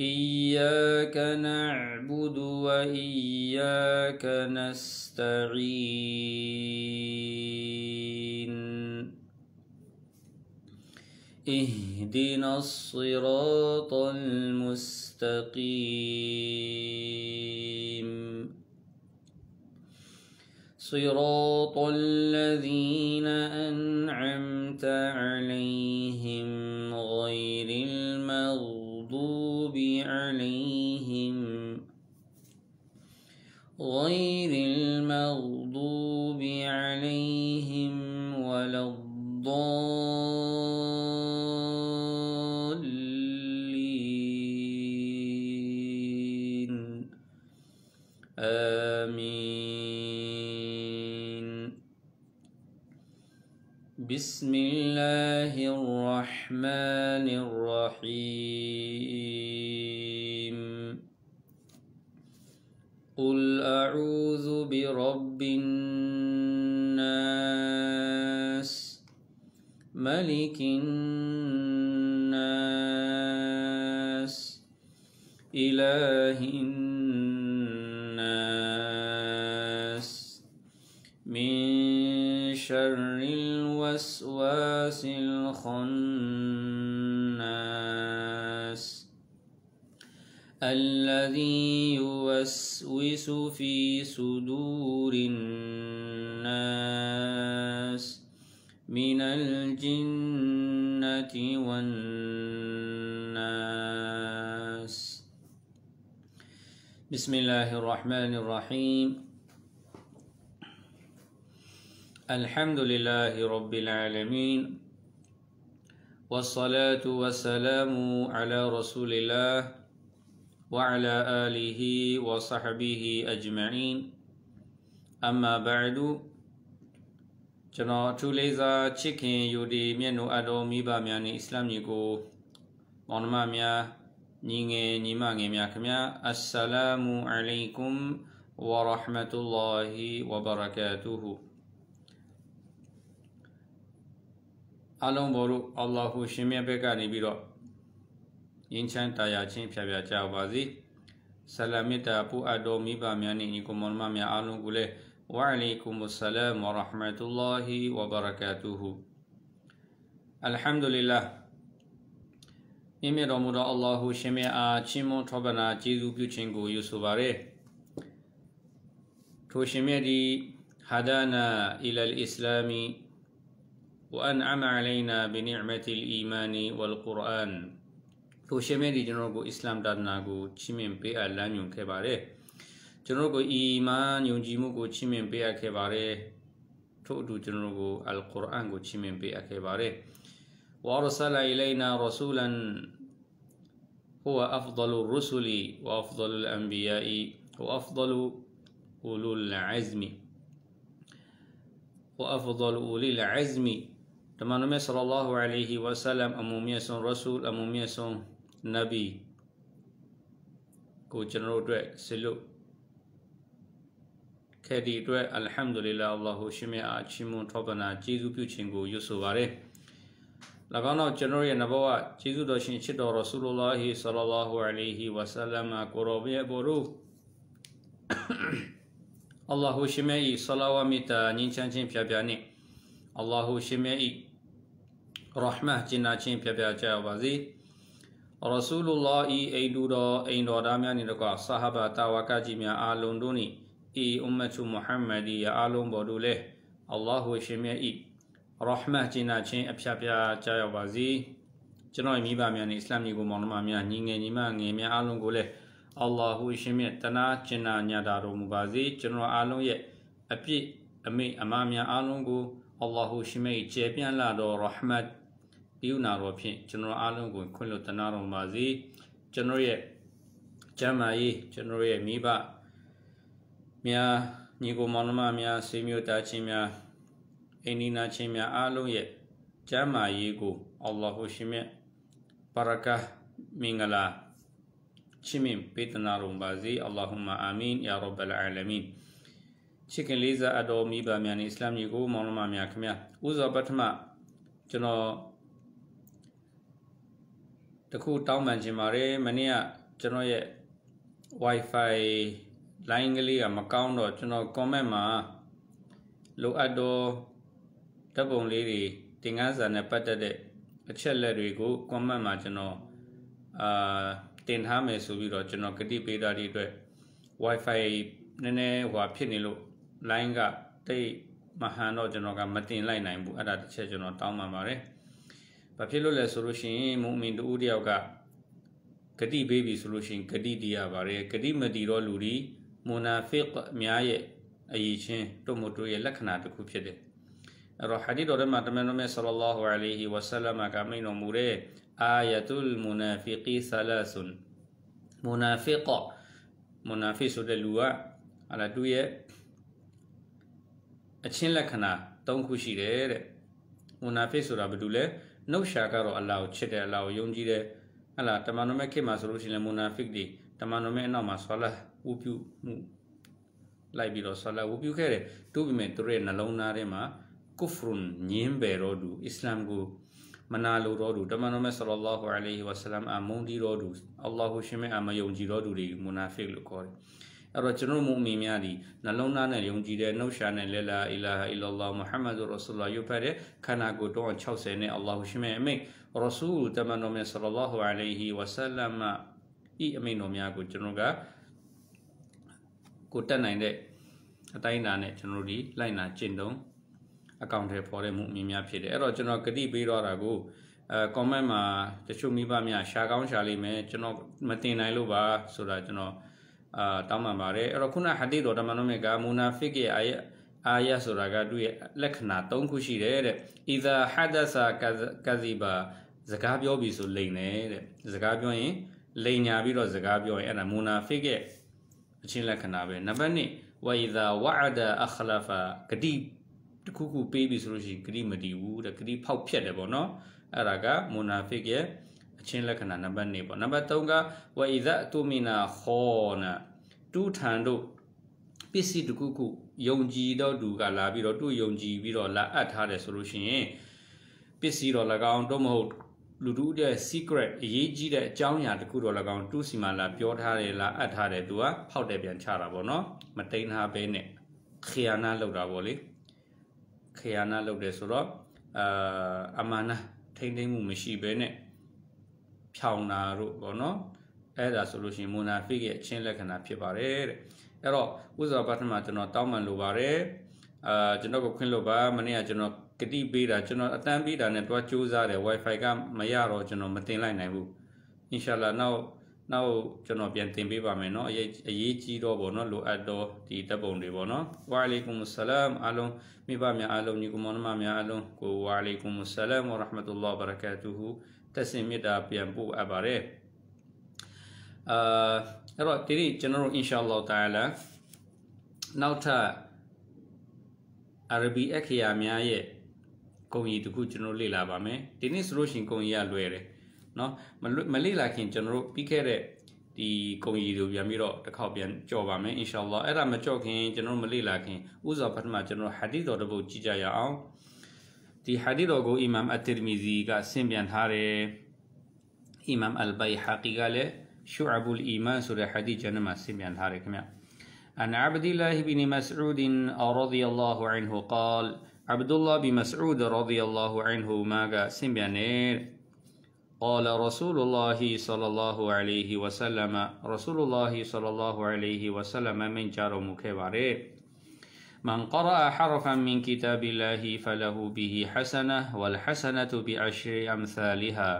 إياك نعبد وإياك نستعين اهدنا الصراط المستقيم صراط الذين أنعمت عليهم غير الله المغضوب عليهم غير المغضوب عليهم ولا الضالين آمين بسم الله الرحمن الرحيم قل أعوذ برب الناس ملك الناس إله الناس من شر الوسواس الخناس الذي يوسوس في صدور الناس من الجنة والناس بسم الله الرحمن الرحيم الحمد لله رب العالمين والصلاة والسلام على رسول الله وعلى آله وصحبه أجمعين أما بعد جنا ليزا چكين يودي مينو أدو ميبا مياني إسلام يقو مانما ميا نيغي نيما نيما كميا السلام عليكم ورحمة الله وبركاته ألون برو الله شميع بيقاني بيرو ငြိမ်းချမ်းတာယာချင်းဖြာဖြာကြပါစေဆလာမစ်တာပူအပ်တော်မိဘများနဲ့ညီကောင်မောင်မများအားလုံးကိုလည်းဝါအလัยကုမ်ဆလာမ်ဝရဟမတူလာဟီဝဘရကာတူဟူအလ်ဟမ်ဒူလ illah အင်းမြတော်မူသောအလ္လာဟူရှင်မြတ်အားချင်းမွန်ထောပနာကျေးဇူးပြုခြင်းကိုယူဆိုပါရစေထိုရှင်မြတ်သည်ဟာဒါနာအီလလ်အစ္စလာမီ وأنعم علينا بنعمة الإيمان والقرآن Pooshemeri jenor go Islam dadna go chimen pe ala nyung ke baare. Jenor go iman yungjimu go chimen pe ake baare. To'du jenor go al-Qur'an go chimen pe ake baare. وأرسل إلينا رسولا هو أفضل الرسل وأفضل الأنبياء وأفضل أولو العزم وأفضل أولي العزم تمانو صلى الله عليه وسلم أمومية رسول أمومية နဗီကိုကျွန်တော်တို့အတွက်ဇလုခဲ့ဒီအတွက်အလ်ဟမ်ဒူလ illah အလ္လာဟူရှင်မြအားချီးမွမ်းထောက်ပံ့တာကျေးဇူးပြုခြင်းကိုရွတ်ဆိုပါရစေ။၎င်းတော့ကျွန်တော်ရဲ့နဘောကကျေးဇူးတော်ရှင်ချစ်တော်ရဆူလလာဟီဆလလာဟူအလัยဟီဝဆလမ်ကိုရောဘီဘောရူအလ္လာဟူရှင်မြဤဆလာဝမီတာညင်ချမ်းခြင်းဖြာဖြာနှင့်အလ္လာဟူရှင်မြဤရဟ်မတ်ဂျင်နာခြင်းဖြာဖြာကြပါစေ။ရဆူလူလာဤအိမ်သူတော်အိမ်တော်သားများနှင့်တကွဆဟာဘာတာဝါကကြီးများအာလုံးတို့နှင့်ဤအွမ်မတ်ချူမုဟမ္မဒီယအာလုံးပေါ်တို့လည်းအလ္လာဟူရှင်မြတ်ဤရဟ်မတ်ဂျင်နာချင်းအဖြာပြားကြားရောက်ပါစေကျွန်တော်မိဘများနှင့်အစ္စလာမ်ညီကိုမောင်နှမများညီငယ်ညီမငယ်များအားလုံးကိုလည်းအလ္လာဟူရှင်မြတ်တနာဂျင်နာညတာတော်မူပါစေကျွန်တော်အားလုံးရဲ့အပြစ်အမိအမများအားလုံးကိုအလ္လာဟူရှင်မြတ်ကျေပြန့်လာတော်ရဟ်မတ်ပြုနာတော်ဖြင့်ကျွန်တော်အားလုံးကိုခွင့်လွှတ်တနာတော်ပါစေကျွန်တော်ရဲ့ကျမ်းမာရေးကျွန်တော်ရဲ့မိဘများညီကိုမောင်နှမများဆွေမျိုးသားချင်းများအိမ်နီးနားချင်းများအားလုံးရဲ့ကျမ်းမာရေးကိုအလ္လာဟ်ရှင်မြတ်ဘာရကာမင်္ဂလာချီးမြှင့်ပေးသနာတော်ပါစေအလ္လာဟူမအာမင်ယာရဘ်အလ်အာလမင်ချစ်ခင်လေးစားအတော်မိဘများနဲ့အစ္စလာမ်ကြီးကိုမောင်နှမများခင်ဗျာဥစွာပထမကျွန်တော်တခုတောင်းပန်ချင်ပါတယ်မနေ့ကကျွန်တော်ရဲ့ wifi line ကလေးကမကောင်းတော့ကျွန်တော် comment မှာလိုအပ်တော့ဓာတ်ပုံလေးတွေသင်ခန်းစာနဲ့ပတ်သက်တဲ့အချက်လက်တွေကို comment မှာကျွန်တော်အာတင်ထားမယ်ဆိုပြီးတော့ကျွန်တော်ကတိပေးတာဒီအတွက် wifi နည်းနည်းဟိုဖြစ်နေလို့ line ကတိတ်မဟန်တော့ကျွန်တော်ကမတင်လိုက်နိုင်ဘူးအဲ့ဒါတစ်ချက်ကျွန်တော်တောင်းပန်ပါတယ်ဘာဖြစ်လို့လဲဆိုလို့ရှိရင်မုံမင်တူတယောက်ကဂတိပေးပြီဆိုလို့ရှိရင်ဂတိတရားပါတယ်ဂတိမတီတော့လူဒီမူနာဖစ်အများရဲ့အရေးချင်းတို့မတို့ရဲ့လက္ခဏာတစ်ခုဖြစ်တယ်အဲ့တော့ဟာဒီတော်ထဲမှာတမန်တော်မြတ်ဆလလောဟူအလိဟီဝဆလမ်ကမိန်တော်မူတဲ့အာယတုလ်မူနာဖီကီဆလာဆွန်မူနာဖီကောမူနာဖီဆိုတဲ့လူကအလားသူရဲ့အချင်းလက္ခဏာ၃ခုရှိတယ်တဲ့မူနာဖီဆိုတာဘာတူလဲနှုတ်ရှာကတော့အလာကိုချစ်တယ်အလာကိုယုံကြည်တယ်ဟလာတမန်တော်မဲ့ခေတ်မှာဆိုလို့ရှိရင်မူနာဖစ်ဒီတမန်တော်မဲ့အနောက်မှာဆောလာဝူပြုမှုလိုက်ပြီးတော့ဆောလာဝူပြုခဲ့တယ်တို့ပြင်မဲ့သူရဲ့နှလုံးသားထဲမှာကုဖရွန်ညင်းပယ်တော့သူအစ္စလာမ်ကိုမနာလိုတော့သူတမန်တော်မဲ့ဆလ္လာဟူအလိုင်ဟီဝါဆလမ်အမုန်ဒီတော့သူအလ္လာဟူရှင်မဲ့အမယုံကြည်တော့သူတွေမူနာဖစ်လို့ခေါ်တယ်အဲ့တော့ကျွန်တော်မူမီများဒီနှလုံးသားနဲ့ယုံကြည်တဲ့နှုတ်ရှာနဲ့လာလာအီလာဟာအီလာလာမုဟမ္မဒ်ရာဆူလာရုပ်ဖတ်တဲ့ခန္ဓာကိုယ်360နဲ့အလ္လာဟ်ရှိမဲ့အမိန့်ရာဆူလ်တမန်တော်မြတ်ဆလ္လာလာဟူအလိုင်ဟီဝဆလမ်ဤအမိန့်တော်များကိုကျွန်တော်ကကိုတက်နိုင်တဲ့အတိုင်းအတာနဲ့ကျွန်တော်ဒီလိုက်နာကျင့်သုံးအကောင့်ထဲပေါ်တဲ့မှုအမြင်များဖြစ်တယ်အဲ့တော့ကျွန်တော်ဂတိပေးတော့တာကိုအဲ comment မှာတချို့မိဘများရှာကောင်းရှာလိမ့်မယ်ကျွန်တော်မတင်နိုင်လို့ပါဆိုတာကျွန်တော်အာတောင်းပန်ပါတယ်အဲ့တော့ခုနဟာဒီတော်တမန်တော်မြတ်ကမူနာဖစ်ရဲ့အာယအာယဆိုတာကသူ့ရဲ့လက္ခဏာ၃ခုရှိတယ်တဲ့။ Iza hadatha kaziba စကားပြောပြီဆိုလိမ်တယ်တဲ့။စကားပြောရင်လိမ်ညာပြီးတော့စကားပြောရင်အဲ့ဒါမူနာဖစ်ရဲ့အချင်းလက္ခဏာပဲ။နံပါတ်1 wa idha wa'ada akhlafa ဂတိတခုခုပေးပြီဆိုလို့ရှိရင်ဂတိမတည်ဘူးတဲ့။ဂတိဖောက်ဖျက်တယ်ပေါ့နော်။အဲ့ဒါကမူနာဖစ်ရဲ့အချင်းလက္ခဏာနံပါတ်၄ပေါ့နံပါတ်၃ကဝအိဇအတုမီနာခောနာတူထံတို့ပစ္စည်းတခုခုယုံကြည်တော့သူကလာပြီးတော့သူ့ယုံကြည်ပြီးတော့လာအပ်ထားတယ်ဆိုလို့ရှိရင်ပစ္စည်းတော့၎င်းတော့မဟုတ်လူတို့ရဲ့ secret အရေးကြီးတဲ့အကြောင်းအရာတခုတော့၎င်းသူ့စီမှာလာပြောထားတယ်လာအပ်ထားတယ်သူကဖောက်တယ်ပြန်ချတာပေါ့နော်မတိန်ထားပဲနဲ့ခေယာနာလောက်တာပေါ့လေခေယာနာလောက်တယ်ဆိုတော့အာအမနာထိမ့်သိမ့်မှုမရှိပဲနဲ့ဖြောင်တာတို့ပေါ့နော်အဲ့ဒါဆိုလို့ရှိရင် monafik ရဲ့အချင်းလက္ခဏာဖြစ်ပါတယ်တဲ့အဲ့တော့ဥစ္စာပထမကျွန်တော်တောင်းပန်လိုပါတယ်အာကျွန်တော်ကိုခွင့်လို့ပါမနေ့ကကျွန်တော်ကတိပေးတာကျွန်တော်အတန်းပေးတာနဲ့တွားစူးစမ်းတယ် wifi ကမရတော့ကျွန်တော်မတင်လိုက်နိုင်ဘူး inshallah နောက်နောက်ကျွန်တော်ပြန်တင်ပေးပါမယ်เนาะအရေးအရေးကြီးတော့ဗောနော်လိုအပ်တော့ဒီတပ်ပုံတွေဗောနော်ဝါအလัยကုမ်ဆလမ်အားလုံးမိဘများအားလုံးညီကောင်မများအားလုံးကိုဝါအလัยကုမ်ဆလမ်ဝရဟမတ်တူလ္လာဘရကာတူဟူသက်စင်မေတ္တာပြန်ပို့အပ်ပါတယ်အာအဲ့တော့ဒီနေ့ကျွန်တော်တို့ inshallah တာလာနောက်ထပ်အာရဘီအခရာများရဲ့ကုန်ရည်တခုကျွန်တော်လေ့လာပါမယ်ဒီနေ့ဆိုလို့ရှိရင်ကုန်ရည်ကလွယ်တယ်เนาะမလေ့လာခင်ကျွန်တော်တို့ပြီးခဲ့တဲ့ဒီကုန်ရည်တို့ပြန်ပြီးတော့တစ်ခေါက်ပြန်ကြော်ပါမယ် inshallah အဲ့ဒါမကြော်ခင်ကျွန်တော်တို့မလေ့လာခင်ဥစွာပထမကျွန်တော်ဟာဒီတော်တစ်ပုဒ်ကြည့်ကြရအောင်ဒီဟာဒီတော်ကိုအီမမ်အတ်တီရမီဇီကဆင်ပြန်ထားတယ်အီမမ်အလ်ဘိုင်ဟာကီကလည်းရှူအဘူလ်အီမန်ဆိုတဲ့ဟာဒီကျမ်းမှာဆင်ပြန်ထားတယ်ခင်ဗျာ عن عبد الله بن مسعود رضي الله عنه قال عبد الله بن مسعود رضي الله عنه ما سن قال رسول الله صلى الله عليه وسلم رسول الله صلى الله عليه وسلم من جار مكبره من قرأ حرفا من كتاب الله فله به حسنة والحسنة بعشر أمثالها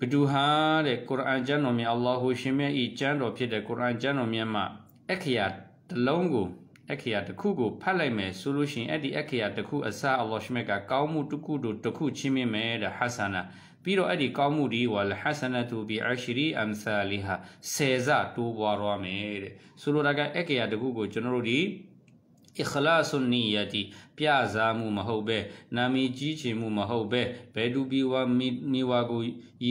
ဘဒူဟာတဲ့ကုရ်အာန်ကျမ်းတော်မြတ်အလ္လာဟူရှင်မြတ်ဤကျမ်းတော်ဖြစ်တဲ့ကုရ်အာန်ကျမ်းတော်မြတ်မှာအခရာတစ်လုံးကိုအခရာတစ်ခုကိုဖတ်လိုက်မယ်ဆိုလို့ရှိရင်အဲ့ဒီအခရာတစ်ခုအစအလ္လာဟ်ရှင်မြတ်ကကောင်းမှုတစ်ခုတို့တစ်ခုချင်းမြင်မယ်တဲ့ဟာဆနာပြီးတော့အဲ့ဒီကောင်းမှုဒီဝါလဟဆနတူဘီအရှရီအမ်ဆာလီဟာစေဇတိုးပွားရမယ်တဲ့ဆိုလိုတာကအကေယာတခုကိုကျွန်တော်တို့ဒီ اخلاص النيه ပြစားမှုမဟုတ်ပဲနာမည်ကြီးချင်မှုမဟုတ်ပဲဘယ်သူပြီးဝါမိဝါကိုယီ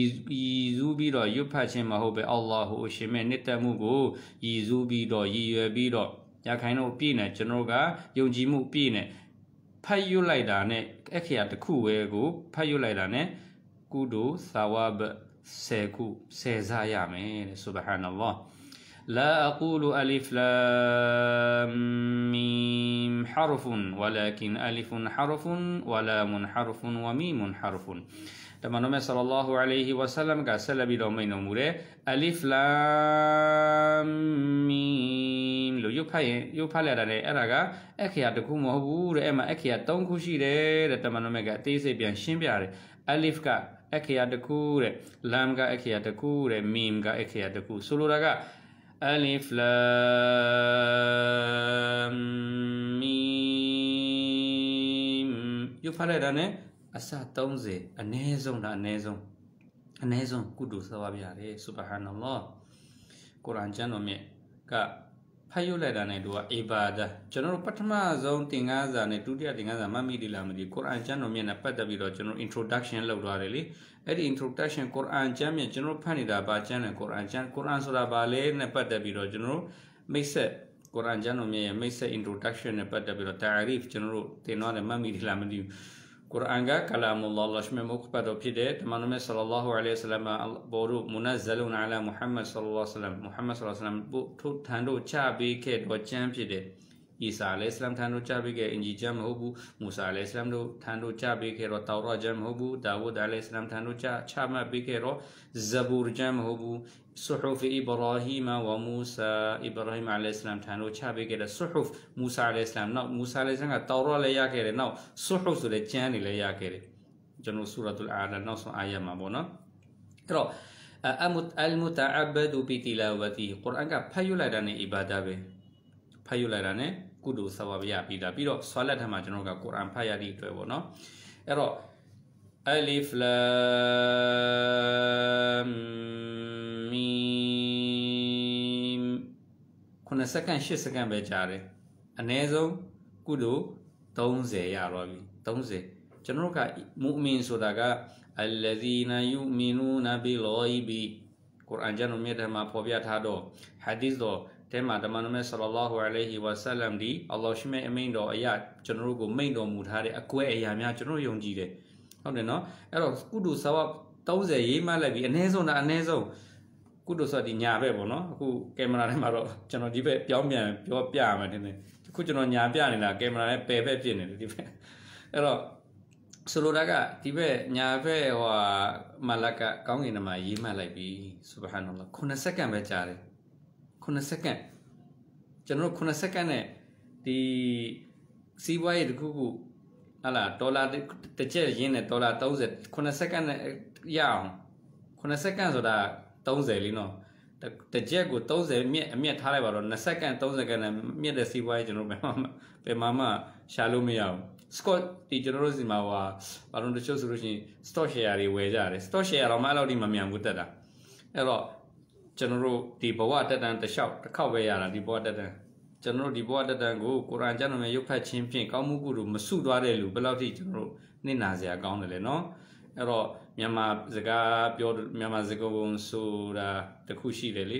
ဇူးပြီးတော့ရွတ်ဖတ်ခြင်းမဟုတ်ပဲအလ္လာဟူအရှင်မဲ့နှစ်သက်မှုကိုယီဇူးပြီးတော့ရည်ရွယ်ပြီးတော့ရခိုင်တို့ပြည့်နေကျွန်တော်ကယုံကြည်မှုပြည့်နေဖတ်ရွတ်လိုက်တာနဲ့အခရာတစ်ခုပဲကိုဖတ်ရွတ်လိုက်တာနဲ့ကုဒိုသာဝဘဆယ်ခုဆယ်စားရမယ်တဲ့ subhanallah لا أقول ألف لام ميم حرف ولكن ألف حرف ولام حرف وميم حرف တမန်တော်မြတ်ဆလ္လာဟူအလိုင်ဟီဝါဆလမ်ကဆက်လက်ပြီးတော့မိန့်တော်မူတယ်အလ if လာမီမ်လို့ရုပ်ဖတ်ရင်ရုပ်ဖတ်လိုက်တာနဲ့အဲ့ဒါကအခရာတစ်ခုမဟုတ်ဘူးတဲ့အဲ့မှာအခရာ၃ခုရှိတယ်တဲ့တမန်တော်မြတ်ကအသေးစိတ်ပြန်ရှင်းပြတယ်အလ if ကအခရာတစ်ခုတဲ့လမ်ကအခရာတစ်ခုတဲ့မင်ကအခရာတစ်ခုဆိုလိုတာကအလီဖလမ်မီမ်ယူဖာလိုက်တာ ਨੇ အစ30အနည်းဆုံးဒါအနည်းဆုံးအနည်းဆုံးကုတုဆဝါပြရတယ်ဆူဘာဟာနလ္လာကုရ်အာန်ကျမ်းတော်မြတ်ကဖတ်ရွတ်လိုက်တာနဲ့တူကအီဘာဒါကျွန်တော်တို့ပထမဆုံးသင်ခန်းစာနဲ့ဒုတိယသင်ခန်းစာမှတ်မိတယ်လားမသိဘူးကုရ်အာန်ကျမ်းတော်မြတ်နဲ့ပတ်သက်ပြီးတော့ကျွန်တော် introduction လုပ်ထားတယ်လေအဲ့ဒီ introduction ကုရ်အာန်ကျမ်းမြတ်ကျွန်တော်ဖတ်နေတာဘာကျမ်းလဲကုရ်အာန်ကျမ်းကုရ်အာန်ဆိုတာဘာလဲနဲ့ပတ်သက်ပြီးတော့ကျွန်တော်တို့မိတ်ဆက်ကုရ်အာန်ကျမ်းတော်မြတ်ရဲ့မိတ်ဆက် introduction နဲ့ပတ်သက်ပြီးတော့ ta'arif ကျွန်တော်တို့သင်တော့တယ်မှတ်မိတယ်လားမသိဘူး قرآنگا کلام الله لش ممکن بود پیده تمام صلی الله علیه وسلم برو منزلون علی محمد صلی الله علیه وسلم محمد صلی الله علیه وسلم تو تندو چه بیکه دو چه پیده ။ဤစာလည်းအစ္စလာမ်ထံတို့ကြပေးခဲ့အင်ဂျီကျမ်းမဟုတ်ဘူး။မူဆာလည်းအစ္စလာမ်တို့ထံတို့ကြပေးခဲ့တော့တောရာကျမ်းမဟုတ်ဘူး။ဒါဝုဒ်လည်းအစ္စလာမ်ထံတို့ကြချမှတ်ပေးခဲ့တော့ဇဘူရ်ကျမ်းမဟုတ်ဘူး။ صحف ابراهيم وموسى ابراهيم عليه السلام ထံတို့ချပေးခဲ့တဲ့ صحف موسى عليه السلام နောက် موسى عليه السلام ကတောရာလည်းရခဲ့တယ်နောက် صحف ဆိုတဲ့ကျမ်းတွေလည်းရခဲ့တယ်။ကျွန်တော်ဆူရတ်အလ်အာလာနောက်ဆုံးအာယတ်မှာပေါ့နော်။အဲ့တော့ المتعبد بتلاوته قرآن ကဖတ်ယူလိုက်တာ ਨੇ အီဘာဒါပဲဖတ်ယူလိုက်တာ ਨੇ ကုသိုလ်ဆဝဘရပြီးတာပြီးတော့ဆွာလက်ထမှာကျွန်တော်ကကုရ်အာန်ဖတ်ရသည့်အတွက်ပေါ့နော်အဲ့တော့ alif lam mim 9စက္ကန့်10စက္ကန့်ပဲကြာတယ်အ ਨੇ ဆုံးကုသိုလ်30ရတော့ပြီ30ကျွန်တော်ကမူမင်ဆိုတာက alladhina yu'minuna bil ghaibi ကုရ်အာန်ကျွန်တော်မြတ်မှာဖော်ပြထားတော့ဟာဒီသ်တော့တဲမှာတမန်တော်မြတ်ဆလလာဟူအလိုင်ဟီဝါဆလမ်ဒီအလ္လာဟ်ရှိမဲ့အမိန်တော်အရာကျွန်တော်တို့ကိုမိန်တော်မူထားတဲ့အကွဲအရာများကျွန်တော်ယုံကြည်တယ်ဟုတ်တယ်နော်အဲ့တော့ကုတုဆဝ30ရေးမှတ်လိုက်ပြီးအ ਨੇ ဆုံးတာအ ਨੇ ဆုံးကုတုဆဝဒီညာဘက်ပေါ့နော်အခုကင်မရာထဲမှာတော့ကျွန်တော်ဒီဘက်ပြောင်းပြန်ပြောပြရမယ်တင်တယ်အခုကျွန်တော်ညာပြနေတာကင်မရာနဲ့ပယ်ဘက်ဖြစ်နေတယ်ဒီဘက်အဲ့တော့ဆိုလိုတာကဒီဘက်ညာဘက်ဟိုမလကကောင်းကင်နမှာရေးမှတ်လိုက်ပြီး سبحان الله 9စက္ကန့်ပဲကြာတယ်9စက္ကန့်ကျွန်တော်တို့9စက္ကန့်နဲ့ဒီစီးပွားရေးတစ်ခုခုဟာလာဒေါ်လာတစ်ကျပ်ရင်းနဲ့ဒေါ်လာ30 9စက္ကန့်နဲ့ရအောင်9စက္ကန့်ဆိုတာ30လीနော်တစ်ကျက်ကို30မြက်အမြက်ထားလိုက်ပါတော့20စက္ကန့်30စက္ကန့်နဲ့မြက်တဲ့စီးပွားရေးကျွန်တော်တို့ဘယ်မှဘယ်မှမှရှာလို့မရဘူး Scott ဒီကျွန်တော်တို့စီမှာဟာဘာလို့တချို့ဆိုလို့ရှိရင် stock share တွေဝယ်ကြတယ် stock share တော့မှအဲ့လောက်ထိမမြန်ဘူးတက်တာအဲ့တော့ကျွန်တော်တို့ဒီဘဝတက်တန်တစ်လျှောက်တစ်ခေါက်ပဲရတာဒီဘဝတက်တန်ကျွန်တော်တို့ဒီဘဝတက်တန်ကိုကုရ်အာန်ကျမ်းစာမှာရုပ်ဖတ်ခြင်းဖြင့်ကောင်းမှုကုသိုလ်မဆုသွားတဲ့လူဘယ်လောက်ထိကျွန်တော်တို့နှိမ့်နာစရာကောင်းတယ်လဲနော်အဲ့တော့မြန်မာစကားပြောမြန်မာစကားပုံဆိုတာတခုရှိတယ်လေ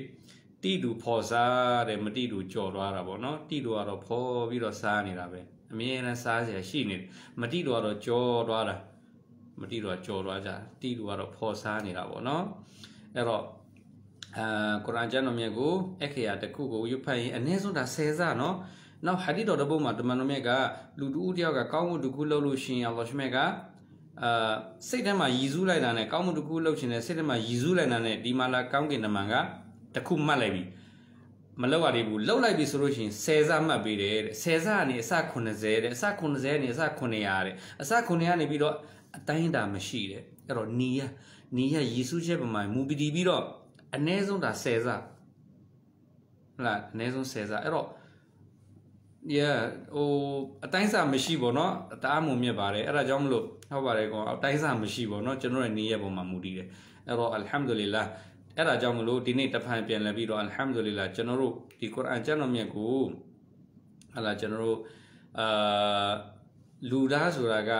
တိတူဖော်စားတယ်မတိတူကြော်သွားတာပေါ့နော်တိတူကတော့ဖော်ပြီးတော့စားနေတာပဲအမြဲတမ်းစားစရာရှိနေတယ်မတိတူကတော့ကြော်သွားတာ မတိတူကကြော်သွားကြတိတူကတော့ဖော်စားနေတာပေါ့နော်အဲ့တော့အာကုရ်အာန်ကျမ်းတော်မြတ်ကိုအခရာတစ်ခုကိုရွတ်ဖတ်ရင်အနည်းဆုံးဒါ10စာနော်နောက်ဟာဒီတော်တပုတ်မှာတမန်တော်မြတ်ကလူတူဦးတယောက်ကကောင်းမှုတစ်ခုလုပ်လို့ရှင်အလ္လာဟ်ရှမေကအာစိတ်ထဲမှာရည်စူးလိုက်တာနဲ့ကောင်းမှုတစ်ခုလုပ်ရှင်နဲ့စိတ်ထဲမှာရည်စူးလိုက်တာနဲ့ဒီမာလာကောင်းကင်နမန်ကတစ်ခုမှတ်လိုက်ပြီမလောက်ရသေးဘူးလောက်လိုက်ပြီဆိုလို့ရှိရင်10စမှတ်ပေးတယ်တဲ့10စကနေအစ90တဲ့အစ90ကနေအစ900တဲ့အစ900ကနေပြီးတော့အတိုင်းအတာမရှိတဲ့အဲ့တော့နီးရနီးရရည်စူးချက်ပမာမူပီတီပြီးတော့အနည်းဆုံးဒါ10စဟုတ်လားအနည်းဆုံး10စအဲ့တော့ yeah ဟိုအတိုင်းစာမရှိပေါ့နော်အတားမုံမြတ်ပါတယ်အဲ့ဒါကြောင့်မလို့ဟုတ်ပါတယ်ကောအတိုင်းစာမရှိပေါ့နော်ကျွန်တော်ရဲ့နေရပုံမှာမူတည်တယ်အဲ့တော့ alhamdulillah အဲ့ဒါကြောင့်မလို့ဒီနေ့တဖန်ပြန်လည်ပြီးတော့ alhamdulillah ကျွန်တော်တို့ဒီ Quran ကျမ်းတော်မြတ်ကိုဟလာကျွန်တော်တို့အာလူသားဆိုတာက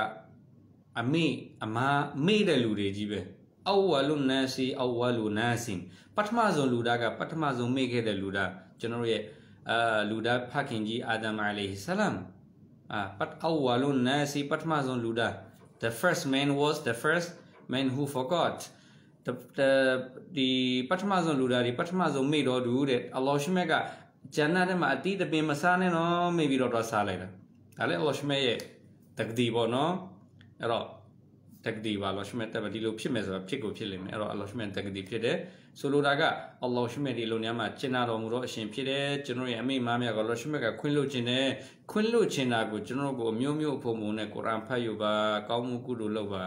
အမေအမားမေ့တဲ့လူတွေကြီးပဲအဝလုနာစီအဝလုနာစင်ပထမဆုံးလူသားကပထမဆုံးမိခဲ့တဲ့လူသားကျွန်တော်ရဲ့အာလူသားဖခင်ကြီးအာဒမ်အလိဆလမ်အာပတ်အဝလုနာစီပထမဆုံးလူသား the first man was the first man who forgot the the ဒီပထမဆုံးလူသားဒီပထမဆုံးမိတော်သူတဲ့အလ္လာဟ်ရှမက်ကဂျန်နတ်ထဲမှာအတီးတပင်မစားနဲ့နော်မိပြီးတော့တော့စားလိုက်တာဒါလည်းအလ္လာဟ်ရှမက်ရဲ့တကဒီပေါ့နော်အဲ့တော့တက္ကဒီပါလောရှမတ်တဘဒီလိုဖြစ်မယ်ဆိုတော့ဖြစ်ကိုဖြစ်လိမ့်မယ်အဲ့တော့အလောရှမတ်တက္ကဒီဖြစ်တယ်ဆိုလိုတာကအလောရှမတ်ဒီလိုများမှာကျင်နာတော်မူတော့အရှင်ဖြစ်တယ်ကျွန်တော်ရဲ့အမိမားများကလောရှမတ်ကခွင့်လွှတ်ခြင်းနဲ့ခွင့်လွှတ်ခြင်းတာကိုကျွန်တော်ကိုအမျိုးမျိုးအဖို့မုံနဲ့ကုရ်အာန်ဖတ်ယူပါကောင်းမှုကုသိုလ်လုပ်ပါ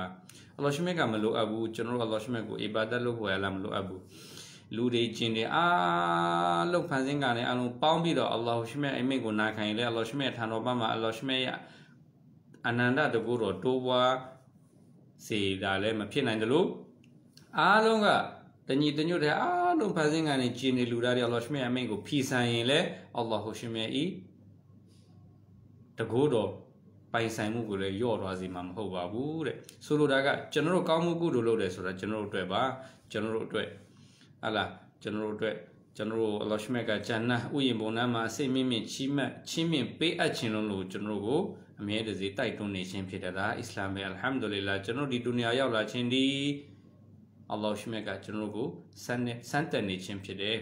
အလောရှမတ်ကမလိုအပ်ဘူးကျွန်တော်တို့အလောရှမတ်ကိုအီဘာဒတ်လုပ်ဖို့ရလားမလိုအပ်ဘူးလူတွေကျင်တယ်အာလုံးဖန်ဆင်းကလည်းအလုံးပေါင်းပြီးတော့အလ္လာဟ်ရှမေအမိန့်ကိုနာခံရင်လည်းအလ္လာဟ်ရှမေထံတော်မှာအလ္လာဟ်ရှမေရအနန္တတကူတော်တိုးပွားစေတာလည်းမဖြစ်နိုင်တယ်လို့အားလုံးကတညီတညွတ်တဲ့အားလုံးဖန်ဆင်းကနေကျင်နေလူသားတွေအလ္လာဟ်ရှမေအမိန့်ကိုဖီဆိုင်ရင်လည်းအလ္လာဟ်ရှမေဤတကိုးတော်ပိုင်ဆိုင်မှုကိုလည်းယော့သွားစေမှာမဟုတ်ပါဘူးတဲ့ဆိုလိုတာကကျွန်တော်တို့ကောင်းမှုကုသိုလ်လုပ်တယ်ဆိုတော့ကျွန်တော်တို့အတွက်ပါကျွန်တော်တို့အတွက်ဟာလားကျွန်တော်တို့အတွက်ကျွန်တော်တို့အလ္လာဟ်ရှမေကဂျန်နတ်ဥယျာဉ်ဘုံနာမှာအစိမ့်မြင့်ချီးမတ်ချီးမြင့်ပေးအပ်ခြင်းလုံးလို့ကျွန်တော်တို့ကိုအမြဲတစေတိုက်တွန်းနေခြင်းဖြစ်တဲ့ဒါအစ္စလာမ်ရဲ့အလ်ဟမ်ဒူလ illah ကျွန်တော်ဒီဒုနီယာရောက်လာခြင်းဒီအလ္လာဟ်ရှိမြတ်ကကျွန်တော်ကိုစမ်းနဲ့စမ်းတက်နေခြင်းဖြစ်တယ်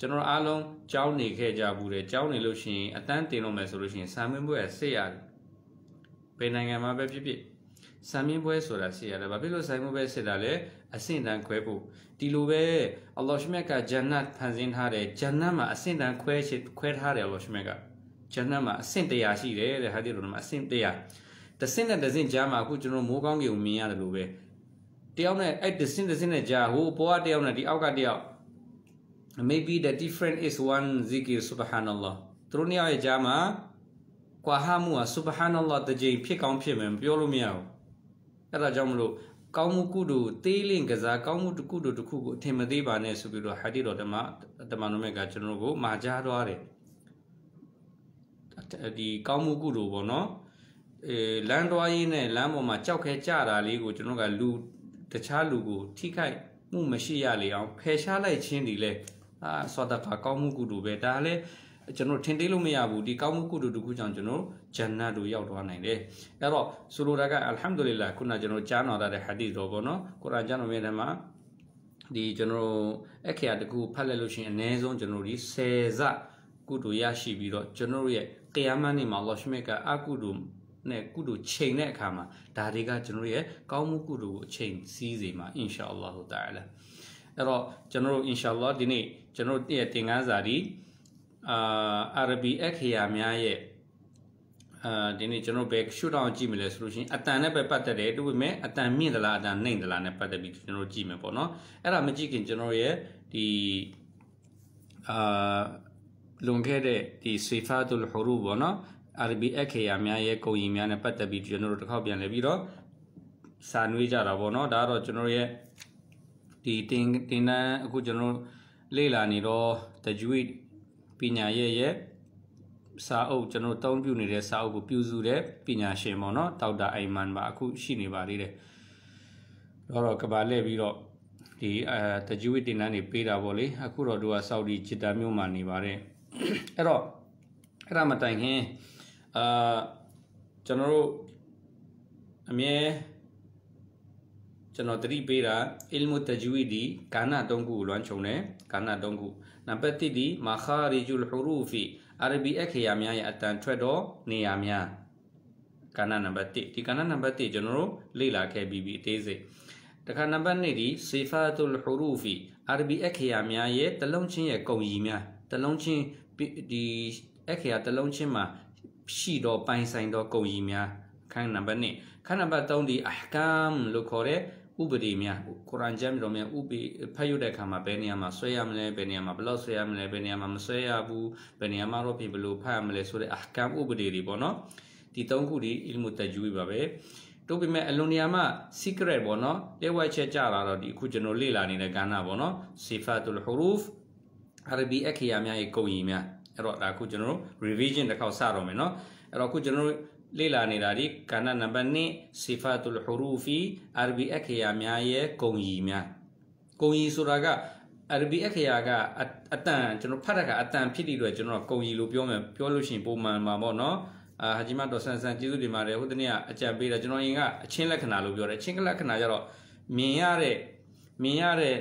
ကျွန်တော်အားလုံးကြောင်းနေခဲ့ကြဘူးတယ်ကြောင်းနေလို့ရှိရင်အတန်းတင်လို့မယ်ဆိုလို့ရှိရင်စာမင်းပွဲဆက်ရတယ်ဘယ်နိုင်ငံမှာပဲဖြစ်ဖြစ်စာမင်းပွဲဆိုတာဆက်ရတယ်ဘာဖြစ်လို့စာမင်းပွဲဆက်တာလဲအဆင့်တန်းခွဲဖို့ဒီလိုပဲအလ္လာဟ်ရှိမြတ်ကဂျန်နတ်ဖန်ဆင်းထားတယ်ဂျန်နတ်မှာအဆင့်တန်းခွဲခွဲထားတယ်အလ္လာဟ်ရှိမြတ်ကဂျန်နတ်မှာအဆင့်100ရှိတယ်တဲ့ဟာဒီလိုမှာအဆင့်100တဆင့်နဲ့တဆင့်ကြားမှာအခုကျွန်တော်မိုးကောင်းကင်ကိုမြင်ရတယ်လို့ပဲတယောက်နဲ့အဲ့တဆင့်တဆင့်နဲ့ကြားဟိုပေါ်ကတယောက်နဲ့ဒီအောက်ကတယောက် maybe the different is one zikr subhanallah သူတို့နှစ်ယောက်ရဲ့ကြားမှာကွာဟာမှုက subhanallah တကြိမ်ဖြစ်ကောင်းဖြစ်မယ်ပြောလို့မရဘူးအဲ့ဒါကြောင့်မလို့ကောင်းမှုကုတုသေးလင့်ကစားကောင်းမှုတကုတုတခုကိုအထင်မသေးပါနဲ့ဆိုပြီးတော့ဟာဒီတော်ဓမ္မဓမ္မနုမေကကျွန်တော်တို့ကိုမှာကြားသွားတယ်ဒီကောင်းမှုကုတို့ပေါ့နော်အဲလမ်းတွားရေးနဲ့လမ်းပေါ်မှာကြောက်ခဲကြတာလေးကိုကျွန်တော်ကလူတခြားလူကိုထိခိုက်မှုမရှိရလေအောင်ဖယ်ရှားလိုက်ခြင်းဒီလေအာဆောဒကာကောင်းမှုကုတို့ပဲဒါလည်းကျွန်တော်ထင်သေးလို့မရဘူးဒီကောင်းမှုကုတုတခုကြောင့်ကျွန်တော်ဂျန်နတ်တို့ရောက်သွားနိုင်တယ်အဲ့တော့ဆိုလိုတာကအလ်ဟမ်ဒူလ illah ခုနကျွန်တော်ကြားနာတဲ့ဟာဒီသ်တော်ပေါ့နော်ကုရ်အာန်ကျမ်းတော်မြတ်ထဲမှာဒီကျွန်တော်အခရာတခုဖတ်လိုက်လို့ရှိရင်အနည်းဆုံးကျွန်တော်ဒီ10ဇကုတုရရှိပြီးတော့ကျွန်တော်ရဲ့တရားမနေ့မှာလောရှမေကအကုတုနဲ့ကုတုချိန်တဲ့အခါမှာဒါတွေကကျွန်တော်ရဲ့ကောင်းမှုကုတုကိုအချိန်စီးစေမှာအင်ရှာအလ္လာဟူတာအလာအဲ့တော့ကျွန်တော်တို့အင်ရှာအလ္လာဒီနေ့ကျွန်တော်တို့တင်ကန်းစာဒီအာအာရဘီအခရာများရဲ့အာဒီနေ့ကျွန်တော်ဘယ်ရှုထောင့်ကြည့်မလဲဆိုလို့ရှိရင်အတန်နဲ့ပဲပတ်သက်တယ်တူပေမဲ့အတန်မြင့်သလားအတန်နှိမ့်သလားနဲ့ပတ်သက်ပြီးကျွန်တော်ကြည့်မယ်ပေါ့နော်အဲ့ဒါမကြည့်ခင်ကျွန်တော်ရဲ့ဒီအာလွန်ခဲ့တဲ့ဒီ sifatul huruf ပေါ့နော် arabic အခရာများရဲ့ကုန်ရင်များနဲ့ပတ်သက်ပြီးကျွန်တော်တို့တစ်ခေါက်ပြန်လည်ပြီးတော့စာနွေးကြတာပေါ့နော်ဒါကတော့ကျွန်တော်ရဲ့ဒီတင်တင်တန်းအခုကျွန်တော်လေ့လာနေတော့ tajwid ပညာရဲ့ရဲ့စာအုပ်ကျွန်တော်တုံးပြနေတဲ့စာအုပ်ကိုပြုစုတဲ့ပညာရှင်ပေါ့နော်ဒေါက်တာအိုင်မန်ပါအခုရှိနေပါသေးတယ်တော့တော့ကဘာလဲပြီးတော့ဒီအဲတဂျူဝစ်တင်တန်းနေပေးတာပေါ့လေအခုတော့သူကဆော်ဒီဂျစ်တာမြို့မှာနေပါတယ်အဲ့တော့အဲ့ဒါမတိုင်ခင်အာကျွန်တော်တို့အမြဲကျွန်တော်တတိပေးတာအီလ်မုတဂျဝီဒီကာနာ၃ခုလွမ်းခြုံတယ်ကာနာ၃ခုနံပါတ်၁ဒီမာခာရီဂျူလ်ဟူရူဖီအာရဘီအခရာများရဲ့အတန်ထွက်တော့နေရာများကာနာနံပါတ်၁ဒီကာနာနံပါတ်၁ကျွန်တော်တို့လေ့လာခဲ့ပြီးပြီအသေးစိတ်တခါနံပါတ်2ဒီစီဖာတုလ်ဟူရူဖီအာရဘီအခရာများရဲ့တလုံးချင်းရဲ့ကုန်ရည်များတလုံးချင်းဒီအခရာတလုံးချင်းမှာရှိတော့ပိုင်ဆိုင်တော့ကုန်ကြီးများခန်းနံပါတ်1ခန်းနံပါတ်3ဒီအဟကမ်လို့ခေါ်တဲ့ဥပဒေများကုရ်အန်ကျမ်းတော်များဥပဖတ်ရတဲ့အခါမှာဘယ်နေရာမှာဆွဲရမလဲဘယ်နေရာမှာဘလောက်ဆွဲရမလဲဘယ်နေရာမှာမဆွဲရဘူးဘယ်နေရာမှာတော့ပြင်ဘလို့ဖတ်ရမလဲဆိုတဲ့အဟကမ်ဥပဒေတွေပေါ့နော်ဒီ၃ခုဒီအီလ်မူတဂျူဘီပါပဲတို့ပေမဲ့အလွန်နေရာမှာ secret ပေါ့နော်လက်ဝဲချက်ကြလာတော့ဒီအခုကျွန်တော်လေ့လာနေတဲ့ကဏ္ဍပေါ့နော် sifatul huruf Arabic အခရာများ၏ကုန်ရည်များအဲ့တော့ဒါအခုကျွန်တော်တို့ revision တစ်ခေါက်စတော့မယ်เนาะအဲ့တော့အခုကျွန်တော်တို့လေ့လာနေတာဒီကဏ္ဍနံပါတ်1 sifatul hurufi arabic အခရာများရဲ့ဂုံရီများဂုံရီဆိုတာက arabic အခရာကအတန်ကျွန်တော်ဖတ်တာကအတန်ဖြစ်ပြီးတော့ကျွန်တော်ဂုံရီလို့ပြောမယ်ပြောလို့ရှိရင်ပုံမှန်မှာပေါ့နော်အာဟာဂျီမတ်တော်ဆန်ဆန်ကျေးဇူးတင်ပါတယ်ဟိုတနေ့ကအကြံပေးတာကျွန်တော်ရင်ကအချင်းလက္ခဏာလို့ပြောတယ်အချင်းလက္ခဏာကျတော့မြင်ရတဲ့မြင်ရတဲ့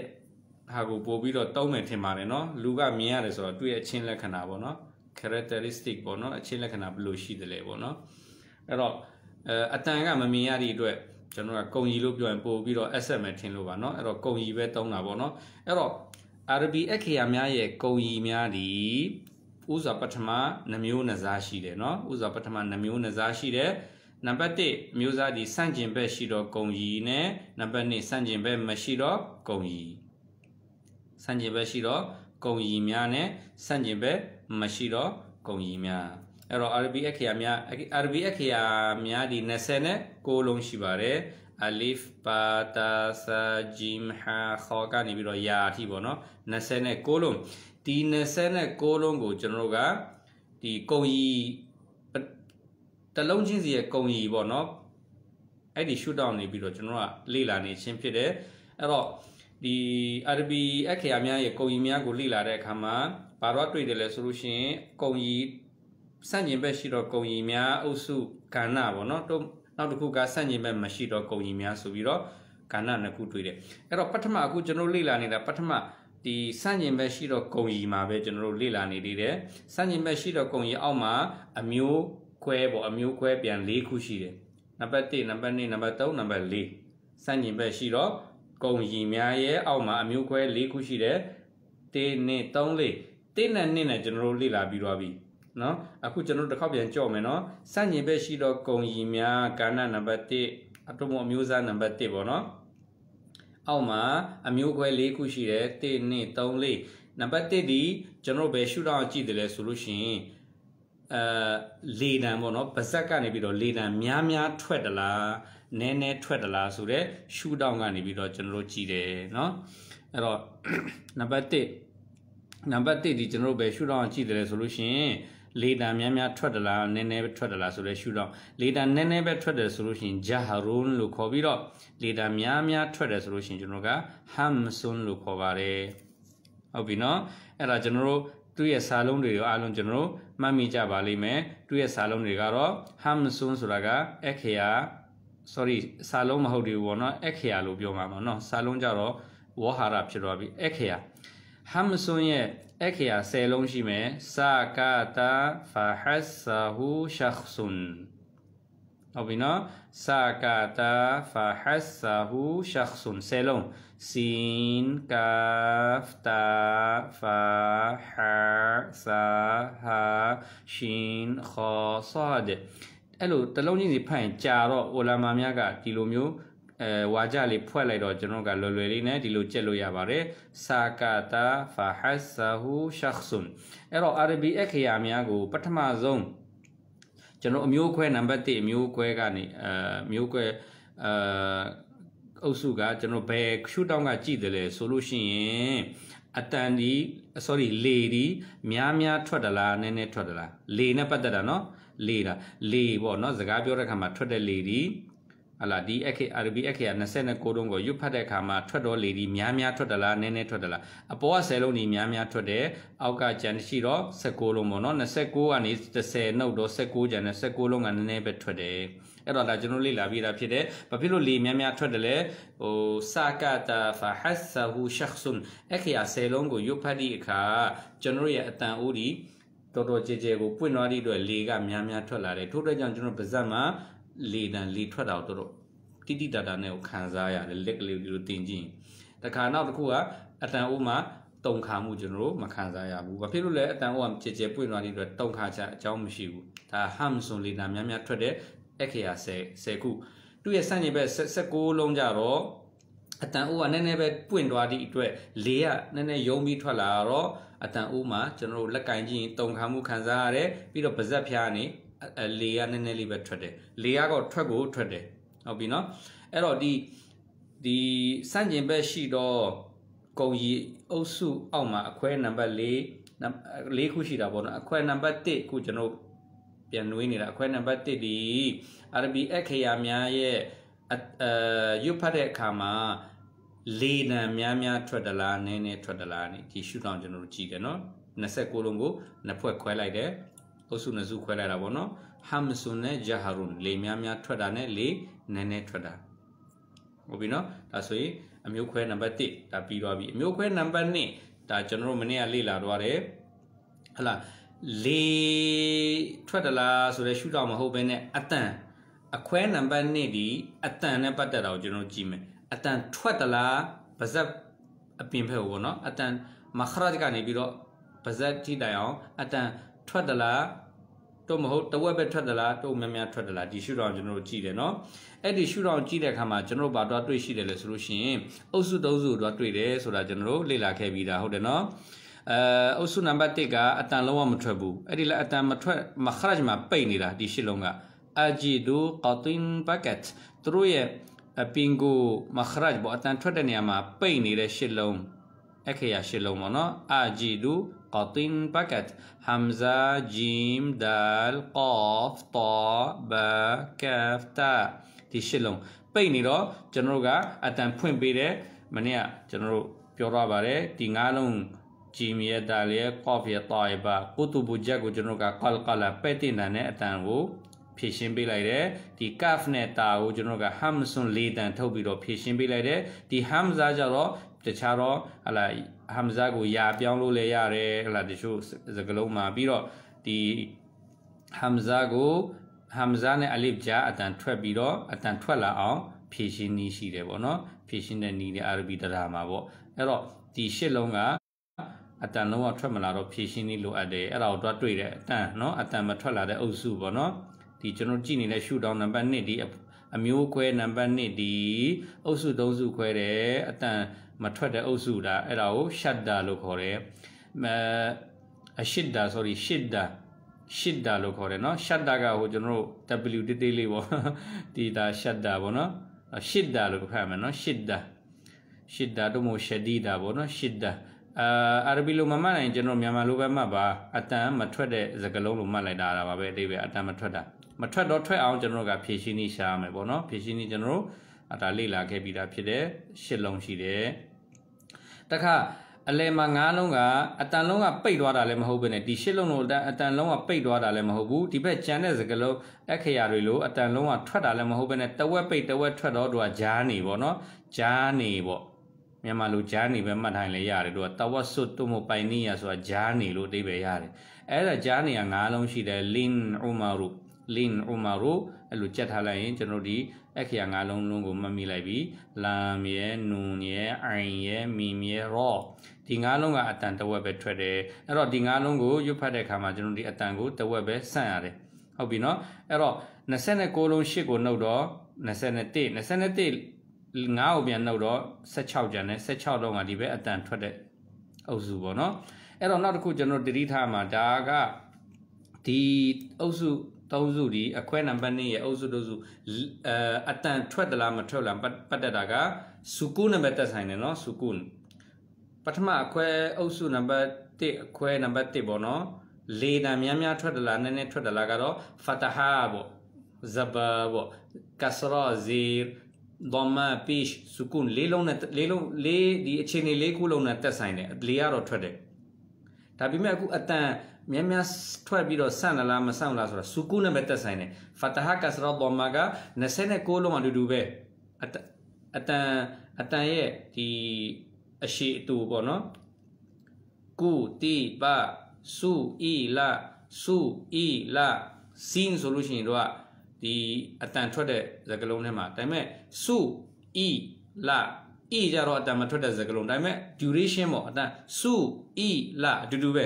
ဟာကိုပို့ပြီးတော့တုံးမယ်ထင်ပါတယ်နော်လူကမြင်ရတယ်ဆိုတော့သူ့ရဲ့အချင်းလက္ခဏာပေါ့နော် characteristic ပေါ့နော်အချင်းလက္ခဏာဘယ်လိုရှိသလဲပေါ့နော်အဲ့တော့အတန်ကမမြင်ရတဲ့အတွက်ကျွန်တော်ကကုံကြီးလို့ပြောရင်ပို့ပြီးတော့ asset မယ်ထင်လို့ပါနော်အဲ့တော့ကုံကြီးပဲတုံးတာပေါ့နော်အဲ့တော့ RB အခရာများရဲ့ကုံကြီးများဒီဥစွာပထမနှမျိုးနှစားရှိတယ်နော်ဥစွာပထမနှမျိုးနှစားရှိတယ်နံပါတ်1မျိုးစားဒီစန့်ကျင်ဘက်ရှိတော့ဂုံကြီးနဲ့နံပါတ်2စန့်ကျင်ဘက်မရှိတော့ဂုံကြီးဆန့်ကျင်ဘက်ရှိတော့ကုံရီများနဲ့ဆန့်ကျင်ဘက်မရှိတော့ကုံရီများအဲ့တော့ RB အခရာများ RB အခရာများဒီ20နဲ့6လုံးရှိပါတယ်အလစ်ပါတာဆာဂျင်ဟာခေါ်ကနေပြီးတော့ယာအထိပေါ့နော်20နဲ့6လုံးဒီ20နဲ့6လုံးကိုကျွန်တော်တို့ကဒီကုံရီတလုံးချင်းစီရဲ့ကုံရီပေါ့နော်အဲ့ဒီ shoot down နေပြီးတော့ကျွန်တော်ကလေ့လာနေခြင်းဖြစ်တယ်အဲ့တော့ဒီအာရဘီအခရာများရဲ့ကုံရီများကိုလေ့လာတဲ့အခါမှာဘာတော့တွေ့တယ်လဲဆိုလို့ရှိရင်ကုံရီဆန့်ကျင်ဘက်ရှိတော့ကုံရီများအုပ်စုကဏ္ဍပေါ့နော်တော့နောက်တစ်ခုကဆန့်ကျင်ဘက်မရှိတော့ကုံရီများဆိုပြီးတော့ကဏ္ဍနှစ်ခုတွေ့တယ်အဲ့တော့ပထမအခုကျွန်တော်လေ့လာနေတာပထမဒီစန့်ကျင်ဘက်ရှိတော့ဂုံရီမှာပဲကျွန်တော်တို့လေ့လာနေသေးတယ်စန့်ကျင်ဘက်ရှိတော့ဂုံရီအောက်မှာအမျိုးခွဲပေါ့အမျိုးခွဲပြန်၄ခုရှိတယ်နံပါတ်1နံပါတ်2နံပါတ်3နံပါတ်4စန့်ကျင်ဘက်ရှိတော့ကုံရီများရဲ့အောက်မှာအမျိုးကွဲ၄ခုရှိတယ်တင်းနှစ်၃လေးတင်းနဲ့နှစ်နဲ့ကျွန်တော်တို့လေ့လာပြီးတော့ပြီနော်အခုကျွန်တော်တို့တစ်ခေါက်ပြန်ကြော့မယ်နော်စန့်ကျင်ဘက်ရှိတော့ကုံရီများကာဏနံပါတ်1အတုံအမျိုးစားနံပါတ်1ပေါ့နော်အောက်မှာအမျိုးကွဲ၄ခုရှိတယ်တင်းနှစ်၃လေးနံပါတ်1ဒီကျွန်တော်တို့ဘယ်ရှုထောင့်ကြည့်တယ်လဲဆိုလို့ရှိရင်အဲလေတံပေါ့နော်ပါဇက်ကနေပြီးတော့လေတံများများထွက်တလားနည်းနည်းထွက်သလားဆိုတော့ရှူတောင်းကနေပြီးတော့ကျွန်တော်တို့ကြည့်တယ်เนาะအဲ့တော့နံပါတ်1နံပါတ်1ဒီကျွန်တော်တို့ပဲရှူတောင်းကြည့်တယ်ဆိုလို့ရှိရင်လေတံများများထွက်သလားနည်းနည်းပဲထွက်သလားဆိုတော့ရှူတော့လေတံနည်းနည်းပဲထွက်တယ်ဆိုလို့ရှိရင်ဂျာဟာရွန်လို့ခေါ်ပြီးတော့လေတံများများထွက်တယ်ဆိုလို့ရှိရင်ကျွန်တော်ကဟမ်ဆွန်လို့ခေါ်ပါတယ်ဟုတ်ပြီနော်အဲ့ဒါကျွန်တော်တို့သူ့ရဲ့စာလုံးတွေရောအားလုံးကျွန်တော်တို့မှတ်မိကြပါလိမ့်မယ်သူ့ရဲ့စာလုံးတွေကတော့ဟမ်ဆွန်ဆိုတာကအခရာ sorry စာလုံးမဟုတ်သေးဘူးပေါ့နော်အခရာလို့ပြောမှာပေါ့နော်စာလုံးကြတော့ဝဟာရဖြစ်သွားပြီအခရာဟမ်ဆွန်ရဲ့အခရာ10လုံးရှိမယ်စာကာတာဖာဟတ်ဆာဟူရှခ်ဆွန်ဟုတ်ပြီနော်စာကာတာဖာဟတ်ဆာဟူရှခ်ဆွန်10လုံးစင်ကာဖတာဖာဟာဆာဟာရှင်ခါဆာဒ်အဲ့လိုတလုံးချင်းစီဖတ်ရင်ကြာတော့အိုလာမာများကဒီလိုမျိုးအဲဝါကြလေးဖွဲ့လိုက်တော့ကျွန်တော်ကလွယ်လွယ်လေးနဲ့ဒီလိုကြက်လို့ရပါတယ်စာကာတာဖာဟတ်ဆာဟူရှခ်ဆွန်အဲ့တော့ RB အခရာများကို ပထမဆုံးကျွန်တော်အမျိုးခွဲနံပါတ်1အမျိုးခွဲကနေအဲမျိုးခွဲအဲအုပ်စုကကျွန်တော်ဘယ်ရှုတောင်းက ကြည့်တယ်လဲဆိုလို့ရှိရင်အတန်ဒီ sorry လေဒီများများထွက်တလားနည်းနည်းထွက်တလားလေနဲ့ပတ်သက်တာเนาะလေတာလေပေါ့နော်စကားပြောတဲ့အခါမှာထွက်တဲ့လေဒီဟလာဒီအခအာရဘီအခရ29ကိုတုံးကိုရွတ်ဖတ်တဲ့အခါမှာထွက်တော့လေဒီများများထွက်တလားနည်းနည်းထွက်တလားအပေါ်က10လုံးဒီများများထွက်တယ်အောက်ကကျန်ရှိတော့16လုံးပေါ့နော်29ကနေ30နှုတ်တော့16ကျန်နဲ့16လုံးကနည်းနည်းပဲထွက်တယ်အဲ့တော့ဒါကျွန်တော်လေ့လာပြီးတာဖြစ်တယ်ဘာဖြစ်လို့လေများများထွက်တယ်လဲဟိုစာကတာဖဟဆဟူရှခ်ဆန်အခရ10လုံးကိုရွတ်ဖတ်ဒီအခါကျွန်တော်ရဲ့အတန်အိုးဒီတော်တော်ကြဲကြဲကိုပွင့်သွားသည့်အတွက်လေကများများထွက်လာတယ်ထို့အတွက်ကြောင့်ကျွန်တော်ပါဇက်မှာလေတံလေထွက်တာကိုတော်တော်တိတိတတာနဲ့ကိုခံစားရတယ်လက်ကလေးကိုတင်ကြည့်တခါနောက်တစ်ခုကအတန်အိုးမှာတုံခါမှုကျွန်တော်တို့မခံစားရဘူးဘာဖြစ်လို့လဲအတန်အိုးကကြဲကြဲပွင့်သွားသည့်အတွက်တုံခါချအကြောင်းမရှိဘူးဒါဟမ်ဆွန်လေတံများများထွက်တဲ့အခရာ10 10ခုသူ့ရဲ့စန့်ကျင်ဘက်16လုံးကြတော့အတန်အိုးကနည်းနည်းပဲပွင့်သွားသည့်အတွက်လေကနည်းနည်းယုံပြီးထွက်လာတော့အတန်အိုးမှာကျွန်တော်တို့လက်ကင်ကြည့်ရင်တုံခါမှုခံစားရတယ်ပြီးတော့ပါဇက်ဖျားနေလေကနည်းနည်းလေးပဲထွက်တယ်လေကတော့ထွက်ကိုထွက်တယ်ဟုတ်ပြီနော်အဲ့တော့ဒီဒီစန့်ကျင်ဘက်ရှိတော့ကုံရီအုပ်စုအောက်မှာအခွဲနံပါတ်4 4ခုရှိတာပေါ့နော်အခွဲနံပါတ်1ခုကျွန်တော်ပြန်နှွေးနေတာအခွဲနံပါတ်1ဒီ RB အခရာများရဲ့အဲရွတ်ဖတ်တဲ့အခါမှာလေတံများများထွက်တလားနည်းနည်းထွက်တလားနေဒီရှုထောင့်ကျွန်တော်တို့ကြည့်တယ်နော်26လုံးကိုနှစ်ဖွဲ့ခွဲလိုက်တယ်အုပ်စုနှစ်စုခွဲလိုက်တာပေါ့နော်ဟမ်ဆွန်နဲ့ဂျာဟာရွန်လေများများထွက်တာနဲ့လေနည်းနည်းထွက်တာဟုတ်ပြီနော်ဒါဆိုရင်အမျိုးခွဲနံပါတ်1ဒါပြီးသွားပြီအမျိုးခွဲနံပါတ်2ဒါကျွန်တော်တို့မနေ့ကလေ့လာသွားတယ်ဟလာလေထွက်တလားဆိုတော့ရှုတော့မဟုတ်ဘဲနဲ့အတန်အခွဲနံပါတ်2ဒီအတန်နဲ့ပတ်သက်တာကိုကျွန်တော်ကြည့်မယ်အတန်ထွက်သလားပါဇက်အပြင်ဖက်ဘောနော်အတန်မခရတ်ကနေပြီးတော့ပါဇက်ထိတိုင်အောင်အတန်ထွက်သလားတို့မဟုတ်တဝက်ပဲထွက်သလားတို့များများထွက်သလားဒီရှုထောင့်ကျွန်တော်တို့ကြည့်တယ်နော်အဲ့ဒီရှုထောင့်ကြည့်တဲ့အခါမှာကျွန်တော်တို့ဘာတော့တွေ့ရှိတယ်လဲဆိုလို့ရှိရင်အုပ်စုသုံးစုတော့တွေ့တယ်ဆိုတာကျွန်တော်တို့လေ့လာခဲ့ပြီးတာဟုတ်တယ်နော်အဲအုပ်စုနံပါတ်1ကအတန်လုံးဝမထွက်ဘူးအဲ့ဒီလည်းအတန်မထွက်မခရတ်မှာပိတ်နေတာဒီရှစ်လုံးကအဂျီဒူကတင်ဘကတ်သူတို့ရဲ့အပင်ကိုမခရတ်ဘောအတန်ထွက်တဲ့နေရာမှာပိတ်နေတဲ့ရှစ်လုံးအခရာရှစ်လုံးပေါ့နော်အာဂျီဒူကတင်ဘကတ်ဟမ်ဇာဂျင်ဒာလ်ကောဖ်တာဘာကဖ်တာဒီရှစ်လုံးပိတ်နေတော့ကျွန်တော်တို့ကအတန်ဖွင့်ပေးတယ်မနေ့ကကျွန်တော်တို့ပြောရပါတယ်ဒီငါးလုံးဂျီမီယတာလေကော့ဖ်ရတာဘာကုတူဘူဂျက်ကိုကျွန်တော်ကကလကလာပဲ့တင်တဲ့အတန်ကိုဖြည့်ရှင်းပေးလိုက်တယ်ဒီ kaf နဲ့တာကိုကျွန်တော်က hamsun လေးတန်ထုတ်ပြီးတော့ဖြည့်ရှင်းပေးလိုက်တယ်ဒီ hamza ကြတော့တခြားတော့ဟလာ hamza ကိုယာပြောင်းလို့လည်းရတယ်ဟလာတချို့စကားလုံးမှာပြီးတော့ဒီ hamza ကိုဟမ်ဇာနဲ့အလစ်ဂျာအတန်ထွက်ပြီးတော့အတန်ထွက်လာအောင် ဖြည့်ရှင်းနည်းရှိတယ်ပေါ့နော်ဖြည့်ရှင်းတဲ့နည်းနဲ့အာရဗီတရားမှာပေါ့အဲ့တော့ဒီရှစ်လုံးကအတန်လုံးကထွက်မလာတော့ဖြည့်ရှင်းနည်းလိုအပ်တယ်အဲ့ဒါကိုတွားတွေ့တယ်အတန်နော်အတန်မထွက်လာတဲ့အုပ်စုပေါ့နော်ဒီကျွန်တော်ကြည့်နေတဲ့ shoot down နံပါတ်1ဒီအမျိုးခွဲနံပါတ်1ဒီအုပ်စုသုံးစုခွဲတယ်အတန်မထွက်တဲ့အုပ်စုဒါအဲ့ဒါကို shatter လို့ခေါ်တယ်အရှစ်တာ sorry ရှစ်တာရှစ်တာလို့ခေါ်တယ်เนาะ shatter ကဟိုကျွန်တော် W တိတိလေးပေါ့ဒီဒါ shatter ပေါ့เนาะရှစ်တာလို့ခေါ်မှာเนาะရှစ်တာရှစ်တာတို့မို့ရှဒီတာပေါ့เนาะရှစ်တာအာအာရဘီလိုမမှတ်နိုင်ကျွန်တော်မြန်မာလိုပဲမှတ်ပါအတန်မထွက်တဲ့စကားလုံးလိုမှတ်လိုက်တာဒါပါပဲအတိပဲအတန်မထွက်တာမထွက်တော့ထွက်အောင်ကျွန်တော်တို့ကဖြည့်ရှင်းနည်းရှာရမယ်ပေါ့နော်ဖြည့်ရှင်းနည်းကျွန်တော်တို့ဒါလေ့လာခဲ့ပြီးသားဖြစ်တယ်ရှစ်လုံးရှိတယ်တခါအလယ်မှာ၅လုံးကအတန်လုံးကပိတ်သွားတာလည်းမဟုတ်ဘဲနဲ့ဒီရှစ်လုံးတို့အတန်လုံးကပိတ်သွားတာလည်းမဟုတ်ဘူးဒီဘက်ကျန်တဲ့စကလုံးအခရာတွေလိုအတန်လုံးကထွက်တာလည်းမဟုတ်ဘဲနဲ့တဝက်ပိတ်တဝက်ထွက်တော့သူကဂျားနေပေါ့နော်ဂျားနေပေါ့မြန်မာလိုဂျားနေပဲမှတ်ထိုင်လဲရတယ်သူကတဝက်ဆွတ်တုံမပိုင်နီးရဆိုတာဂျားနေလို့အဓိပ္ပာယ်ရတယ်အဲ့ဒါဂျားနေက၅လုံးရှိတယ်လင်းဥမာရူလင်အိုမာရိုအဲ့လိုကြက်ထားလိုက်ရင်ကျွန်တော်ဒီအခရာငါးလုံးလုံးကိုမှတ်မိလိုက်ပြီလာမီရဲနူနီရဲအိုင်ရဲမီမီရဲရောဒီငါးလုံးကအတန်တဝက်ပဲထွက်တယ်အဲ့တော့ဒီငါးလုံးကိုရွတ်ဖတ်တဲ့အခါမှာကျွန်တော်ဒီအတန်ကိုတဝက်ပဲဆန့်ရတယ်ဟုတ်ပြီနော်အဲ့တော့26လုံး8ကိုနှုတ်တော့21 21ငါးကိုပြန်နှုတ်တော့16ကျန်တယ်16လုံးကဒီပဲအတန်ထွက်တဲ့အုပ်စုပေါ့နော်အဲ့တော့နောက်တစ်ခုကျွန်တော်တတိထားမှာဒါကဒီအုပ်စုသုံးစုဒီအခွဲနံပါတ်2ရဲ့အုပ်စုတို့စုအအတန်ထွက်သလားမထွက်လားပတ်သက်တာကစုကုနံပါတ်သက်ဆိုင်တယ်နော်စုကုပထမအခွဲအုပ်စုနံပါတ်1အခွဲနံပါတ်1ပေါ့နော်လေတံများများထွက်သလားနည်းနည်းထွက်သလားကတော့ဖတဟာပေါ့ဇဘာပေါ့ကစရာဇီရ်ဒမပိရှ်စုကုလေးလုံးနဲ့လေးလုံးလေးဒီအခြေအနေလေးခုလုံးနဲ့သက်ဆိုင်တယ်လေကတော့ထွက်တယ်ဒါပေမဲ့အခုအတန်မြဲမြဲထွက်ပြီးတော့ဆန့်လားမဆန့်လားဆိုတာစုကုနဲ့ပဲတက်ဆိုင်တယ်ဖတဟကစရောဘောမာက26လုံးအတူတူပဲအတန်အတန်ရဲ့ဒီအရှိအတူပေါ့နော်ကုတိပစုဤလစုဤလစင်းဆိုလို့ရှိရင်တော့ဒီအတန်ထွက်တဲ့စကားလုံးထဲမှာဒါပေမဲ့စုဤလဤကြတော့အတန်မထွက်တဲ့စကားလုံးဒါပေမဲ့ duration ပေါ့အတန်စုဤလအတူတူပဲ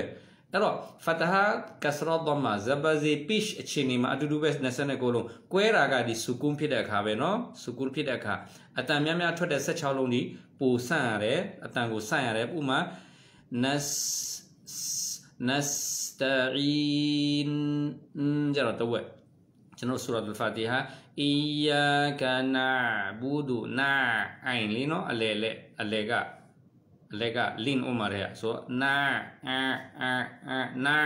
အဲ့တော့ဖတဟာကစရောဒမာဇဘဇီပိရှ်အချင်းနီမှာအတူတူပဲ29ကိုလုံးကွဲတာကဒီဆူကွန်းဖြစ်တဲ့အခါပဲနော်ဆူကွန်းဖြစ်တဲ့အခါအတန်များများထွက်တဲ့16လုံးဒီပူဆန့်ရတယ်အတန်ကိုဆန့်ရတယ်ဥမာနတ်နတ်တအီန်ကြတော့တော့ကျွန်တော်ဆူရတ်အယ်ဖာတီဟာအီယာကနာဘူဒူနာအိုင်လီနော်အလေလေအလေကအလက်က link ဥမာတဲ့ဆိုတော့နာအာအာအာနာ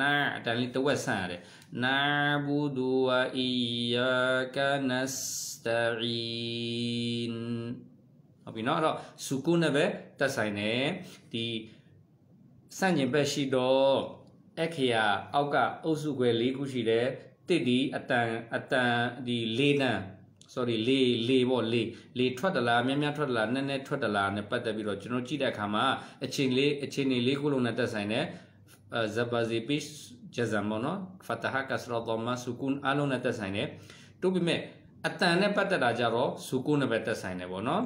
နာအတန်လေးတဝက်ဆန့်ရတယ်နာဘူဒူဝအီယာကနစတာအီန်ဟုတ်ပြီနော်အဲ့တော့စူကုနဲ့ပဲတက်ဆိုင်တယ်ဒီဆန့်ကျင်ဘက်ရှိတော့အခရာအောက်ကအုပ်စုခွဲ၄ခုရှိတယ်တစ်ဒီအတန်အတန်ဒီ၄တန်း sorry လေလေပေါ့လေလေထွက်တလားများများထွက်တလားနည်းနည်းထွက်တလားနဲ့ပတ်သက်ပြီးတော့ကျွန်တော်ကြည့်တဲ့အခါမှာအချိန်လေးအချိန်လေးလေးခုလုံးနဲ့တက်ဆိုင်တဲ့ဇဘာဇီပိစ်ဂျဇမ်ဘောနော်ဖတဟာကစရတော်မဆူကွန်အလုံးနဲ့တက်ဆိုင်တယ်တို့ပေမဲ့အတန်နဲ့ပတ်သက်တာကြတော့ဆူကွန်နဲ့ပဲတက်ဆိုင်တယ်ပေါ့နော်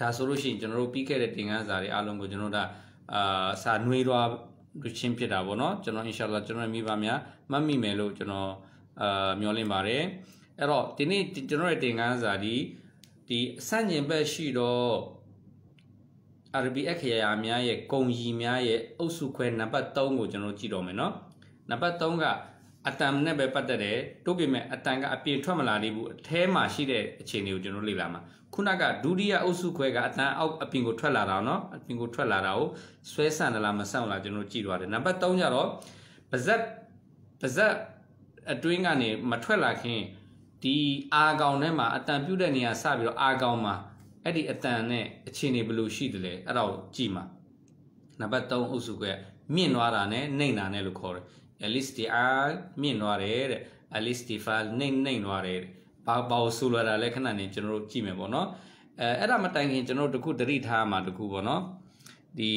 ဒါဆိုလို့ရှိရင်ကျွန်တော်တို့ပြီးခဲ့တဲ့တင်ကန်းစာတွေအလုံးကိုကျွန်တော်တို့အာစာနှွေးသွားလူချင်းဖြစ်တာပေါ့နော်ကျွန်တော် inshallah ကျွန်တော်မိဘများမှတ်မိမယ်လို့ကျွန်တော်အာမျှော်လင့်ပါတယ်။အဲ့တော့ဒီနေ့ကျွန်တော်ရဲ့သင်ခန်းစာဒီဒီအဆန့်ကျင်ဘက်ရှိတော့ RB အခရာယာများရဲ့ဂုံရီများရဲ့အုပ်စုခွဲနံပါတ်3ကိုကျွန်တော်ကြည့်တော့မယ်နော်နံပါတ်3ကအတန်နဲ့ပဲပတ်သက်တယ်တို့ပြင်မဲ့အတန်ကအပြင်ထွက်မလာသေးဘူးအထဲမှာရှိတဲ့အခြေအနေကိုကျွန်တော်လေ့လာမှာခုနကဒုတိယအုပ်စုခွဲကအတန်အောက်အပြင်ကိုထွက်လာတာနော်အပြင်ကိုထွက်လာတာကိုဆွဲဆန်လားမဆန်လားကျွန်တော်ကြည့်သွားတယ်နံပါတ်3ကျတော့ပါဇက်ပါဇက်အတွင်းကနေမထွက်လာခင်ဒီအာကောင်ထဲမှာအတန်ပြုတ်တဲ့နေရာစပြီးတော့အာကောင်မှာအဲ့ဒီအတန်နဲ့အခြေအနေဘယ်လိုရှိတယ်လဲအဲ့ဒါကိုကြည့်မှာနံပါတ်3အုပ်စုကမြင့်သွားတာနဲ့နှိမ့်တာနဲ့လို့ခေါ်တယ် LSTR မြင့်သွားတယ်တဲ့ LSTFAL နှိမ့်နှိမ့်သွားတယ်ဘာဘာဆိုလာတာလဲခဏနေကျွန်တော်တို့ကြည့်မယ်ပေါ့နော်အဲအဲ့ဒါမတိုင်ခင်ကျွန်တော်တို့တခုတတိထားမှာတခုပေါ့နော်ဒီ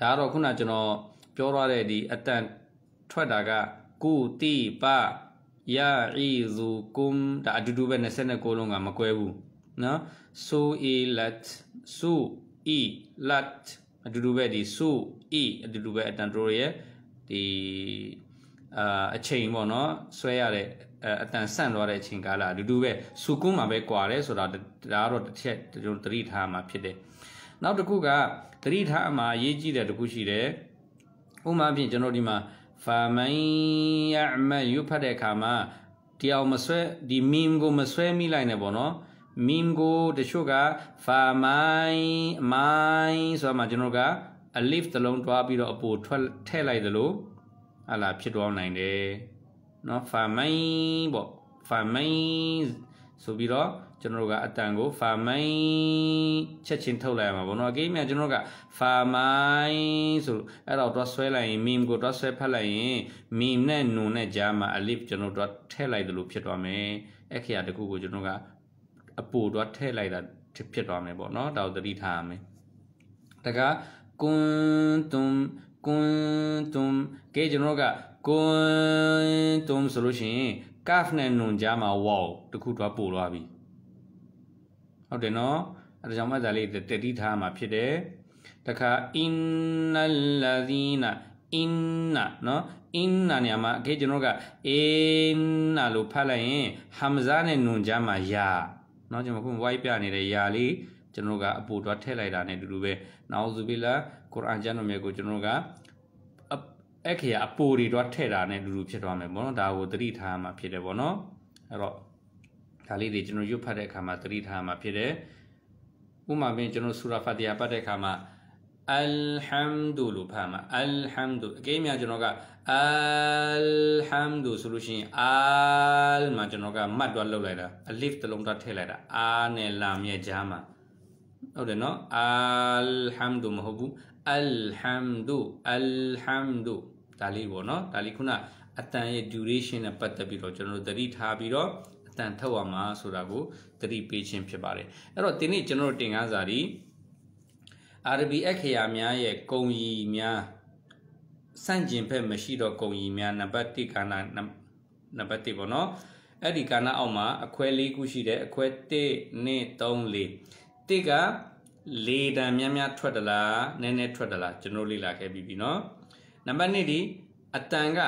ဒါကတော့ခုနကျွန်တော် ပြောထားတဲ့ဒီအတန်ထွက်တာကကုတိပယာအီဇူကွမ်ဒါအတူတူပဲ29ကိုလုံးကမကွဲဘူးနော်ဆူအီလတ်ဆူအီလတ်အတူတူပဲဒီဆူအီအတူတူပဲအတန်တိုရဲ့ဒီအာအချိန်ပေါ့နော်ဆွဲရတဲ့အတန်ဆန့်သွားတဲ့အချိန်ကာလအတူတူပဲဆူကွမ်မှာပဲကွာတယ်ဆိုတာဒါကတော့တစ်ချက်ကျွန်တော်သတိထားမှာဖြစ်တယ်နောက်တစ်ခုကသတိထားမှာအရေးကြီးတဲ့တစ်ခုရှိတယ်ဥပမာဖြင့်ကျွန်တော်ဒီမှာဖာမန်ယအမယူဖတ်တဲ့အခါမှာဒီအောင်မဆွဲဒီ meme ကိုမဆွဲမိလိုက်နဲ့ပေါ့နော် meme ကိုတချို့ကဖာမိုင်းမိုင်းဆိုတာမှကျွန်တော်ကအလစ်သလုံးတွားပြီးတော့အပိုထွက်ထည့်လိုက်သလိုဟာလာဖြစ်သွားနိုင်တယ်เนาะဖာမိုင်းပေါ့ဖာမိုင်းဆိုပြီးတော့ကျွန်တော်တို့ကအတန်ကို ဖာမိုင်းချက်ချင်းထုတ်လိုက်ရမှာဗောနော်အကိမြန်ကျွန်တော်တို့ကဖာမိုင်းဆိုအဲ့တော့တော့ဆွဲလိုက်ရင် meme ကိုတော့ဆွဲဖတ်လိုက်ရင် meme နဲ့ no နဲ့ကြားမှာ alif ကျွန်တော်တို့ထည့်လိုက်တယ်လို့ဖြစ်သွားမယ်အဲ့ခရာတကူကိုကျွန်တော်ကအပိုတော့ထည့်လိုက်တာဖြစ်သွားမယ်ဗောနော်ဒါကိုသတိထားရမယ်တကားကွန်တုံကွန်တုံကဲကျွန်တော်ကကွန်တုံဆိုလို့ရှိရင် kaf နဲ့ nun ကြားမှာ wow တခုတော့ပို့သွားပြီဟုတ်တယ်နော်အဲဒါကြောင့်မှဒါလေးတတိထားမှာဖြစ်တယ်တခါ innal ladhina inna နော် inna နေရာမှာအခေကျွန်တော်က inna လို့ဖတ်လိုက်ရင် hamza နဲ့နွန်ကြားမှာယာနော်ကျွန်တော်ခု white ပြနေတဲ့ယာလေးကျွန်တော်ကအပူတော့ထည့်လိုက်တာနဲ့အတူတူပဲနောက်ဇူဘီလာကုရ်အာန်ကျမ်းတော်မြတ်ကိုကျွန်တော်ကအဲ့ခေယအပူတွေတော့ထည့်တာနဲ့အတူတူဖြစ်သွားမယ်ဘောနော်ဒါကိုသတိထားမှဖြစ်တယ်ဘောနော်အဲ့တော့ဒါလေးတွေကျွန်တော်ရွတ်ဖတ်တဲ့အခါမှာသတိထားမှာဖြစ်တယ်ဥမာပင်ကျွန်တော်ဆူရာဖတ်တရားပတ်တဲ့အခါမှာအလ်ဟမ်ဒူလို့ဖတ်မှာအလ်ဟမ်ဒူအကိမ်းများကျွန်တော်ကအလ်ဟမ်ဒူဆိုလို့ရှိရင်အလ်မှာကျွန်တော်ကမှတ်သွားလောက်လိုက်တာအလစ်တစ်လုံးသားထည့်လိုက်တာအာနဲ့လာမြဲကြားမှာဟုတ်တယ်နော်အလ်ဟမ်ဒူမဟုတ်ဘူးအလ်ဟမ်ဒူအလ်ဟမ်ဒူဒါလေးပေါ့နော်ဒါလေးခုနအတန်ရဲ့ duration နဲ့ပတ်သက်ပြီးတော့ကျွန်တော်တို့သတိထားပြီးတော့အတန်ထုတ်အောင်မှာဆိုတာကိုသတိပေးခြင်းဖြစ်ပါတယ်အဲ့တော့ဒီနေ့ကျွန်တော်တို့တင်ကားစာဒီ RB အခရာများရဲ့ဂုံရီများစန့်ကျင်ဘက်မရှိတော့ဂုံရီများနံပါတ်1ကဏ္ဍနံပါတ်1ပေါ့နော်အဲ့ဒီကဏ္ဍအောက်မှာအခွဲ၄ခုရှိတယ်အခွဲ1 2 3 4တစ်ကလေတံများများ ထွက်တလားနည်းနည်းထွက်တလားကျွန်တော်လေ့လာခဲ့ပြီးပြီเนาะနံပါတ်2ဒီအတန်က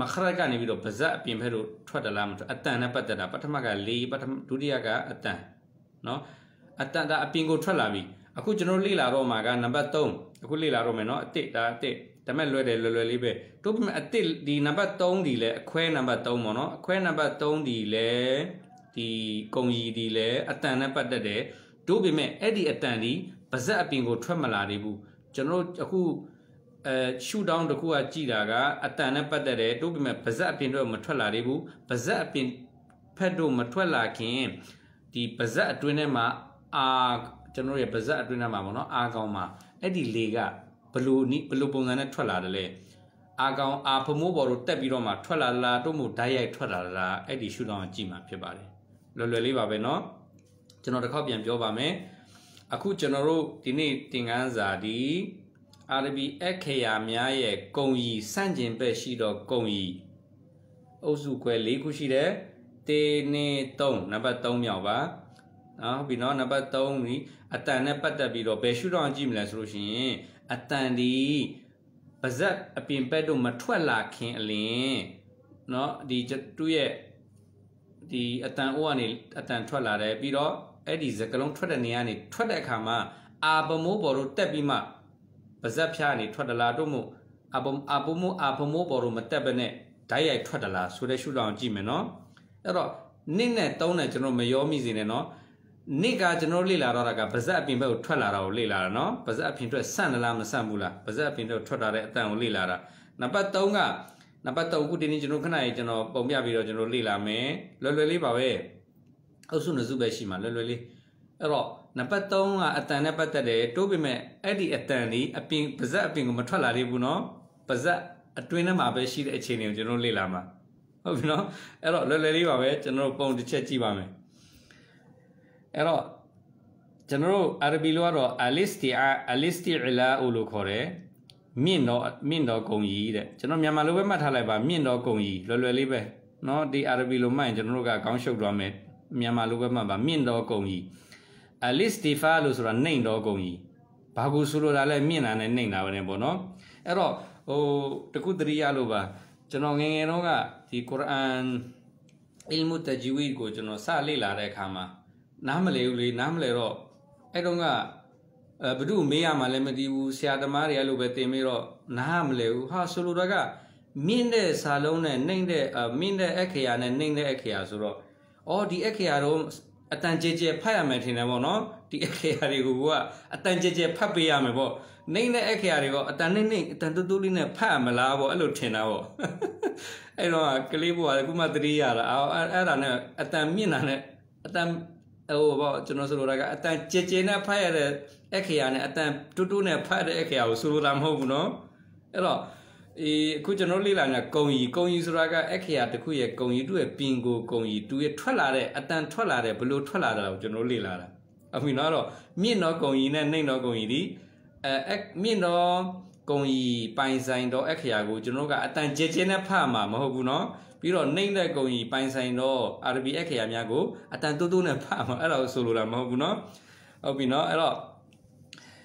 မခရကနေပြီးတော့ဗဇက်အပြင်ဘက်တို့ထွက်တလားမထွက်အတန်နဲ့ပတ်သက်တာပထမက၄ပထမဒုတိယကအတန်နော်အတန်ဒါအပြင်ကိုထွက်လာပြီအခုကျွန်တော်လေ့လာတော့မှာကနံပါတ်3အခုလေ့လာတော့မယ်နော်အတစ်ဒါအတစ်ဒါမဲ့လွယ်တယ်လွယ်လွယ်လေးပဲတို့ပြအတစ်ဒီနံပါတ်3ဒီလဲအခွဲနံပါတ်3ပေါ့နော်အခွဲနံပါတ်3ဒီလဲဒီကုံကြီးဒီလဲအတန်နဲ့ပတ်သက်တယ်တို့ပြမဲ့အဲ့ဒီအတန်ဒီပါဇက်အပြင်ကိုထွက်မလာသေးဘူးကျွန်တော်အခုအဲရှူတောင်းတစ်ခုကကြည်တာကအတန်နဲ့ပတ်သက်တယ်တို့ပြမဲ့ဗဇက်အပြင်တော့မထွက်လာသေးဘူးဗဇက်အပြင်ဖက်တို့မထွက်လာခင်ဒီဗဇက်အတွင်းထဲမှာအာကျွန်တော်ရဲ့ဗဇက်အတွင်းထဲမှာပေါ့နော်အာကောင်မှာအဲ့ဒီလေကဘလို့နိဘလို့ပုံစံနဲ့ထွက်လာတယ်လေအာကောင်အာဖမိုးပေါ်တို့တက်ပြီးတော့မှထွက်လာလားတို့မို့ဓာတ်ရိုက်ထွက်လာလားအဲ့ဒီရှူတောင်းကြည်မှာဖြစ်ပါတယ်လွယ်လွယ်လေးပါပဲเนาะကျွန်တော်တစ်ခေါက်ပြန်ပြောပါမယ်အခုကျွန်တော်တို့ဒီနေ့သင်ခန်းစာဒီအာရဘီအခရာများရဲ့ဂုံရီစန့်ကျင်ဘက်ရှိသောဂုံရီအုပ်စုခွဲ၄ခုရှိတယ်တေနေ3နံပါတ်3မြောက်ပါနော်ဟုတ်ပြီနော်နံပါတ်3ဒီအတန်နဲ့ပတ်သက်ပြီးတော့ဘယ်ရှုတော့ကြည့်မလဲဆိုလို့ရှိရင်အတန်ဒီပါဇက်အပြင်ဘက်တို့မထွက်လာခင်အလင်းနော်ဒီသူ့ရဲ့ဒီအတန်အိုးကနေအတန်ထွက်လာတယ်ပြီးတော့အဲ့ဒီစကလုံးထွက်တဲ့နေရာကနေထွက်တဲ့အခါမှာအာပမိုးပေါ်တို့တက်ပြီးမှပါဇက်ဖျားနေထွက်တလားတို့မို့အပအပမှုအဖမှုပေါ်လို့မတက်ပဲနဲ့ဓာတ်ရိုက်ထွက်တလားဆိုတဲ့ရှုထောင့်ကြည့်မယ်နော်အဲ့တော့နှစ်နဲ့သုံးနဲ့ကျွန်တော်မရောမိစေနဲ့နော်နှစ်ကကျွန်တော်လေ့လာတော့တာကပါဇက်အပြင်ဘက်ကိုထွက်လာတာကိုလေ့လာတာနော်ပါဇက်အပြင်ထွက်ဆန့်တလားမဆန့်ဘူးလားပါဇက်အပြင်ထွက်ထွက်လာတဲ့အတန်ကိုလေ့လာတာနံပါတ်3ကနံပါတ်3ခုဒီနေ့ကျွန်တော်ခဏရေးကျွန်တော်ပုံပြပြီးတော့ကျွန်တော်လေ့လာမယ်လွယ်လွယ်လေးပါပဲအုပ်စုနှစ်စုပဲရှိမှာလွယ်လွယ်လေးအဲ့တော့နံပါတ်3ကအတန်နဲ့ပတ်သက်တယ်တိုးပေမဲ့အဲ့ဒီအတန်လေးအပြင်ပါဇက်အပြင်ကိုမထွက်လာသေးဘူးနော်ပါဇက်အတွင်းထဲမှာပဲရှိတဲ့အခြေအနေကိုကျွန်တော်လေ့လာမှာဟုတ်ပြီနော်အဲ့တော့လွယ်လွယ်လေးပါပဲကျွန်တော်ပုံတစ်ချက်ကြည့်ပါမယ်အဲ့တော့ကျွန်တော်တို့အာရဘီလိုကတော့ alistia alisti'la လို့ခေါ်တယ်မြင့်တော့မြင့်တော့ဂုံကြီးတဲ့ကျွန်တော်မြန်မာလိုပဲမှတ်ထားလိုက်ပါမြင့်တော့ဂုံကြီးလွယ်လွယ်လေးပဲเนาะဒီအာရဘီလိုမှတ်ရင်ကျွန်တော်တို့ကခေါင်းရှုပ်သွားမယ်မြန်မာလိုပဲမှတ်ပါမြင့်တော့ဂုံကြီးအလစ်စတီဖာလို့ဆိုတာနှိမ်တော်ကုန်ကြီးဘာကိုဆိုလိုတာလဲမြင့်တာနဲ့နှိမ်တာပဲပေါ့နော်အဲ့တော့ဟိုတကုတရိယလို့ပါကျွန်တော်ငငယ်တော့ကဒီကုရ်အာန်အီလ်မူတဂျီဝီကိုကျွန်တော်စလေ့လာတဲ့အခါမှာနားမလည်ဘူးလေနားမလည်တော့အဲ့တုန်းကအဲဘု து မေးရမှလည်းမသိဘူးဆရာသမားတွေအဲ့လိုပဲတင်ပြီးတော့နားမလည်ဘူးဟာဆိုလိုတော့ကမြင့်တဲ့စာလုံးနဲ့နှိမ့်တဲ့မြင့်တဲ့အခရာနဲ့နှိမ့်တဲ့အခရာဆိုတော့အော်ဒီအခရာတော့အတန်ကြဲကြဲဖတ်ရမယ်ထင်တယ်ပေါ့နော်ဒီအခရာတွေကိုကအတန်ကြဲကြဲဖတ်ပေးရမယ်ပေါ့နှိမ့်တဲ့အခရာတွေကအတန်နှိမ့်နှိမ့်အတန်တူးတူးလေးနဲ့ဖတ်ရမလားပေါ့အဲ့လိုထင်တာပေါ့အဲ့တော့ကလေးဘွားကခုမှသတိရတာအဲ့အဲ့ဒါနဲ့အတန်မြင့်တာနဲ့အတန်ဟိုပေါ့ကျွန်တော်ဆိုလိုတာကအတန်ကြဲကြဲနဲ့ဖတ်ရတဲ့အခရာနဲ့အတန်တူးတူးနဲ့ဖတ်တဲ့အခရာကိုဆိုလိုတာမဟုတ်ဘူးနော်အဲ့တော့အေးအခုကျွန်တော်လေ့လာနေတာကုံကြီးကုံကြီးဆိုတာကအခရာတစ်ခုရဲ့ကုံကြီးတူရဲ့ပင်ကိုကုံကြီးတူရဲ့ထွက်လာတဲ့အတန်ထွက်လာတဲ့ဘလို့ထွက်လာတာကိုကျွန်တော်လေ့လာတာအမှန်တော့မြင့်တော်ကုံကြီးနဲ့နှိမ့်တော်ကုံကြီးဒီအဲမြင့်တော်ကုံကြီးပိုင်ဆိုင်တော်အခရာကိုကျွန်တော်ကအတန်ကြဲကြဲနဲ့ဖတ်မှာမဟုတ်ဘူးเนาะပြီးတော့နှိမ့်တဲ့ကုံကြီးပိုင်ဆိုင်တော် RB အခရာများကိုအတန်တိုးတိုးနဲ့ဖတ်မှာအဲ့ဒါကိုဆိုလိုတာမဟုတ်ဘူးเนาะဟုတ်ပြီเนาะအဲ့တော့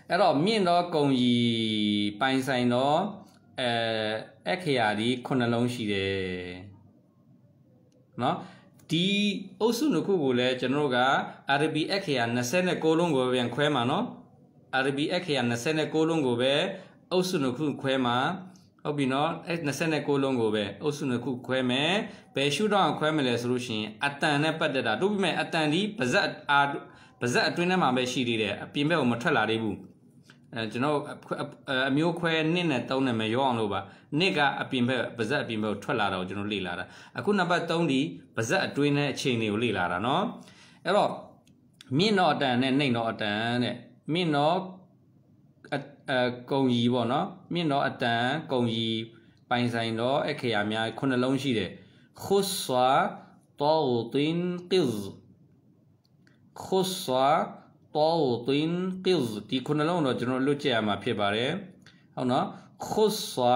အဲ့တော့မြင့်တော်ကုံကြီးပိုင်ဆိုင်တော်အဲအခရာဒီခုနှလုံးရှိတယ်เนาะဒီအုပ်စုနှစ်ခုကိုလည်းကျွန်တော်တို့က RB အခရာ26လုံးကိုပြန်ခွဲမှာเนาะ RB အခရာ26လုံးကိုပဲအုပ်စုနှစ်ခု ခွဲမှာဟုတ်ပြီနော်အဲ26လုံးကိုပဲအုပ်စုနှစ်ခုခွဲမယ်ဘယ်ရှုတော့ခွဲမလဲဆိုလို့ရှိရင်အတန်နဲ့ပတ်သက်တာတို့ပြမဲ့အတန်ဒီပါဇက်အာပါဇက်အတွင်းထဲမှာပဲရှိသေးတယ်အပြင်ဘက်ကိုမထွက်လာသေးဘူးအဲကျွန်တော်အမျိုးခွဲနှစ်နဲ့သုံးနဲ့မရောအောင်လို့ပါနှစ်ကအပြင်ဘက်ပါဇက်အပြင်ဘက်ထွက်လာတော့ကျွန်တော်လေ့လာတာအခုနံပါတ်3ဒီပါဇက်အတွင်းနဲ့အချိန်တွေကိုလေ့လာတာเนาะအဲ့တော့မြင့်တော့အတန်နဲ့နှိမ့်တော့အတန်တဲ့မြင့်တော့အကုံကြီးပေါ့နော်မြင့်တော့အတန်ကုံကြီးပိုင်ဆိုင်တော့အခရာများခုနှလုံးရှိတယ်ခုဆွာတောတင်ကိဇ်ခုဆွာတောတင်ကိဇ်ဒီခုနှလုံးတော့ကျွန်တော်လွတ်ကျက်ရမှာဖြစ်ပါတယ်ဟုတ်နော်ခုဆာ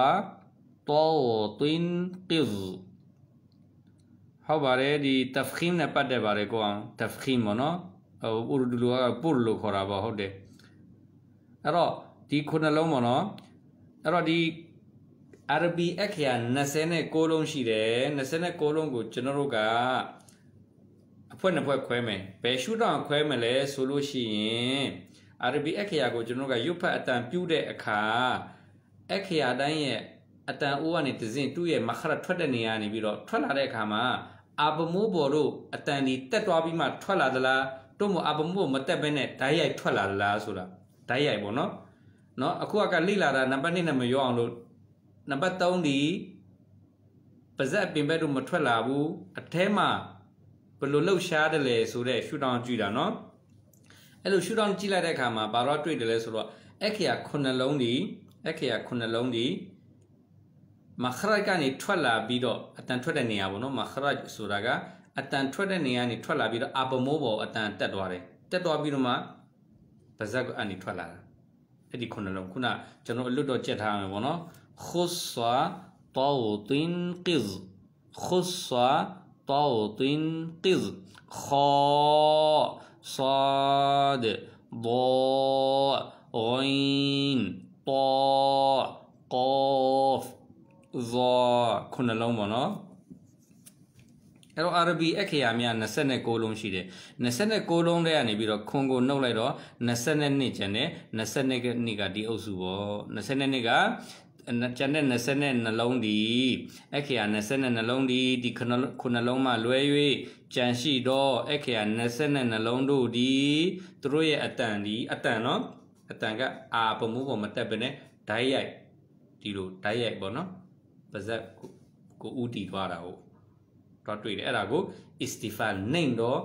တောတင်ကိဇ်ဟုတ်ပါတယ်ဒီတဖခင်းနဲ့ပတ်သက်ပါတယ်ကိုအောင်တဖခင်းပေါ့နော်ဟိုဥရဒူလိုကပုတ်လို့ခေါ်တာပါဟုတ်တယ်အဲ့တော့ဒီခုနှလုံးပေါ့နော်အဲ့တော့ဒီ RB အခရာ26လုံးရှိတယ်26လုံးကို ကျွန်တော်တို့ကအဖွဲ့နှစ်ဖွဲ့ခွဲမယ်ဘယ်ရှုထောင့်ခွဲမလဲဆိုလို့ရှိရင်အာရဘီအခရာကိုကျွန်တော်ကရုပ်ဖတ်အတန်ပြုတဲ့အခါအခရာတိုင်းရဲ့အတန်အိုးကနေတစဉ်သူ့ရဲ့မခရထွက်တဲ့နေရာနေပြီးတော့ထွက်လာတဲ့အခါမှာအာပမိုးပေါ်တို့အတန်ဒီတက်သွားပြီးမှထွက်လာသလားတို့မအာပမိုးမတက်ဘဲနဲ့ဓာတ်ရိုက်ထွက်လာသလားဆိုတာဓာတ်ရိုက်ပေါ့နော်နော်အခုကလိလာတာနံပါတ်1နဲ့မရောအောင်လို့နံပါတ်3ဒီပါဇက်ပင်ဘက်တို့မထွက်လာဘူးအထဲမှာဘယ်လိုလှုပ်ရှားတယ်လဲဆိုတဲ့ရှူတောင်းကြည့်တာနော်အဲ့လိုရှူတောင်းကြည့်လိုက်တဲ့အခါမှာဘာတော့တွေ့တယ်လဲဆိုတော့အခေယခုနှလုံးဒီအခေယခုနှလုံးဒီမခရတ်ကနေထွက်လာပြီးတော့အတန်ထွက်တဲ့နေရာပေါ့နော်မခရတ်ဆိုတာကအတန်ထွက်တဲ့နေရာကနေထွက်လာပြီးတော့အပမိုးပေါ်အတန်တက်သွားတယ်တက်သွားပြီးတော့မှပါဇက်ကနေထွက်လာတာအဲ့ဒီခုနှလုံးခုနကျွန်တော်အလွတ်တော့ကြက်ထားမယ်ပေါ့နော်ခုဆွာတောတင်ကိဇ်ခုဆွာ طوط قذ خاء صاد ضاء غين طاء قاف ظاء ခုနှလုံးပေါ့နော်အဲ့တော့ RB အခရာများ29လုံးရှိတယ်29လုံးတည်းကနေပြီးတော့ခွန်ကိုနှုတ်လိုက်တော့22ကျန်တယ်22ကဒီအုပ်စုပေါ့22ကကျန်တဲ့20နဲ့နှလုံးဒီအခရာ20နဲ့နှလုံးဒီဒီခုနှလုံးမှလွဲ၍ကြံရှိတော့အခရာ20နဲ့နှလုံးတို့ဒီသူတို့ရဲ့အတန်ဒီအတန်နော်အတန်ကအာပမှုပေါ်မတက်ဘဲနဲ့ဓာတ်ရိုက်ဒီလိုဓာတ်ရိုက်ပေါ့နော်ပါဇက်ကိုဥတီသွားတာဟုတ်တော့တွေ့တယ်အဲ့ဒါကို istifa နှိမ်တော့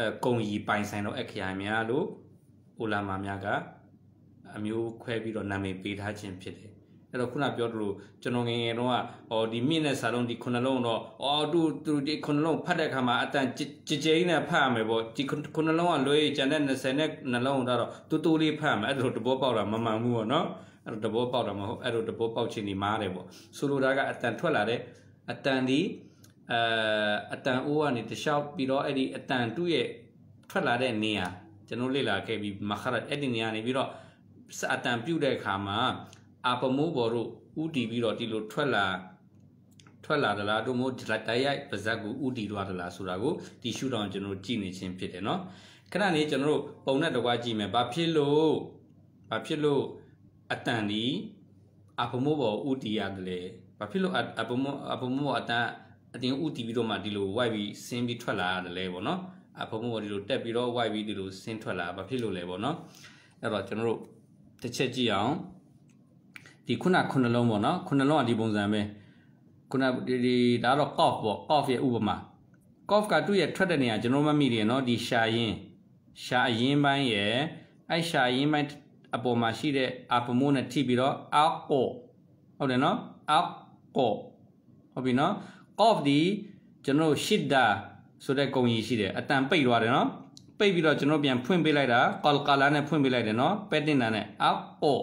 အကုံကြီးပိုင်ဆိုင်တော့အခရာများလို့အိုလာမာများကအမျိုးခွဲပြီးတော့နာမည်ပေးထားခြင်းဖြစ်တယ်အဲ့တော့ခုနပြောသလိုကျွန်တော်ငယ်ငယ်တော့ဟောဒီမြင့်တဲ့စာလုံးဒီခုနှလုံးတော့အော်သူသူဒီခုနှလုံးဖတ်တဲ့အခါမှာအတန်ကြည်ကြဲနဲ့ဖတ်ရမယ်ပေါ့ဒီခုနှလုံးကလွဲကျန်တဲ့20နဲ့နှလုံးတော့တူတူလေးဖတ်ရမယ်အဲ့ဒါတဘောပေါက်တာမမှန်ဘူးပေါ့နော်အဲ့တော့တဘောပေါက်တာမဟုတ်အဲ့တော့တဘောပေါက်ခြင်းဒီမားတယ်ပေါ့ဆိုလိုတာကအတန်ထွက်လာတဲ့အတန်ဒီအဲအတန်အိုးကနေတခြားပြီးတော့အဲ့ဒီအတန်တူရဲ့ထွက်လာတဲ့နေရာကျွန်တော်လေ့လာခဲ့ပြီးမခရအဲ့ဒီနေရာနေပြီးတော့အတန်ပြုတ်တဲ့အခါမှာအာပမိုးဘော်တို့ဥတီပြီးတော့ဒီလိုထွက်လာ ထွက်လာသလားတို့မို့တိုက်ရိုက်ပါဇက်ကိုဥတီသွားသလားဆိုတာကိုဒီရှုတော့ကျွန်တော်ကြည့်နေချင်းဖြစ်တယ်เนาะခဏနေကျွန်တော်တို့ပုံနဲ့တကွာကြည့်မယ်ဘာဖြစ်လို့ဘာဖြစ်လို့အတန်ဒီအပမိုးပေါ်ဥတီရတယ်လေဘာဖြစ်လို့အပမိုးအပမိုးအတန်အတင်းဥတီပြီးတော့မှဒီလိုဝိုက်ပြီးဆင်းပြီးထွက်လာရတယ်လေပေါ့နော်အပမိုးပေါ်ဒီလိုတက်ပြီးတော့ဝိုက်ပြီးဒီလိုဆင်းထွက်လာဘာဖြစ်လို့လဲပေါ့နော်အဲ့တော့ကျွန်တော်တို့တစ်ချက်ကြည့်အောင်ဒီခုနခုနှလုံးပေါ့နော်ခုနှလုံးကဒီပုံစံပဲခုနဒီဒါတော့ cough ပေါ့ cough ရဲ့ဥပမာ cough ကသူ့ရဲ့ထွက်တဲ့နေရာကျွန်တော်မမိတယ်နော်ဒီရှာရင်းရှာအရင်ပိုင်းရဲ့အဲ့ရှာရင်းပိုင်းအပေါ်မှာရှိတဲ့အာပမိုးနဲ့ထိပြီးတော့ alcohol ဟုတ်တယ်နော် alcohol ဟုတ်ပြီနော် cough ဒီကျွန်တော်ရှစ်ဒါဆိုတဲ့ကုံကြီးရှိတယ်အတန်ပိတ်သွားတယ်နော်ပိတ်ပြီးတော့ကျွန်တော်ပြန်ဖွင့်ပေးလိုက်တာကောလကာလာနဲ့ဖွင့်ပေးလိုက်တယ်နော်ပဲတင်တာနဲ့အော်အော်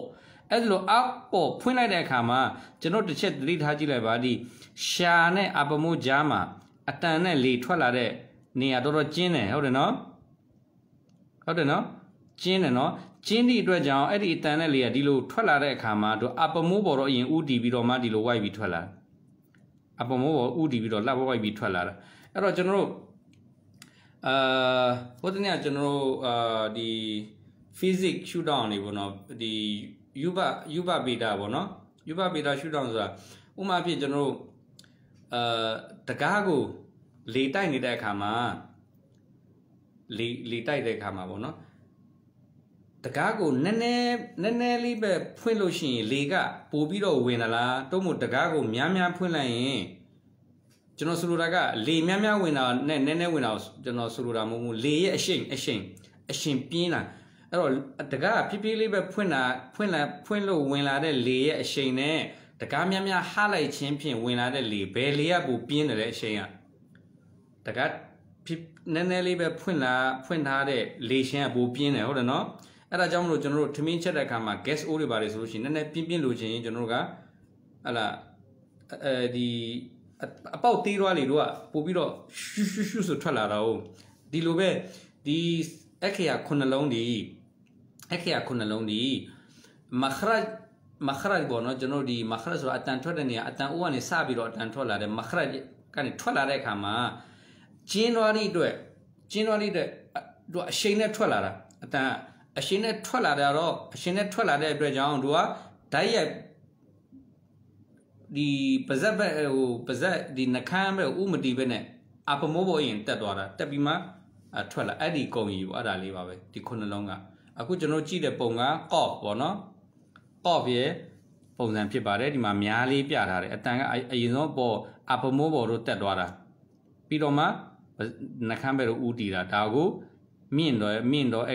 အဲ့ဒါလို့အောက်ပေါ်ဖွင့်လိုက်တဲ့အခါမှာကျွန်တော်တစ်ချက်သတိထားကြည့်လိုက်ပါဒီရှာနဲ့အပမိုးကြားမှာအတန်နဲ့လေထွက်လာတဲ့နေရာတော်တော်ကျင်းတယ်ဟုတ်တယ်နော်ဟုတ်တယ်နော်ကျင်းတယ်နော်ကျင်းသည့်အတွက်ကြောင့်အဲ့ဒီအတန်နဲ့လေကဒီလိုထွက်လာတဲ့အခါမှာတို့အပမိုးပေါ်တော့အရင်ဥတီပြီးတော့မှဒီလိုဝိုက်ပြီးထွက်လာအပမိုးပေါ်ဥတီပြီးတော့လှပဝိုက်ပြီးထွက်လာတာအဲ့တော့ကျွန်တော်တို့အာဟိုတနေ့ကကျွန်တော်တို့အာဒီ physics shoot down နေပေါ့နော်ဒီယူပယူပဗေဒပေါ့နော်ယူပဗေဒရှုထောင့်ဆိုတာဥမာဖြစ်ကျွန်တော်တို့အာတကားကို လေတိုက်နေတဲ့အခါမှာလေလေတိုက်တဲ့အခါမှာပေါ့နော်တကားကိုနည်းနည်းနည်းနည်းလေးပဲဖွင့်လို့ရှိရင်လေက ပိုပြီးတော့ဝင်လာလားတုံးမို့တကားကို များများဖွင့်လိုက်ရင်ကျွန်တော်ဆိုလိုတာကလေများများဝင်တာနဲ့နည်းနည်းဝင်တာကျွန်တော်ဆိုလိုတာမဟုတ်ဘူးလေရဲ့အရှိန်အရှိန်အရှိန်ပြင်းလာအဲ့တော့တကားဖြည်းဖြည်းလေးပဲဖွင့်လာဖွင့်လာဖွင့်လို့ဝင်လာတဲ့လေရဲ့အရှိန်နဲ့တကားများများဟလိုက်ခြင်းဖြင့်ဝင်လာတဲ့လေဘယ်လေကပူပြင်းတယ်လဲအရှိန်ကတကားနည်းနည်းလေးပဲဖွင့်လာဖွင့်ထားတဲ့လေရှင်ကပူပြင်းတယ်ဟုတ်တယ်နော်အဲ့ဒါကြောင့်မလို့ကျွန်တော်တို့ထမင်းချက်တဲ့အခါမှာ gas oil တွေပါတယ်ဆိုလို့ရှိရင်နည်းနည်းပြင်းပြင်းလိုချင်ရင်ကျွန်တော်တို့ကဟလာအဲဒီအပေါက်သေးရွားလေးတို့ကပို့ပြီးတော့ရှူးရှူးရှူးဆိုထွက်လာတာ哦ဒီလိုပဲဒီအခရာခုနှလုံးဒီအခေယခုနှလုံးဒီမခရတ်မခရတ်ဘောနော်ကျွန်တော်ဒီမခရတ်ဆိုတာအတန်ထွက်တဲ့နေရာအတန်အိုးကနေစပြီးတော့အတန်ထွက်လာတယ်မခရတ်ကနေထွက်လာတဲ့အခါမှာဂျင်းနွားရီအတွက်ဂျင်းနွားရီအတွက်တို့အရှိန်နဲ့ထွက်လာတာအတန်အရှင်နဲ့ထွက်လာတာတော့အရှင်နဲ့ထွက်လာတဲ့အတွက်ကြောင့်တို့ကဓာတ်ရိုက်ဒီပါဇက်ဘက်ဟိုပါဇက်ဒီနှခမ်းဘက်ဥမတီဘက်နဲ့အပမိုးပေါ်ရင်တက်သွားတာတက်ပြီးမှထွက်လာအဲ့ဒီကုံကြီးပေါ့အဲ့ဒါလေးပါပဲဒီခုနှလုံးကအခုကျွန်တော်ကြည့်တဲ့ပုံက off ပေါ့နော် off ရဲ့ပုံစံဖြစ်ပါတယ်ဒီမှာများလေးပြထားတယ်အတန်ကအရင်ဆုံးပေါ်အပမိုးပေါ်တို့တက်သွားတာပြီးတော့မှနှခမ်းပဲတို့ဦးတည်တာဒါကို မြင့်တော့မြင့်တော့အဲ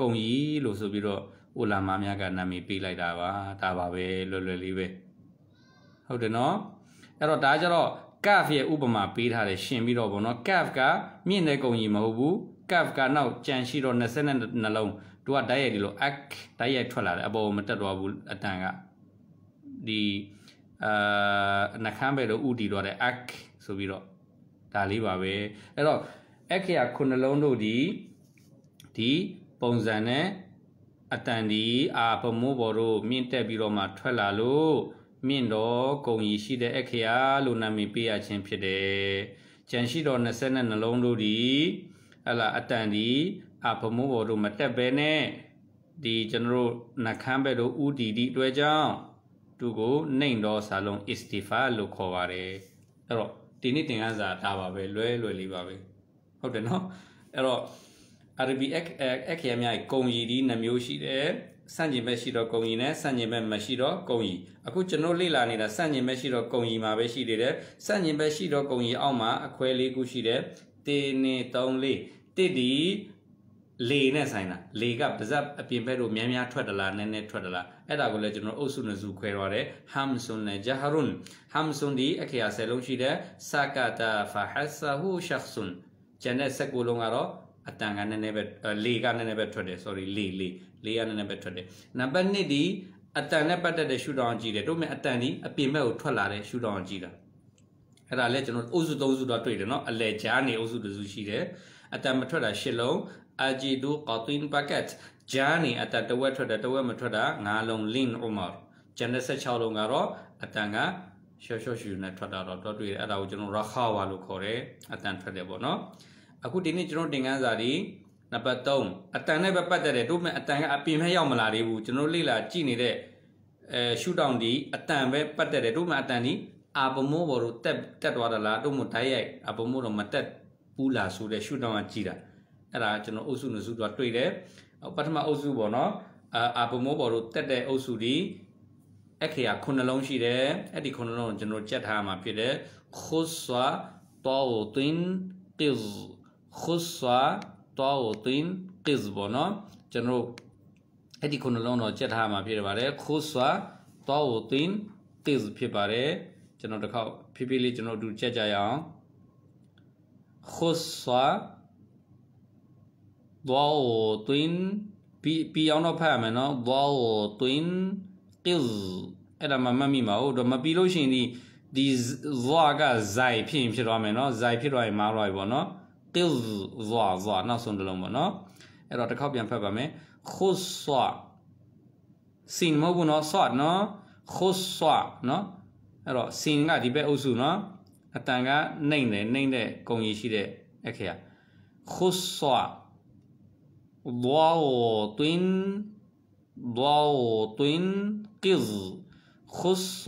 ကုံကြီးလို့ဆိုပြီးတော့အိုလာမာများကနာမည်ပေးလိုက်တာပါဒါပါပဲလွယ်လွယ်လေးပဲဟုတ်တယ်နော်အဲ့တော့ဒါကြတော့ calf ရဲ့ဥပမာပေးထားတယ်ရှင်ပြီးတော့ဗောနော် calf ကမြင့်တဲ့ကုံကြီးမဟုတ်ဘူး calf ကနောက်ကြံရှိတော့22နှလုံးသူကတိုက်ရိုက်ဒီလို act တိုက်ရိုက်ထွက်လာတယ်အပေါ်မတက်တော့ဘူးအတန်ကဒီအာနှခမ်းပဲလို့ဥတီတော့တယ် act ဆိုပြီးတော့ဒါလေးပါပဲအဲ့တော့ act ရခုနှလုံးတို့ဒီဒီပုံစံနဲ့အတန်ဒီအာပမိုးဘော်တို့မြင့်တက်ပြီးတော့မှထွက်လာလို့မြင့်တော်ကုံကြီးရှိတဲ့အခရာလို့နာမည်ပေးရခြင်းဖြစ်တယ်။ကြံရှိတော်22နှလုံးတို့ဒီဟလာအတန်ဒီအဘမိုးဘော်တို့မတက်ပဲနဲ့ဒီကျွန်တော်တို့နှခမ်းဘက်တို့ဥတီတီတွေ့ကြောင်းသူကိုနှိမ်တော်စာလုံး istifa လို့ခေါ်ပါတယ်အဲ့တော့ဒီနေ့သင်ခန်းစာဒါပါပဲလွဲလွယ်လေးပါပဲဟုတ်တယ်နော်အဲ့တော့ Arabic အခရမြိုင်ကုံရီဒီနှမျိုးရှိတယ်စန့်ကျင်ဘက်ရှိတော့ကုံရီနဲ့စန့်ကျင်ဘက်မရှိတော့ကုံရီအခုကျွန်တော်လေ့လာနေတာစန့်ကျင်ဘက်ရှိတော့ကုံရီမှာပဲရှိနေတယ်စန့်ကျင်ဘက်ရှိတော့ကုံရီအောက်မှာအခွဲလေးခုရှိတယ်တေနေ3လေးတစ်ဒီလေနဲ့ဆိုင်တာလေကပါဇက်အပြင်ဘက်တို့များများထွက်တလားနည်းနည်းထွက်တလားအဲ့ဒါကိုလည်းကျွန်တော်အုပ်စုနှစုခွဲတော့တယ်ဟမ်ဆွန်နဲ့ဂျာဟရွန်ဟမ်ဆွန်ဒီအခရာဆယ်လုံးရှိတဲ့ဆာကာတာဖဟဆာဟူရှခ်ဆွန်ဂျန်နဲ့ဆက်ကိုလုံးကတော့အတန်ကနည်းနည်းပဲလေကနည်းနည်းပဲထွက်တယ် sorry လေလေလေကနည်းနည်းပဲထွက်တယ်နံပါတ်1ဒီအတန်နဲ့ပတ်သက်တဲ့ရှူတောင်းကြည့်တယ်တို့မဲ့အတန်ဒီအပြင်ဘက်ကိုထွက်လာတဲ့ရှူတောင်းကြည့်တာအဲ့ဒါလည်းကျွန်တော်အုပ်စု၃စုတော့တွေ့တယ်နော်အလဲကြားနေအုပ်စု၃စုရှိတယ်အတန်မထွက်တာ၈လုံး ajidu qatin packet ဂျာနေအတန်တဝက်ထွက်တယ်တဝက်မထွက်တာငါးလုံး lin umar ဂျန်16လုံးကတော့အတန်ကရှော့ရှော့ရှူနဲ့ထွက်တာတော့တော့တွေ့တယ်အဲ့ဒါကိုကျွန်တော်ရခဝါလို့ခေါ်တယ်အတန်ထွက်တယ်ပေါ့နော်အခုဒီနေ့ကျွန်တော်တင်ကန်းစာဒီနံပါတ်3အတန်နဲ့ပဲပတ်သက်တယ်တို့မဲ့အတန်ကအပြင်ဖက်ရောက်မလာသေးဘူးကျွန်တော်လေ့လာကြည့်နေတဲ့အဲရှူတောင်ဒီအတန်ပဲပတ်သက်တယ်တို့မဲ့အတန်ဒီအာပမိုးပေါ်တို့တက်တက်သွားတာလားတို့မို့တိုက်ရိုက်အာပမိုးတော့မတက်ဘူးလားဆိုတဲ့ရှူတောင်ကကြည့်တာအဲ့ဒါကျွန်တော်အုပ်စုနှစုတော့တွေ့တယ်ပထမအုပ်စုပေါ့နော်အာဘမိုးပေါ်တို့တက်တဲ့အုပ်စုဒီအခရာခုနှလုံးရှိတယ်အဲ့ဒီခုနှလုံးကိုကျွန်တော်ကြက်ထားမှာဖြစ်တယ်ခုဆွာတောတင်ကိဇ်ခုဆွာတောတင်ကိဇ်ဘောနော်ကျွန်တော်အဲ့ဒီခုနှလုံးတော့ကြက်ထားမှာဖြစ်ပါတယ်ခုဆွာတောတင်ကိဇ်ဖြစ်ပါတယ်ကျွန်တော်တစ်ခေါက်ဖြည်းဖြည်းလေးကျွန်တော်တို့ကြက်ကြရအောင်ခုဆွာ ضاء طين ပြီးပြီးအောင်တော့ဖတ်ရမယ်နော်ဘောတွင်ကိဇအဲ့ဒါမှမမိပါဘူးတော့မပြီးလို့ရှိရင်ဒီဒီဇွာကဇိုင်ဖြစ်ရင်ဖြစ်သွားမယ်နော်ဇိုင်ဖြစ်သွားရင်မားသွားပြီပေါ့နော်ကိဇဇွာဇွာနောက်ဆုံးတစ်လုံးပေါ့နော်အဲ့တော့တစ်ခေါက်ပြန်ဖတ်ပါမယ်ခုဆွာစင်မဟုတ်ဘူးနော်ဆွာနော်ခုဆွာနော်အဲ့တော့စင်ကဒီဘက်အုပ်စုနော်အတန်ကနှိမ့်တယ်နှိမ့်တဲ့ကုံကြီးရှိတဲ့အခရာခုဆွာ ضوط ضوط قض خص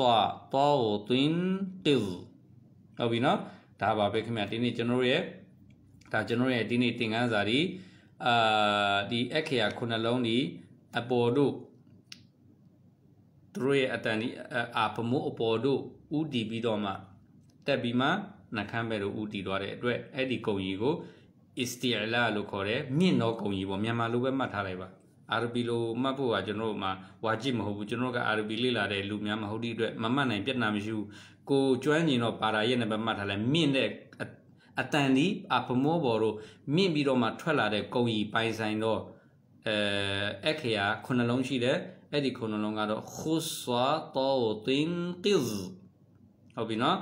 طوط قض ဟုတ်ပြီနော်ဒါပါပဲခင်ဗျာဒီနေ့ကျွန်တော်ရဲ့ဒါကျွန်တော်ရဲ့ဒီနေ့သင်ခန်းစာဒီအာဒီအခရာခုနှလုံးဒီအပေါ်တို့သူတို့ရဲ့အတန်ဒီအာပမို့အပေါ်တို့ဥတီပြီးတော့မှတက်ပြီးမှနှခမ်းပဲတို့ဥတီသွားတဲ့အတွက်အဲ့ဒီကုံကြီးကို isti'la လို့ခေါ်တယ်မြင့်သောဂုံကြီးပေါ့မြန်မာလိုပဲမှတ်ထားလိုက်ပါအာရဘီလိုမှတ်ဖို့ကကျွန်တော်တို့မှာဝါကြည့်မဟုတ်ဘူးကျွန်တော်ကအာရဘီလေ့လာတဲ့လူများမဟုတ်တဲ့အတွက်မမှတ်နိုင်ပြဿနာမရှိဘူးကိုကျွမ်းကျင်တော့ပါရာရဲ့နံပါတ်မှတ်ထားလိုက်မြင့်တဲ့အတန်ဒီအပမောဘော်တို့မြင့်ပြီးတော့မှထွက်လာတဲ့ဂုံကြီးပိုင်ဆိုင်တော့အဲအခရာခုနှလုံးရှိတယ်အဲ့ဒီခုနှလုံးကတော့ khuswa tawtin qiz ဟုတ်ပြီနော်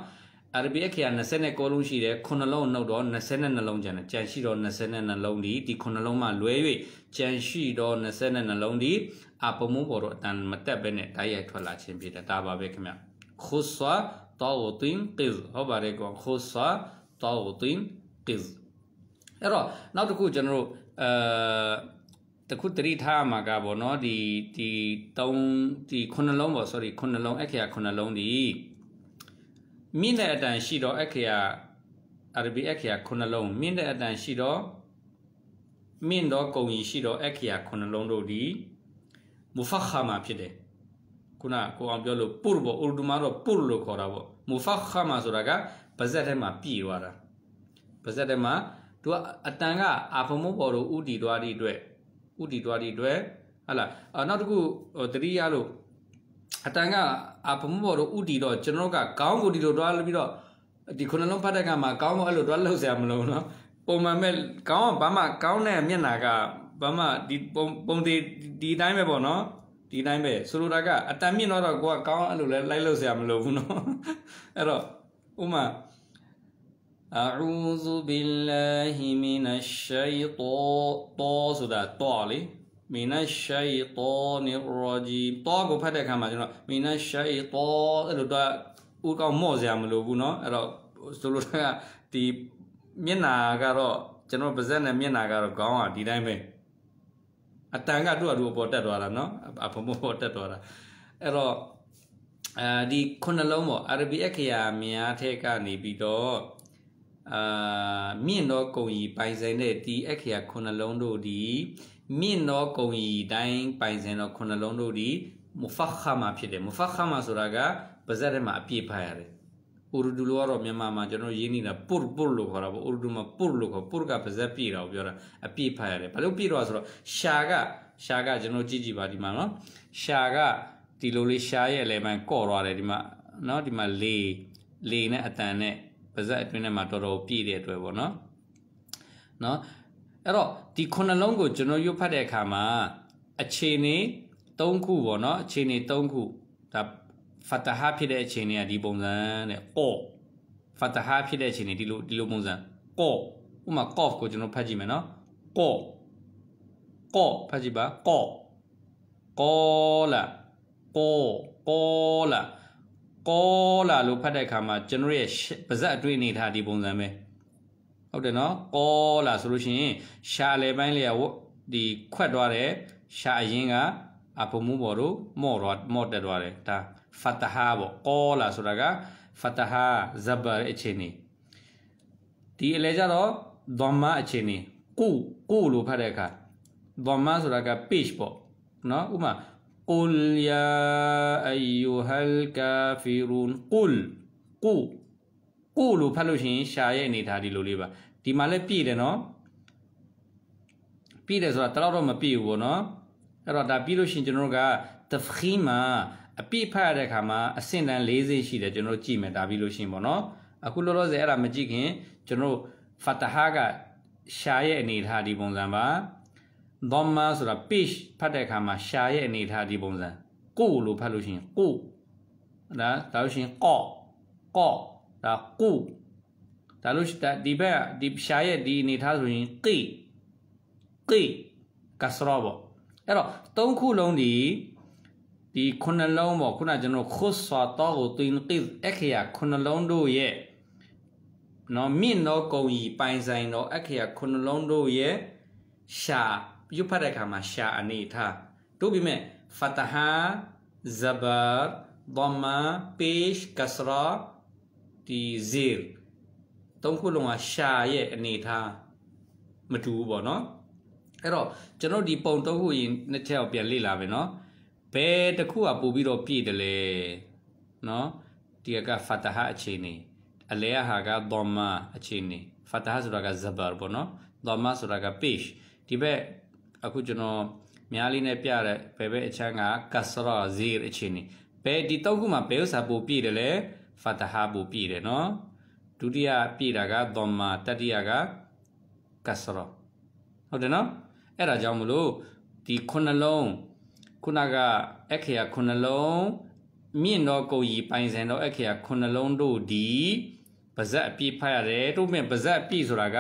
အာရဘီအခရာ29လုံးရှိတယ်9လုံးနှုတ်တော့22လုံးကျန်တယ်ကျန်ရှိတော့22လုံးဒီဒီ9လုံးမှလွဲ၍ကျန်ရှိတော့22လုံးဒီအပမုံပေါ်တော့အတန်မတက်ပဲနဲ့တိုက်ရိုက်ထွက်လာခြင်းဖြစ်တယ်ဒါပါပဲခင်ဗျခုဆွာတောဝတင်ကိဇ်ဟောပါတယ်ကောခုဆွာတောဝတင်ကိဇ်အဲ့တော့နောက်တစ်ခုကျွန်တော်တို့အဲတခုတတိထားမှာကပေါ့နော်ဒီဒီ3ဒီ9လုံးပေါ့ sorry 9လုံးအခရာ9လုံးဒီမြင့်တဲ့အတန်ရှိတော့အခရာအာရဗီအခရာခုနှလုံးမြင့်တဲ့အတန်ရှိတော့မြင့်တော့ကုံကြီးရှိတော့အခရာခုနှလုံးတို့ဒီမူဖခါမာဖြစ်တယ်ခုနကိုအောင်ပြောလို့ပုရ်ဘောအူဒူမာတော့ပုရ်လို့ခေါ်တာပေါ့မူဖခါမာဆိုတာကပါဇက်ထဲမှာပြည့်သွားတာပါဇက်ထဲမှာသူကအတန်ကအာဖမုတ်ပေါ်တို့ဥတီသွားသည့်အတွက်ဥတီသွားသည့်အတွက်ဟလာနောက်တစ်ခုတတိယလို့အတန်ကအဘမှုပေါ်တော့ဥတီတော့ကျွန်တော်ကကောင်းကိုဒီလိုတွားပြီးတော့ဒီခုနှလုံးဖတ်တဲ့ကမှာကောင်းကိုအဲ့လိုတွားလှုပ်ဆရာမလို့နော်ပုံမှန်ပဲကောင်းကဘာမှကောင်းတဲ့မျက်နာကဘာမှဒီပုံပုံဒီဒီတိုင်းပဲပေါ့နော်ဒီတိုင်းပဲဆိုလိုတာကအတန်မြင့်တော့ကိုကကောင်းအဲ့လိုလဲလိုက်လို့ဆရာမလို့ဘူးနော်အဲ့တော့ဥမာ أعوذ بالله من الشيطان တောဆိုတာတောလေမီနရှိုင်တောနီရာဂျီတောကိုဖတ်တဲ့အခါမှာကျွန်တော်မီနရှိုင်တောအဲ့လိုတော့ဦးကောင်မော့စရာမလိုဘူးเนาะအဲ့တော့ဆိုလိုတာကဒီမျက်နာကတော့ကျွန်တော်ပါဇက်နဲ့မျက်နာကတော့ခေါင်းကဒီတိုင်းပဲအတန်ကသူ့အတူအပေါ်တက်သွားတာเนาะအဖမောပေါ်တက်သွားတာအဲ့တော့အဲဒီခုနှလုံးပေါ့ RB အခရာများထက်ကနေပြီးတော့အာမြင့်တော့ကုံကြီးပိုင်ဆိုင်တဲ့ဒီအခရာခုနှလုံးတို့ဒီမြင့်သောဂုံရီတိုင်းပိုင်စဉ်တော်ခုနှလုံးတို့သည်မူဖခမာဖြစ်တယ်မူဖခမာဆိုတာကပါဇက်ထဲမှာအပြည့်ဖတ်ရတယ်ဥရဒူလိုကတော့မြန်မာမှာကျွန်တော်ရေးနေတာပုတ်ပုတ်လို့ခေါ်တာပေါ့ဥရဒူမှာပုတ်လို့ခေါ်ပုတ်ကပါဇက်ပြည့်တာကိုပြောတာအပြည့်ဖတ်ရတယ်ဘာလို့ပြည့်တော့ဆိုတော့ရှာကရှာကကျွန်တော်ကြည့်ကြည့်ပါဒီမှာနော်ရှာကဒီလိုလေးရှာရဲ့အလဲပိုင်းကော့သွားတယ်ဒီမှာနော်ဒီမှာလေလေနဲ့အတန်နဲ့ပါဇက်အတွင်းထဲမှာတော်တော်ပြည့်တဲ့အတွက်ပေါ့နော်နော်အဲ့တော့ဒီခုနှလုံးကိုကျွန်တော်ရွတ်ဖတ်တဲ့အခါမှာအခြေအနေ၃ခုပေါ့နော်အခြေအနေ၃ခုဒါဖတ်တာဟာဖြစ်တဲ့အခြေအနေကဒီပုံစံတဲ့ကော့ဖတ်တာဟာဖြစ်တဲ့အခြေအနေဒီလိုဒီလိုပုံစံကော့ဥမာ cough ကိုကျွန်တော်ဖတ်ကြည့်မယ်နော်ကော့ကော့ဖတ်ကြည့်ပါကော့ကောလာကောကောလာကောလာလို့ဖတ်တဲ့အခါမှာကျွန်တော်ရဲ့ပါဇက်အတွင်းအနေထားဒီပုံစံပဲဟုတ်တယ်နော်ကောလာဆိုလို့ရှိရင်ရှာလေပိုင်းလေကဒီခွက်သွားတယ်ရှာအရင်ကအဖုံမှုပေါ်တို့မော့တော့မော့တက်သွားတယ်ဒါဖတ်တဟာပေါ့ကောလာဆိုတာကဖတ်တဟာဇဘာအခြေအနေဒီအလဲကြတော့ဒွန်မာအခြေအနေကုကုလို့ဖတ်တဲ့အခါဒွန်မာဆိုတာက page ပေါ့နော်ဥမာကုလ်ယာအယူဟလ်ကာဖီရူန်ကုလ်ကုကိုလို့ဖတ်လို့ရှိရင်ရှာရဲ့အနေထားဒီလိုလေးပါဒီမှာလည်းပြည့်တယ်နော်ပြည့်တယ်ဆိုတာတလောက်တော့မပြည့်ဘူးပေါ့နော်အဲ့တော့ဒါပြည့်လို့ရှိရင်ကျွန်တော်တို့ကတဖခီမှာအပြည့်ဖတ်ရတဲ့အခါမှာအဆင့်တန်း၄ဆင့်ရှိတယ်ကျွန်တော်တို့ကြည့်မယ်ဒါပြည့်လို့ရှိရင်ပေါ့နော်အခုလောလောဆယ်အဲ့ဒါမကြည့်ခင်ကျွန်တော်တို့ဖတဟာကရှာရဲ့အနေထားဒီပုံစံပါဒေါမဆိုတာ page ဖတ်တဲ့အခါမှာရှာရဲ့အနေထားဒီပုံစံကိုလို့ဖတ်လို့ရှိရင်ကိုဒါဒါလို့ရှိရင်ကော့ကော့ဒါကုဒါလို့ဒီဘက်ဒီရှားရဲ့ဒီအနေထားဆိုရင်ကိကိကစရောပေါ့အဲ့တော့သုံးခုလုံးဒီဒီခုနှလုံးပေါ့ခုနကျွန်တော်ခုဆွာတော့ကိုတင်ကိအခရာခုနှလုံးတို့ရဲ့နော်မြင့်တော့ကုံကြီးပိုင်ဆိုင်တော့အခရာခုနှလုံးတို့ရဲ့ရှာပြုတ်ဖတ်တဲ့အခါမှာရှာအနေထားတို့ပြီးမဲ့ဖတဟာဇဘာဒမ္မာပေရှ်ကစရာဒီဇေသုံးခုလုံးကရှာရဲ့အနေထားမတူဘူးပေါ့နော်အဲ့တော့ကျွန်တော်ဒီပုံသုံးခုရင်နှစ်ချက်အောင်ပြန်လေ့လာမယ်နော်ဘယ်တစ်ခုကပို့ပြီးတော့ပြည့်တယ်လဲနော်ဒီကဖတာဟာအခြေအနေအလဲဟာကဒေါမာအခြေအနေဖတာဟာဆိုတာကဇဘာပေါ့နော်ဒေါမာဆိုတာက page ဒီဘက်အခုကျွန်တော်များလေးနဲ့ပြတဲ့ဘယ်ဘက်အချမ်းကကဆရာဇီရအခြေအနေဘယ်ဒီတောက်ခုမှာဘယ်ဥစားပို့ပြည့်တယ်လဲဖတ်တဟာဘူပြည့်တယ်နော်ဒုတိယပြည့်တာကဒေါမာတတိယကကဆရာဟုတ်တယ်နော်အဲ့ဒါကြောင့်မလို့ဒီခုနှလုံးခုနကအခရာခုနှလုံးမြင့်တော့ကိုကြီးပိုင်စံတော့အခရာခုနှလုံးတို့ဒီပါဇက်အပြည့်ဖတ်ရတယ်တို့မြင့်ပါဇက်အပြည့်ဆိုတာက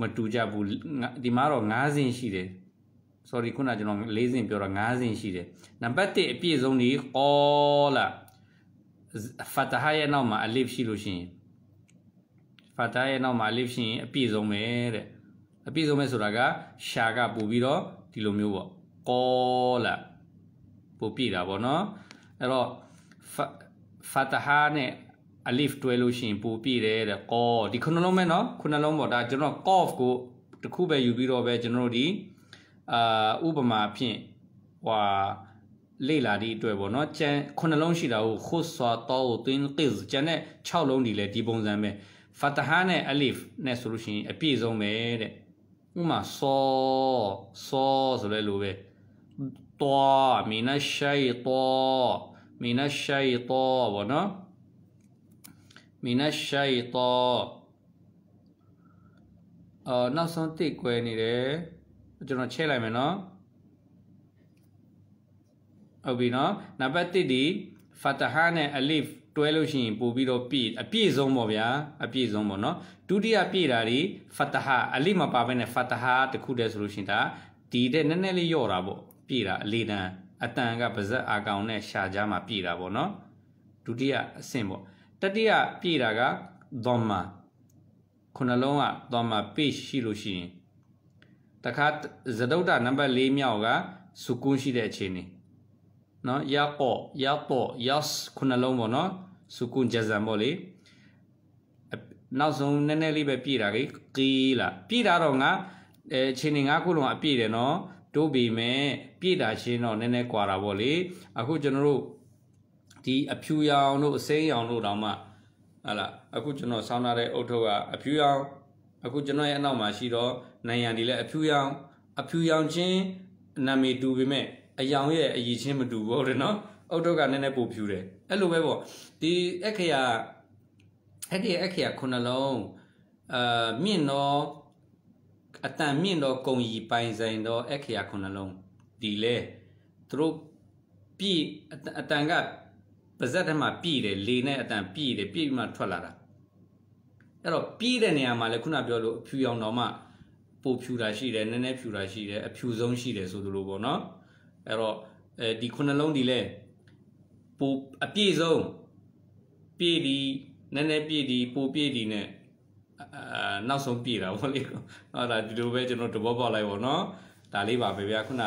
မတူကြဘူးဒီမှာတော့9ဆင့်ရှိတယ် sorry ခုနကျွန်တော်၄ဆင့်ပြောတော့9ဆင့်ရှိတယ်နံပါတ်1အပြည့်ဆုံးဒီ all လားဖတ်ဟာရဲ့နောက်မှာအလစ်ရှိလို့ရှိရင်ဖတ်ဟာရဲ့နောက်မှာအလစ်ရှိရင်အပြည့်ဆုံးပဲတဲ့အပြည့်ဆုံးပဲဆိုတာကရှာကပို့ပြီးတော့ဒီလိုမျိုးပေါ့ကောလာပို့ပြည့်တာပေါ့နော်အဲ့တော့ဖတ်ဟာနဲ့အလစ်တွဲလို့ရှိရင်ပို့ပြည့်တယ်တဲ့ကောဒီခုနှလုံးပဲနော်ခုနှလုံးပေါ့ဒါကျွန်တော် cough ကိုတစ်ခုပဲယူပြီးတော့ပဲကျွန်တော်တို့ဒီအာဥပမာဖြင့်ဟွာလေ့လာသည့်အတွက်ပေါ့နော်ကျန်ခုနှလုံးရှိတာကိုခုဆွာတော့ကိုသွင်းကိစ်ကျန်တဲ့6လုံးဒီလေဒီပုံစံပဲဖတ်ဟာနဲ့အလစ်နဲ့ဆိုလို့ရှိရင်အပြည့်စုံပဲတဲ့ဥမာဆောဆောဆိုလဲလိုပဲတောမီနရှိုင်တောမီနရှိုင်တောပေါ့နော်မီနရှိုင်တောအာနောက်ဆုံးတိတ်ခွဲနေတယ်ကျွန်တော်ချဲ့လိုက်မယ်နော်ဟုတ်ပြီနော်နံပါတ်1ဒီဖာတဟာနဲ့အလီဖ်တွဲလို့ရှိရင်ပို့ပြီးတော့ပြည့်အပြည့်ဆုံးပေါ့ဗျာအပြည့်ဆုံးပေါ့နော်ဒုတိယပြည့်တာဒီဖာတဟာအလီမပါဘဲနဲ့ဖာတဟာတခုတည်းဆိုလို့ရှိရင်ဒါဒီတဲ့နည်းနည်းလေးယော့တာပေါ့ပြည့်တာအလီတန်အတန်ကပါဇက်အာကောင်နဲ့ရှာကြမှာပြည့်တာပေါ့နော်ဒုတိယအဆင့်ပေါ့တတိယပြည့်တာကဒွန်မာခုနှလုံးကဒွန်မာပိရှိလို့ရှိရင်တခါဇဒုတ်တာနံပါတ်၄မြောက်ကစုကွန်းရှိတဲ့အခြေအနေနော်ယာကောယာတောယတ်ခုနှလုံးပေါ့နော်စုကွန်ဂျဇမ်ပေါ့လေနောက်ဆုံးနည်းနည်းလေးပဲပြည်တာလေကီလာပြည်တာတော့ငါအဲခြေနေငါခုလုံးအပြည့်တယ်နော်တို့ပေမဲ့ပြည်တာချင်းတော့နည်းနည်းကွာတာပေါ့လေအခုကျွန်တော်တို့ဒီအဖြူရောင်တို့အစိမ်းရောင်တို့တောင်မှဟာလာအခုကျွန်တော်ဆောင်းထားတဲ့အုတ်ထုပ်ကအဖြူရောင်အခုကျွန်တော်ရဲ့အနောက်မှာရှိတော့နိုင်ရန်ဒီလည်းအဖြူရောင်အဖြူရောင်ချင်းနာမည်တူပေမဲ့အယောင်ရဲ့အရည်ချင်းမတူဘူးဟုတ်တယ်နော်အုတ်တုတ်ကနည်းနည်းပိုဖြူတယ်အဲ့လိုပဲပေါ့ဒီအခရာအဲ့ဒီအခရာခုနှလုံးအာမြင့်တော့အတန်မြင့်တော့ကုံကြီးပိုင်ဆိုင်တော့အခရာခုနှလုံးဒီလေသူတို့ပြည့်အတန်ကပါဇက်ထဲမှာပြည့်တယ်လေနဲ့အတန်ပြည့်တယ်ပြည့်ပြီးမှထွက်လာတာအဲ့တော့ပြည့်တဲ့နေရာမှာလည်းခုနပြောလို့အဖြူရောင်တော်မှပိုဖြူတာရှိတယ်နည်းနည်းဖြူတာရှိတယ်အဖြူဆုံးရှိတယ်ဆိုလိုပေါ့နော်အဲ့တော့အဲဒီခုနှလုံးဒီလဲပိုအပြည့်ဆုံးပြည့်ဒီနည်းနည်းပြည့်ဒီပိုပြည့်ဒီနဲ့အာနောက်ဆုံးပြည့်တာဗောလေဟောဒါဒီလိုပဲကျွန်တော်တဘောပေါက်လိုက်ဗောနော်ဒါလေးပါပဲဗျာခုန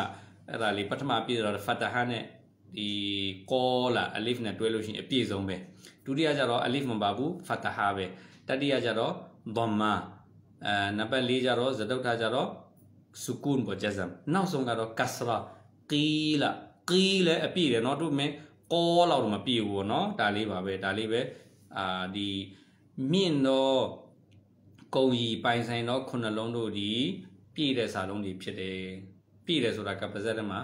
အဲ့ဒါလေးပထမပြည့်တော့ဖတ်တာဟာနဲ့ဒီကောလာအလစ်နဲ့တွဲလို့ရှိရင်အပြည့်ဆုံးပဲဒုတိယကျတော့အလစ်မပါဘူးဖတ်တာဟာပဲတတိယကျတော့ဒမ္မာအဲနံပါတ်၄ကျတော့ဇဒုတ်ထာကျတော့စုကွန်ဘောဂျဇမ်နောက်ဆုံးကတော့ကဆရာကီလာကီလဲအပြည့်တယ်เนาะတို့မင်းကောလောက်တော့မပြည့်ဘူးပေါ့เนาะဒါလေးပါပဲဒါလေးပဲအာဒီမြင့်တော့ကုံကြီးပိုင်ဆိုင်တော့ခုနှလုံးတို့ဒီပြည့်တဲ့စာလုံးတွေဖြစ်တယ်ပြည့်တယ်ဆိုတာကပါဇက်ထဲမှာ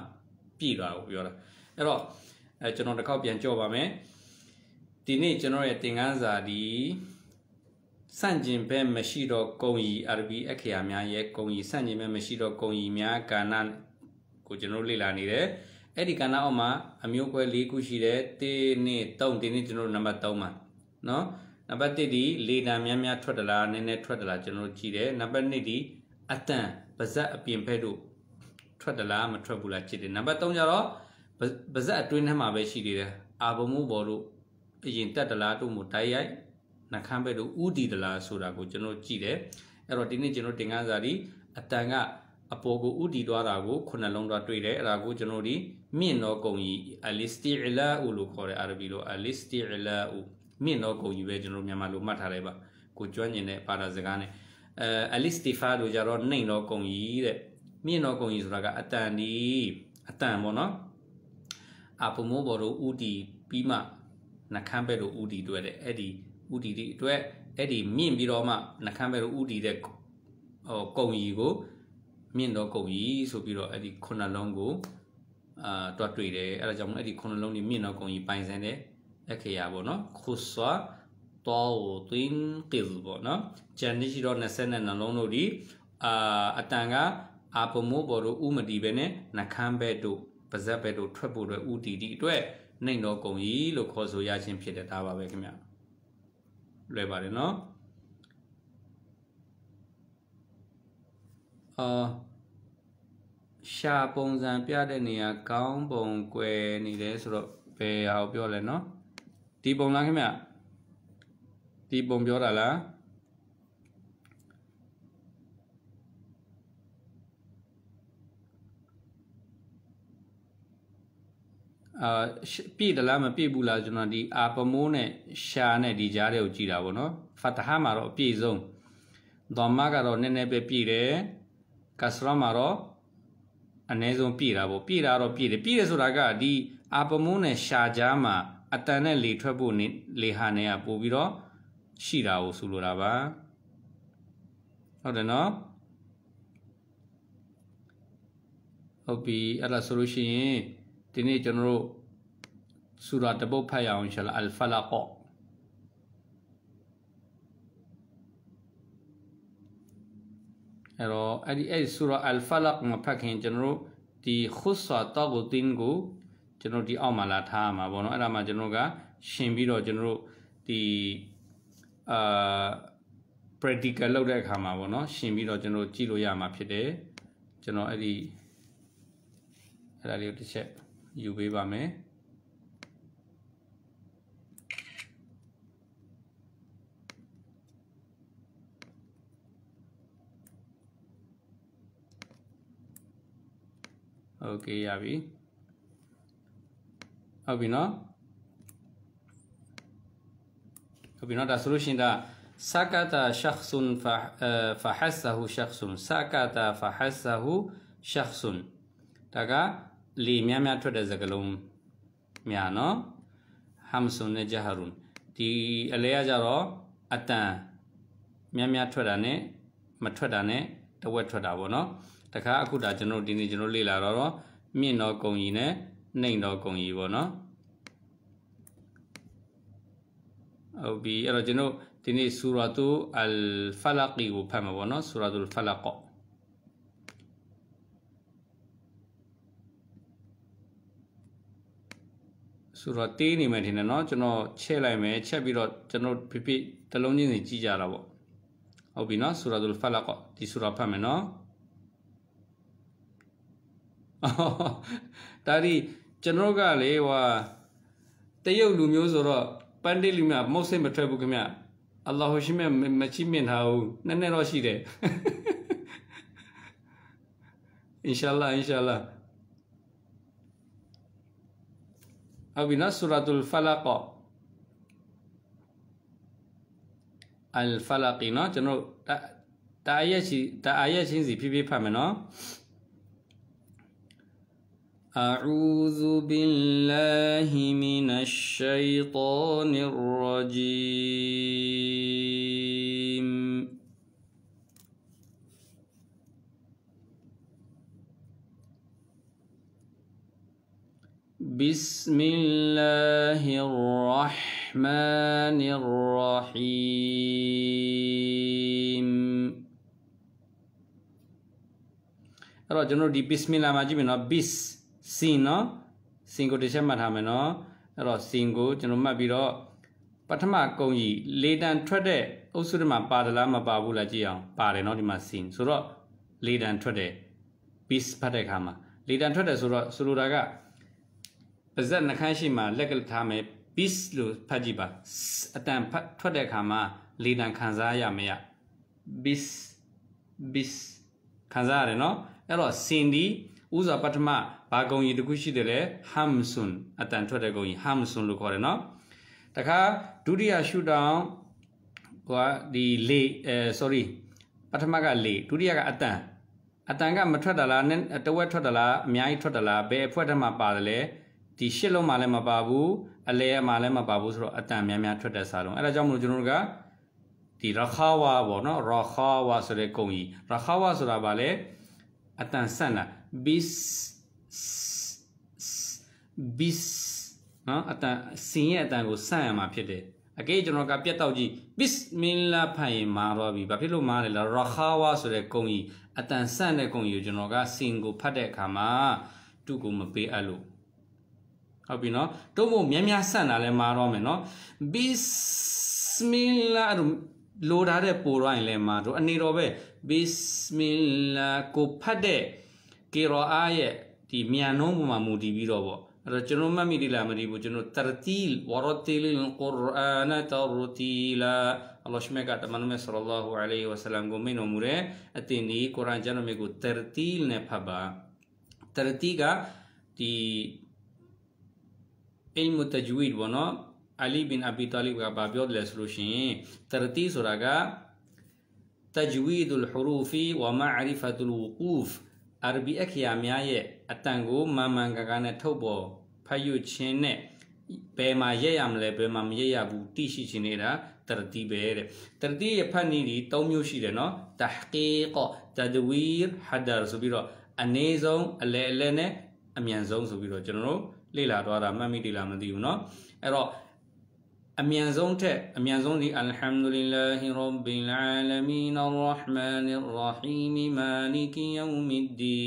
ပြည့်တာကိုပြောတာအဲ့တော့အဲကျွန်တော်တစ်ခေါက်ပြန်ကြော့ပါမယ်ဒီနေ့ကျွန်တော်ရဲ့သင်ခန်းစာဒီဆန့်ကျင်ဘက်မရှိတော့ကုံကြီး RB အခရာများရဲ့ကုံကြီးဆန့်ကျင်ဘက်မရှိတော့ကုံကြီးများကာဏကိုကျွန်တော်လေ့လာနေတယ်အဲ့ဒီကဏ္ဍအောက်မှာအမျိုးကွဲ၄ခုရှိတယ်တင်းနဲ့၃တင်းနဲ့ကျွန်တော်နံပါတ်3မှာနော်နံပါတ်1ဒီလေတံများများထွက်တလားနည်းနည်းထွက်တလားကျွန်တော်ကြည့်တယ်နံပါတ်2ဒီအတန်ပါဇက်အပြင်ဖက်တို့ထွက်တလားမထွက်ဘူးလားကြည့်တယ်နံပါတ်3ကျတော့ပါဇက်အတွင်းထဲမှာပဲရှိသေးတယ်အာဘမှုဘော်တို့အရင်တက်တလားတို့မှတိုက်ရိုက်နှခမ်းဘက်တို့ဥတီတလားဆိုတာကိုကျွန်တော်ကြည့်တယ်အဲ့တော့ဒီနေ့ကျွန်တော်တင်ကန်းစာဒီအတန်ကအပေါ်ကိုဥတီသွားတာကိုခုနှစ်လုံးသွားတွေ့တယ်အဲ့ဒါကိုကျွန်တော်ဒီမြင့်သောကုံကြီးအလစ်စတီအလာအူလို့ခေါ်တယ်အာရဘီလိုအလစ်စတီအလာအူမြင့်သောကုံကြီးပဲကျွန်တော်မြန်မာလိုမှတ်ထားလိုက်ပါကိုကျွမ်းကျင်တဲ့ပါတာစကားနဲ့အဲအလစ်စတီဖာလို့ကြတော့နှိမ်သောကုံကြီးတဲ့မြင့်သောကုံကြီးဆိုတာကအတန်ဒီအတန်ပေါ့နော်အပမိုးဘော်တို့ဥတီပြီးမှနှခမ်းပဲလို့ဥတီတွေ့တယ်အဲ့ဒီဥတီဒီအတွက်အဲ့ဒီမြင့်ပြီးတော့မှနှခမ်းပဲလို့ဥတီတဲ့ဟိုကုံကြီးကိုမြင့်တော့ကုန်ပြီဆိုပြီးတော့အဲ့ဒီခုနှစ်လုံးကိုအာတွတ် တွေ့တယ်အဲ့ဒါကြောင့်မို့အဲ့ဒီခုနှစ်လုံးนี่မြင့်တော့ကုန်ပြီပိုင်ဆိုင်တဲ့အခရာပေါ့နော်ခုဆွာတော်ဝတွင်ကိဇ်ပေါ့နော်ဂျန်နီရှိတော့22နှလုံးတို့ဒီအာအတန်ကအာပမိုးပေါ်တို့ဥမတီပဲနဲ့နှခမ်းဘက်တို့ပါဇက်ဘက်တို့ထွက်ဖို့အတွက်ဥတီတီအတွက်နှိမ်တော်ကုန်ကြီးလို့ခေါ်ဆိုရခြင်းဖြစ်တဲ့ဒါပါပဲခင်ဗျလွယ်ပါတယ်နော်အာရှာပုံစံပြတဲ့နေရာကောင်းပုံကွယ်နေတယ်ဆိုတော့ဘယ်ဟာကိုပြောလဲเนาะဒီပုံလားခင်ဗျဒီပုံပြောတာလားအာပြည့်တလားမပြည့်ဘူးလားကျွန်တော်ဒီအာပမိုးနဲ့ရှာနဲ့ဒီကြားတွေကိုကြည်တာဗောနော်ဖတ်တဟာမှာတော့အပြည့်ဆုံးဒေါ်မကတော့နည်းနည်းပဲပြည့်တယ်ကစရာမှာတော့အ ਨੇ ဆုံးပြည့်တာပေါ့ပြည့်တာတော့ပြည့်တယ်ပြည့်တယ်ဆိုတာကဒီအာပမုန်းနဲ့ရှာကြားမှာအတန်နဲ့လေထွက်ဖို့နေလေဟာနဲ့ကပို့ပြီးတော့ရှိတာကိုဆိုလိုတာပါဟုတ်တယ်နော်ဟုတ်ပြီအဲ့ဒါဆိုလို့ရှိရင်ဒီနေ့ကျွန်တော်တို့ဆူရာတပုတ်ဖတ်ရအောင်ရှာလာအယ်ဖလာကော့အဲ့တော့အဲ့ဒီအဲ့ဒီဆူရာအယ်ဖလတ်မဖတ်ခင်ကျွန်တော်တို့ဒီခုဆာတောဂူတင်ကိုကျွန်တော်ဒီအောက်မှာလာထားရမှာပေါ့နော်အဲ့ဒါမှကျွန်တော်ကရှင်ပြီးတော့ကျွန်တော်တို့ဒီအာ practical လုပ်တဲ့အခါမှာပေါ့နော် ရှင်ပြီးတော့ကျွန်တော်ကြည့်လို့ရမှာဖြစ်တယ်ကျွန်တော်အဲ့ဒီအဲ့ဒါလေးကိုတစ်ချက် ယူပေးပါမယ်โอเคရပြီဟုတ်ပြီเนาะဟုတ်ပြီเนาะဒါဆိုလို့ရှိရင်ဒါ سكت شخص فحسه شخص سكت فحسه شخص ဒါကလေများများထွက်တဲ့စကားလုံးများเนาะဟမ်ဆွန်နဲ့ဂျဟာရွန်ဒီအလဲရကြတော့အတန်များများထွက်တာနဲ့မထွက်တာနဲ့တဝက်ထွက်တာပေါ့เนาะတခါအခုဒါကျွန်တော်ဒီနေ့ကျွန်တော်လေ့လာတော့တော့မြင့်တော်ကုံကြီးနဲ့နှိမ်တော်ကုံကြီးပေါ့နော်ဟုတ်ပြီအဲ့တော့ကျွန်တော်ဒီနေ့ဆူရာတူအလ်ဖလကီကိုဖတ်မှာပေါ့နော်ဆူရာတူဖလကောဆူရာတေးနေမယ်ထင်တယ်နော်ကျွန်တော်ချက်လိုက်မယ်ချက်ပြီးတော့ကျွန်တော်ဖိဖိတလုံးချင်းစီကြည့်ကြတာပေါ့ဟုတ်ပြီနော်ဆူရာတူဖလကောဒီဆူရာဖတ်မယ်နော်ဒါဒီကျွန်တော်ကလေဟွာတရုတ်လူမျိုးဆိုတော့ပန်းတိလူမျိုးမုတ်စိတ်မထွက်ဘူးခင်ဗျအလ္လာဟူရှိမဲ့မချိမင်ထားဘူးနည်းနည်းတော့ရှိတယ်အင်ရှာလာအင်ရှာလာအဘိနဆူရတုလ်ဖလာကောအလ်ဖလာကီနော်ကျွန်တော်တာအာယတ်ချင်းတာအာယတ်ချင်းစီဖြည်းဖြည်းဖတ်မယ်နော် أعوذ بالله من الشيطان الرجيم بسم الله الرحمن الرحيم رجل دي بسم الله ما جيبنا بسم sin เนาะ sin ကိုတစ်ချက်မှတ်ထားမယ်เนาะအဲ့တော့ sin ကိုကျွန်တော်မှတ်ပြီးတော့ပထမကုံကြီးလေတန်ထွက်တဲ့အုပ်စုတွေမှာပါသလားမပါဘူးလားကြည့်အောင်ပါတယ်เนาะဒီမှာ sin ဆိုတော့လေတန်ထွက်တဲ့ bis ဖတ်တဲ့အခါမှာလေတန်ထွက်တယ်ဆိုတော့ဆိုလိုတာကပါဇက်နှခမ်းရှိမှာလက်ကထားမယ် bis လို့ဖတ်ကြည့်ပါအတန်ဖတ်ထွက်တဲ့အခါမှာလေတန်ခံစားရမရ bis bis ခံစားရတယ်เนาะအဲ့တော့ sin ဒီဥစွာပထမဘာဂုံကြီးတစ်ခုရှိတယ်လေဟမ်ဆွန်အတန်ထွက်တဲ့ဂုံကြီးဟမ်ဆွန်လို့ခေါ်တယ်နော်တခါဒုတိယရှုတောင်းဟိုကဒီလေအဲ sorry ပထမကလေဒုတိယကအတန်အတန်ကမထွက်တာလားတဝက်ထွက်တာလားအများကြီးထွက်တာလားဘယ်အဖွဲတက်မှာပါတယ်လဲဒီရှစ်လုံးမှလည်းမပါဘူးအလဲမှလည်းမပါဘူးဆိုတော့အတန်များများထွက်တဲ့စာလုံးအဲဒါကြောင့်မလို့ကျွန်တော်တို့ကဒီရခါဝါပေါ့နော်ရခါဝါဆိုတဲ့ဂုံကြီးရခါဝါဆိုတာဗာလဲအတန်ဆန့်တာ bis ဘစ်နော်အတန်စင်ရဲ့အတန်ကိုဆန့်ရမှာဖြစ်တယ်အကဲကျွန်တော်ကပြတ်တော့ကြည့်ဘစ်မင်လာဖိုင်မာတော့ပြီဘာဖြစ်လို့မားလဲလားရခါဝါဆိုတဲ့ကုံကြီးအတန်ဆန့်တဲ့ကုံကြီးကိုကျွန်တော်ကစင်ကိုဖတ်တဲ့အခါမှာသူ့ကိုမပေးအပ်လို့ဟုတ်ပြီနော်တုံးဖို့များများဆန့်တာလဲမာတော့မယ်နော်ဘစ်မင်လာလိုထားတဲ့ပိုတော့ရင်လဲမာတော့အနေတော်ပဲဘစ်မင်လာကိုဖတ်တဲ့ قراءة ဒီမြန်နှုံးပုံမှာမူတည်ပြီးတော့ပေါ့အဲ့တော့ကျွန်တော်မှတ်မိလိလားမသိဘူးကျွန်တော် tartil waratilil qur'ana tartila အလ္လာဟ်ရှမေကတမန်နမေဆလ္လာဟူအလัยဟိဝဆလမ်ကိုမိန့်တော်မူတဲ့အတင်ဒီကုရ်အာန်ကျမ်းတော်မြေကို tartil နဲ့ဖတ်ပါ tartil ကဒီ ilm tajwid ဘောနော်အလီဘင်အဘီတာလီဘ်ကဘာပြောတယ်ဆိုလို့ရှိရင် tartil ဆိုတာက tajwid al hurufi wa ma'rifatu al wuquf အာရဘီအခရာများရဲ့အတန်ကိုမမှန်ကန်ကန်နဲ့ထုတ်ပေါ်ဖတ်ယူခြင်းနဲ့ဘယ်မှာရက်ရမလဲဘယ်မှာမရက်ရဘူးတိရှိခြင်းနေတာတရတိပဲတဲ့တရတိရဲ့ဖတ်နည်းဒီ၃မျိုးရှိတယ်နော်တဟကီကောတဒဝီရ်ဟဒါဆိုပြီးတော့အနေဆုံးအလဲအလဲနဲ့အမြန်ဆုံးဆိုပြီးတော့ကျွန်တော်တို့လေ့လာသွားတာမှတ်မိတယ်လားမသိဘူးနော်အဲ့တော့အမြန်ဆုံးထက်အမြန်ဆုံးဒီအလ်ဟမ်ဒူလ illah ရဘ်ဘီလ်အာလမီနရ်ရဟ်မာနရ်ရဟီမမာနီကီယောမီဒီ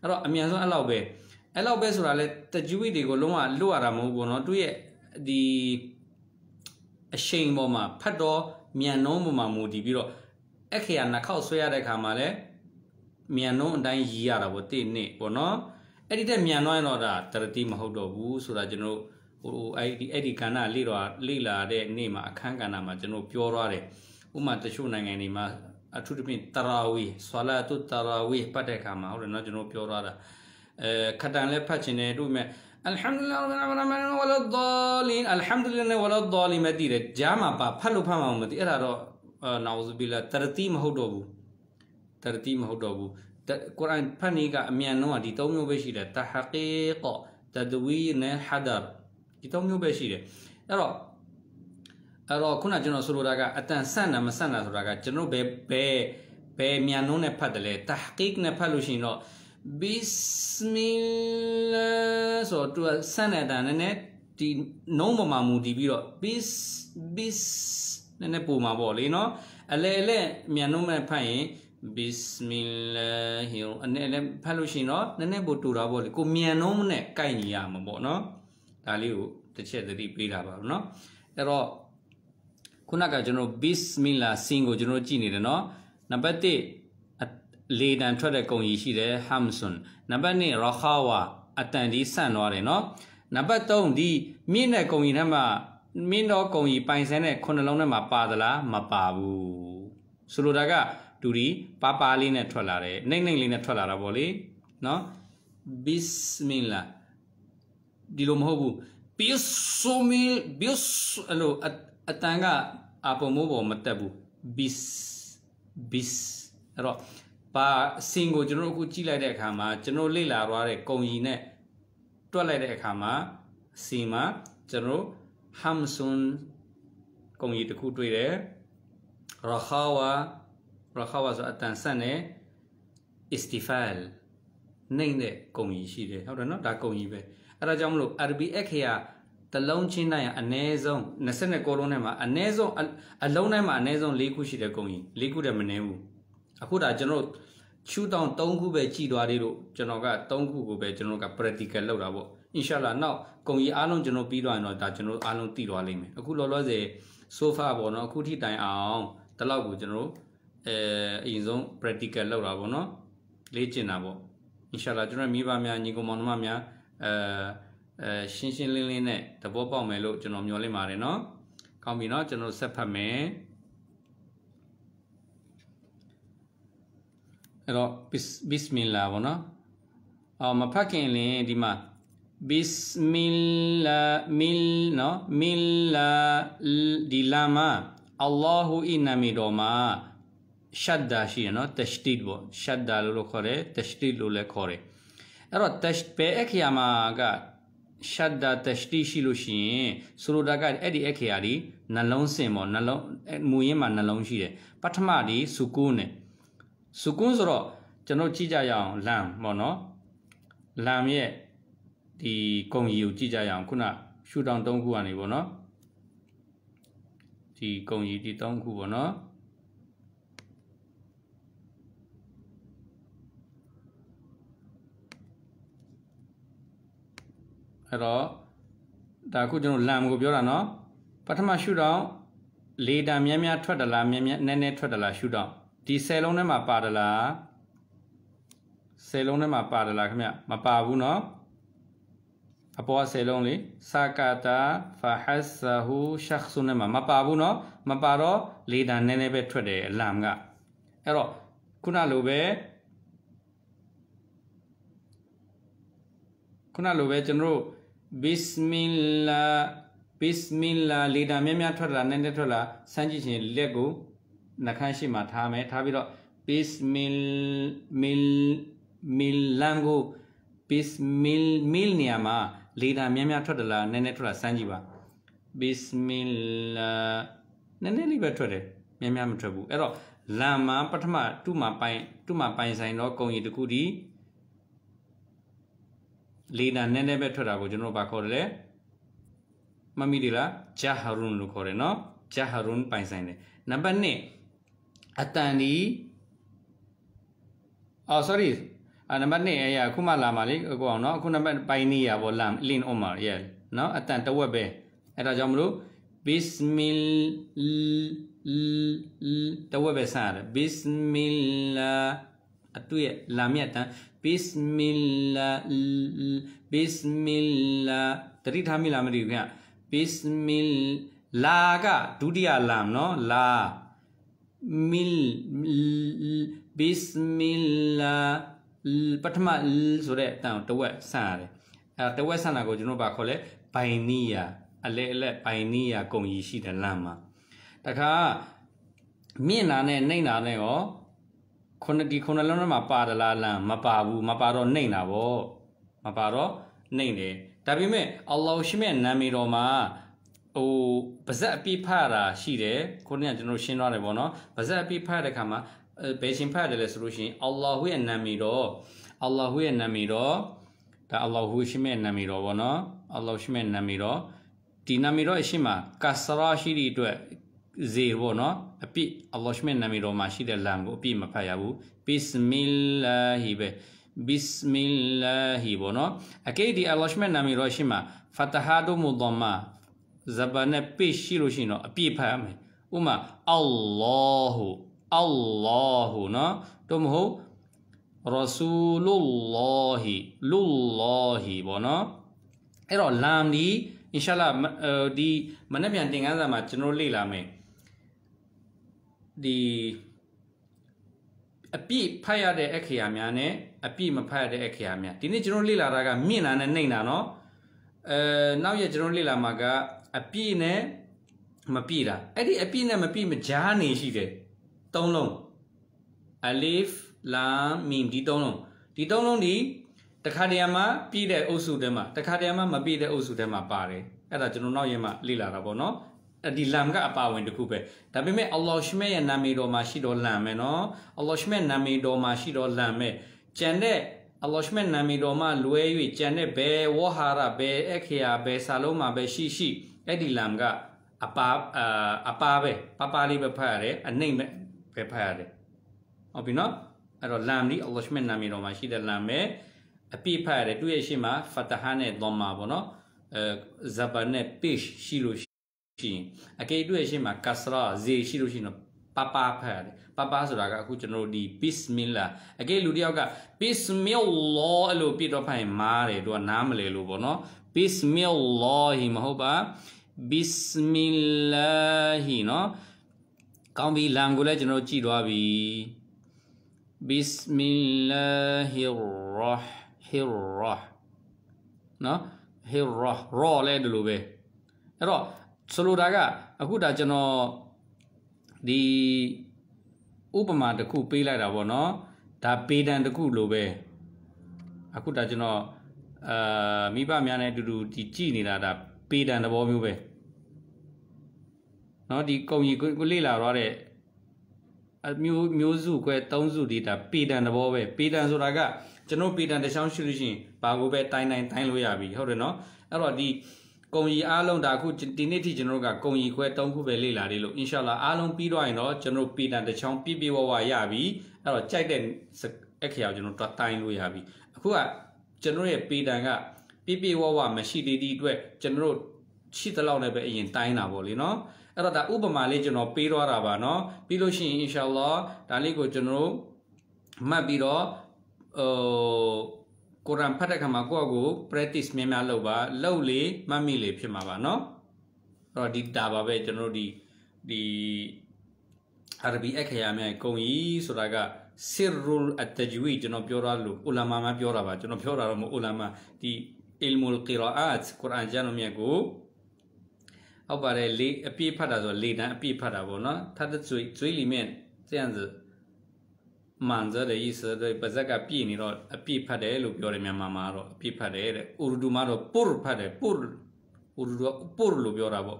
အဲ့တော့အမြန်ဆုံးအဲ့လောက်ပဲအဲ့လောက်ပဲဆိုတာလဲတဂျူဝီတွေကိုလုံးဝလွတ်ရတာမဟုတ်ဘူးเนาะသူ့ရဲ့ဒီအရှိန်ပေါ်မှာဖတ်တော့မြန်နှုံးပေါ်မှာမူတည်ပြီးတော့အခေယနှခောက်ဆွဲရတဲ့ခါမှာလဲမြန်နှုံးအတိုင်းရီးရတာပေါ့တိနစ်ပေါ့เนาะအဲ့ဒီတက်မြန်နှုံးရင်တော့ဒါတရတိမဟုတ်တော့ဘူးဆိုတာကျွန်တော်တို့ဟိုအဲ့ဒီအဲ့ဒီကဏ္ဍလေးတော့လေ့လာတဲ့နေ့မှာအခန်းကဏ္ဍမှာကျွန်တော်ပြောထားတယ်ဥပမာတချို့နိုင်ငံတွေမှာအထူးသဖြင့်တရာဝီဆလာတုတရာဝီပတ်တဲ့အခါမှာဟုတ်တယ်နော်ကျွန်တော်ပြောထားတာအဲခတန်လည်းဖတ်ချင်တယ်တို့မြတ် alhamdulillah rabbil alamin wala dhalin alhamdulillah wala dhalim တည်တယ်ဂျာမှာပါဖတ်လို့ဖတ်မှာမသိအဲ့ဒါတော့နာဝဇဘီလာတရတိမဟုတ်တော့ဘူးတရတိမဟုတ်တော့ဘူးကုရ်အာန်ဖတ်နေကအမြန်တော့ဒီ၃မျိုးပဲရှိတယ်တဟကီကတဒဝီနဟဒါရ်ဒီ၃မျိုးပဲရှိတယ်အဲ့တော့အဲ့တော့ခုနကျွန်တော်ဆိုလိုတာကအတန်ဆန့်တာမဆန့်တာဆိုတာကကျွန်တော်ဘယ်ဘယ်ဘယ်မြန်နှုံးနဲ့ဖတ်တယ်လဲတာဟကိကနဲ့ဖတ်လို့ရှိရင်တော့ဘစ်စမီလာဆိုတော့ဆန့်တဲ့အတန်နည်းနည်းဒီနှုံးပေါ်မှာမူတည်ပြီးတော့ဘစ်ဘစ်နည်းနည်းပုံမှာပေါ့လေနော်အလေလဲမြန်နှုံးနဲ့ဖတ်ရင်ဘစ်စမီလာဟီရိုအနေနဲ့ဖတ်လို့ရှိရင်တော့နည်းနည်းပို့တူတာပေါ့လေကိုမြန်နှုံးနဲ့ကိုက်ညီရမှာပေါ့နော်ဒါလေးကိုတစ်ချက်သတိပေးတာပါเนาะအဲ့တော့ခုနကကျွန်တော်ဘစ်မီလာစင်ကိုကျွန်တော်ကြည့်နေတယ်เนาะနံပါတ်1လေတန်ထွက်တဲ့ကုံကြီးရှိတယ်ဟမ်ဆွန်နံပါတ်2ရခါဝါအတန်ဒီဆန့်သွားတယ်เนาะနံပါတ်3ဒီမြင့်တဲ့ကုံကြီးထဲမှာမင်းတော့ကုံကြီးပိုင်ဆန်းတဲ့ခုနှလုံးထဲမှာပါသလားမပါဘူးဆိုလိုတာကဒူဒီပါပါလေးနဲ့ထွက်လာတယ်နှိမ့်နှိမ့်လေးနဲ့ထွက်လာတာဗောလေเนาะဘစ်မီလာဒီလိုမဟုတ်ဘူးပီဆိုမီဘီဆိုအလိုအတန်ကအပုံမိုးပေါ်မတက်ဘူး bis bis အဲ့တော့ပါစင်ကိုကျွန်တော်တို့အခုကြည့်လိုက်တဲ့အခါမှာကျွန်တော်လေ့လာသွားတဲ့ကုံရီနဲ့တွက်လိုက်တဲ့အခါမှာစင်မှာကျွန်တော်ဟမ်ဆွန်ကုံရီတစ်ခုတွေ့တယ်ရခါဝါရခါဝါဆိုအတန်ဆက်နဲ့ istifal နိုင်တဲ့ကုံကြီးရှိတယ်ဟုတ်တယ်နော်ဒါကုံကြီးပဲအဲ့ဒါကြောင့်မလို့ RBX ကတလုံးချင်းတိုင်းအနည်းဆုံး22ကောလုံးထဲမှာအနည်းဆုံးအလုံးတိုင်းမှာအနည်းဆုံး၄ခုရှိတဲ့ကုန်ကြီး၄ခုတည်းမနည်းဘူးအခုဒါကျွန်တော်ချူတောင်3ခုပဲကြည်သွားသေးလို့ကျွန်တော်က3ခုကိုပဲကျွန်တော်က practical လုပ်တာပေါ့ inshallah နောက်ကုန်ကြီးအားလုံးကျွန်တော်ပြီးသွားရင်တော့ဒါကျွန်တော်အားလုံးတည်သွားလိမ့်မယ်အခုလောလောဆယ် sofa ပေါ့နော်အခုထိတိုင်အောင်ဒီလောက်ကိုကျွန်တော်အဲအရင်ဆုံး practical လုပ်တာပေါ့နော်လေ့ကျင့်တာပေါ့ inshallah ကျွန်တော်မိဘများညီကောင်မောင်နှမများအဲရှင်းရှင်းလင်းလင်းနဲ့သဘောပေါက်မယ်လို့ကျွန်တော်မျှော်လင့်ပါတယ်เนาะကောင်းပြီเนาะကျွန်တော်ဆက်ဖတ်မယ်အဲ့တော့ဘစ်မီလာပေါ့နော်အော်မဖတ်ခင်လင်းဒီမှာ بسم الله مل နော်မီလာဒီလာမာ الله ان မီတော်မှာရှဒ္ဒါရှိရနော်တရှတိဒ်ပေါ့ရှဒ္ဒါလို့ခေါ်တယ်တရှတိဒ်လို့လည်းခေါ်တယ်အဲ့တော့ tash ပဲအခရာမှာက shadda tashti ရှိလို့ရှိရင်ဆိုလိုတာကအဲ့ဒီအခရာဒီနှလုံးစင်ပေါ့နှလုံးမူရင်းမှာနှလုံးရှိတယ်ပထမဒီစုကုန်းနဲ့စုကုန်းဆိုတော့ကျွန်တော်ကြည့်ကြရအောင်လမ်ပေါ့နော်လမ်ရဲ့ဒီကုံကြီးကိုကြည့်ကြရအောင်ခုနရှူတောင်၃ခုကနေပေါ့နော်ဒီကုံကြီးဒီ၃ခုပေါ့နော်အဲ့တော့ဒါအခုကျွန်တော်လမ်ကိုပြောတာနော်ပထမရှုထောင့်လေတာများများထွက်တလားများများနည်းနည်းထွက်တလားရှုထောင့်ဒီဆယ်လုံးထဲမှာပါတလားဆယ်လုံးထဲမှာပါတလားခင်ဗျမပါဘူးနော်အပေါ်ဆယ်လုံးလေစာကာတာဖဟက်ဆာဟူရှခ်ဆုနဲ့မှာမပါဘူးနော်မပါတော့လေတာနည်းနည်းပဲထွက်တယ်အလမ်ကအဲ့တော့ခုနလိုပဲခုနလိုပဲကျွန်တော်တို့ဘစ်မင်လာဘစ်မင်လာလေတာမြဲမြဲထွက်လာနည်းနည်းထွက်လာစမ်းကြည့်ရှင်လက်ကိုနှခမ်းရှိမှထားမယ်ထားပြီးတော့ဘစ်မင်မင်မင်လန်ကိုဘစ်မင်မင်နေရာမှာလေတာမြဲမြဲထွက်လာနည်းနည်းထွက်လာစမ်းကြည့်ပါဘစ်မင်လာနည်းနည်းလေးပဲထွက်တယ်မြဲမြဲမထွက်ဘူးအဲ့တော့လန်မှာပထမတုမှာပိုင်တုမှာပိုင်ဆိုင်တော့ကုံရီတခုဒီလေနာနည်းနည်းပဲထွက်တာကိုကျွန်တော်တို့ဘာခေါ်တယ်လဲမမိဒီလားဂျာဟာရွန်လို့ခေါ်တယ်နော်ဂျာဟာရွန်ပိုင်ဆိုင်တယ်နံပါတ်1အတန်ဒီအော် sorry အနံပါတ်1အရာခုမှလာမှာလေကိုအောင်နော်အခုနံပါတ်ပိုင်းနေရပေါ့လမ်လင်းအောင်မှာရနော်အတန်တဝက်ပဲအဲ့ဒါကြောင့်မလို့ bismillah တဝက်ပဲဆရတယ် bismillah အတွေ့လာမြတ်တန်း بسم الله بسم الله တတိထားမိလားမသိဘူးခင်ဗျ بسم الله ကဒုတိယလာမနော်လာ mil بسم الله ပထမဆိုတဲ့အတန်တဝက်ဆန်ရတယ်အဲတဝက်ဆန်တာကိုကျွန်တော်ဘာခေါ်လဲဘိုင်နီယာအလဲအလဲဘိုင်နီယာကုံကြီးရှိတဲ့လမ်းမှာတခါမြင့်လာနဲ့နှိမ့်လာနဲ့ရောခုနဒီခုနလုံးထဲမှာပါတလားလမ်းမပါဘူးမပါတော့နှိမ့်တာဗောမပါတော့နှိမ့်တယ်ဒါပေမဲ့အလ္လာဟ်ရှိမဲ့နာမည်တော်မှာဟိုပါဇက်အပြည့်ဖတ်တာရှိတယ်ခုနကကျွန်တော်ရှင်းသွားတယ်ဗောနော်ပါဇက်အပြည့်ဖတ်တဲ့ခါမှာဘယ်ရှင်ဖတ်တယ်လဲဆိုလို့ရှိရင်အလ္လာဟ်ရဲ့နာမည်တော်အလ္လာဟ်ရဲ့နာမည်တော်ဒါအလ္လာဟ်ရှိမဲ့နာမည်တော်ဗောနော်အလ္လာဟ်ရှိမဲ့နာမည်တော်ဒီနာမည်တော်အရှိမကာဆရာရှိတဲ့အတွက် زير ပေါ့နော်အပြစ်အလ္လာဟ်ရှင်နာမည်တော်မှာရှိတဲ့လမ်းကိုအပြစ်မဖတ်ရဘူးဘစ်မီလာဟီပဲဘစ်မီလာဟီပေါ့နော်အကိဒီအလ္လာဟ်ရှင်နာမည်တော်ရှိမှာဖတဟာဒုမူဒမဇဘာနဲ့ပိရှိလို့ရှိရင်တော့အပြစ်ဖတ်ရမယ်ဥမာအလ္လာဟူအလ္လာဟူနော်တို့မဟုတ်ရဆူလုလ္လာဟီလုလ္လာဟီပေါ့နော်အဲ့တော့လမ်ဒီအင်ရှာလာဒီမနေ့ပြန်သင်ခန်းစာမှာကျွန်တော်လေ့လာမယ်ဒီအပြည့်ဖတ်ရတဲ့အခရာများနဲ့အပြည့်မဖတ်ရတဲ့အခရာများဒီနေ့ကျွန်တော်လေ့လာတာကမြင့်တာနဲ့နှိမ့်တာเนาะအဲနောက်ရကျွန်တော်လေ့လာမှာကအပြည့်နဲ့မပြည့်တာအဲ့ဒီအပြည့်နဲ့မပြည့်မကြားနေရှိတယ်သုံးလုံးအလီဖ်လာမီမ်ဒီသုံးလုံးဒီသုံးလုံးဒီတခါတရံမှာ ပြည့်တဲ့အုပ်စုထဲမှာတခါတရံမှာ မပြည့်တဲ့အုပ်စုထဲမှာပါတယ်အဲ့ဒါကျွန်တော်နောက်ရင်မှလေ့လာတာပေါ့နော်ဒီလမ်ကအပါဝင်တစ်ခုပဲဒါပေမဲ့အလ္လာဟ်ရှမဲရဲ့နာမည်တော်မှာရှိတော်လမ်မယ်နော်အလ္လာဟ်ရှမဲနာမည်တော်မှာရှိတော်လမ်မယ်ကျန်တဲ့အလ္လာဟ်ရှမဲနာမည်တော်မှာလွဲ၍ကျန်တဲ့ဘယ်ဝဟာရဘယ်အခရာဘယ်ဆာလုံးမှာပဲရှိရှိအဲ့ဒီလမ်ကအပါအပါပဲပပလေးပဲဖတ်ရတယ်အနှိမ့်ပဲဖတ်ရတယ်ဟုတ်ပြီနော်အဲ့တော့လမ်ဒီအလ္လာဟ်ရှမဲနာမည်တော်မှာရှိတဲ့လမ်ပဲအပြည့်ဖတ်ရတယ်သူ့ရဲ့ရှေ့မှာဖတ်တဟာနဲ့ဒေါ်မာပေါ့နော်အဲဇဘာနဲ့ page ရှိလို့ရှိရင်အကယ်၍ရှေ့မှာကဆရာဇေရှိလို့ရှိရင်တော့ပပဖတ်ရတယ်ပပဆိုတာကအခုကျွန်တော်တို့ဒီ bismillah အကယ်လူတယောက်က bismillah အလို့ပြတော့ဖတ်ရင်မားတယ်သူကနားမလည်လို့ပေါ့နော် bismillah မဟုတ်ပါ bismillah နော်ကောင်းပြီလမ်ကိုလည်းကျွန်တော်ကြည့်သွားပြီ bismillahir rahir rah နော် hir rah raw လဲဒီလိုပဲအဲ့တော့ဆိုလိုတာကအခုဒါကျွန်တော်ဒီဥပမာတစ်ခုပေးလိုက်တာပေါ့နော်ဒါပေတံတစ်ခုလိုပဲအခုဒါကျွန်တော်အာမိဘများနဲ့အတူတူဒီကြည်နေတာဒါပေတံသဘောမျိုးပဲเนาะဒီကုံကြီးကိုလေ့လာရတဲ့အမျိုးမျိုးစုခွဲ၃စုဒီဒါပေတံသဘောပဲပေတံဆိုတာကကျွန်တော်ပေတံတစ်ချောင်းရှိလို့ရှိရင်ဘာကိုပဲတိုင်းတိုင်းတိုင်းလို့ရပြီဟုတ်တယ်เนาะအဲ့တော့ဒီကုံရီအားလုံးဒါအခုဒီနေ့ထိကျွန်တော်တို့ကကုံရီခွဲ၃ခုပဲလေ့လာနေလို့ inshallah အားလုံးပြီးတော့ရင်တော့ကျွန်တော်တို့ pattern တစ်ချောင်းပြည့်ပြည့်ဝဝရပြီအဲ့တော့ကြိုက်တဲ့အခရာကိုကျွန်တော်တို့တိုင်းလို့ရပြီအခုကကျွန်တော်ရဲ့ pattern ကပြည့်ပြည့်ဝဝမရှိသေးသည့်အတွက်ကျွန်တော်တို့ရှိသလောက်နဲ့ပဲအရင်တိုင်းတာပေါ့လေနော်အဲ့တော့ဒါဥပမာလေးကျွန်တော်ပေးတော့တာပါနော်ပြီးလို့ရှိရင် inshallah ဒါလေးကိုကျွန်တော်တို့မှတ်ပြီးတော့ဟိုကိုရံဖတ်တဲ့ခါမှာကိုယ့်အကို practice များများလုပ်ပါလုပ်လေမမိလေဖြစ်မှာပါเนาะအဲ့တော့ဒီဒါပါပဲကျွန်တော်တို့ဒီဒီ Arabic အခရာများကုံကြီးဆိုတာက sirrul at-tajwid ကျွန်တော်ပြောတာလို့ဥလာမာမပြောတာပါကျွန်တော်ပြောတာတော့မဟုတ်ဥလာမာဒီ ilmul qira'at ကုရ်အာန်ကျမ်းတော်မြတ်ကိုဟုတ်ပါတယ်လေအပြည့်ဖတ်တာဆိုလေတန်းအပြည့်ဖတ်တာပေါ့နော်它的嘴嘴里面这样子满着的意思，对，不是个比你咯，比拍的路标里面妈妈咯，比拍的的，乌鲁马咯，不拍的不，乌鲁不路标啦不，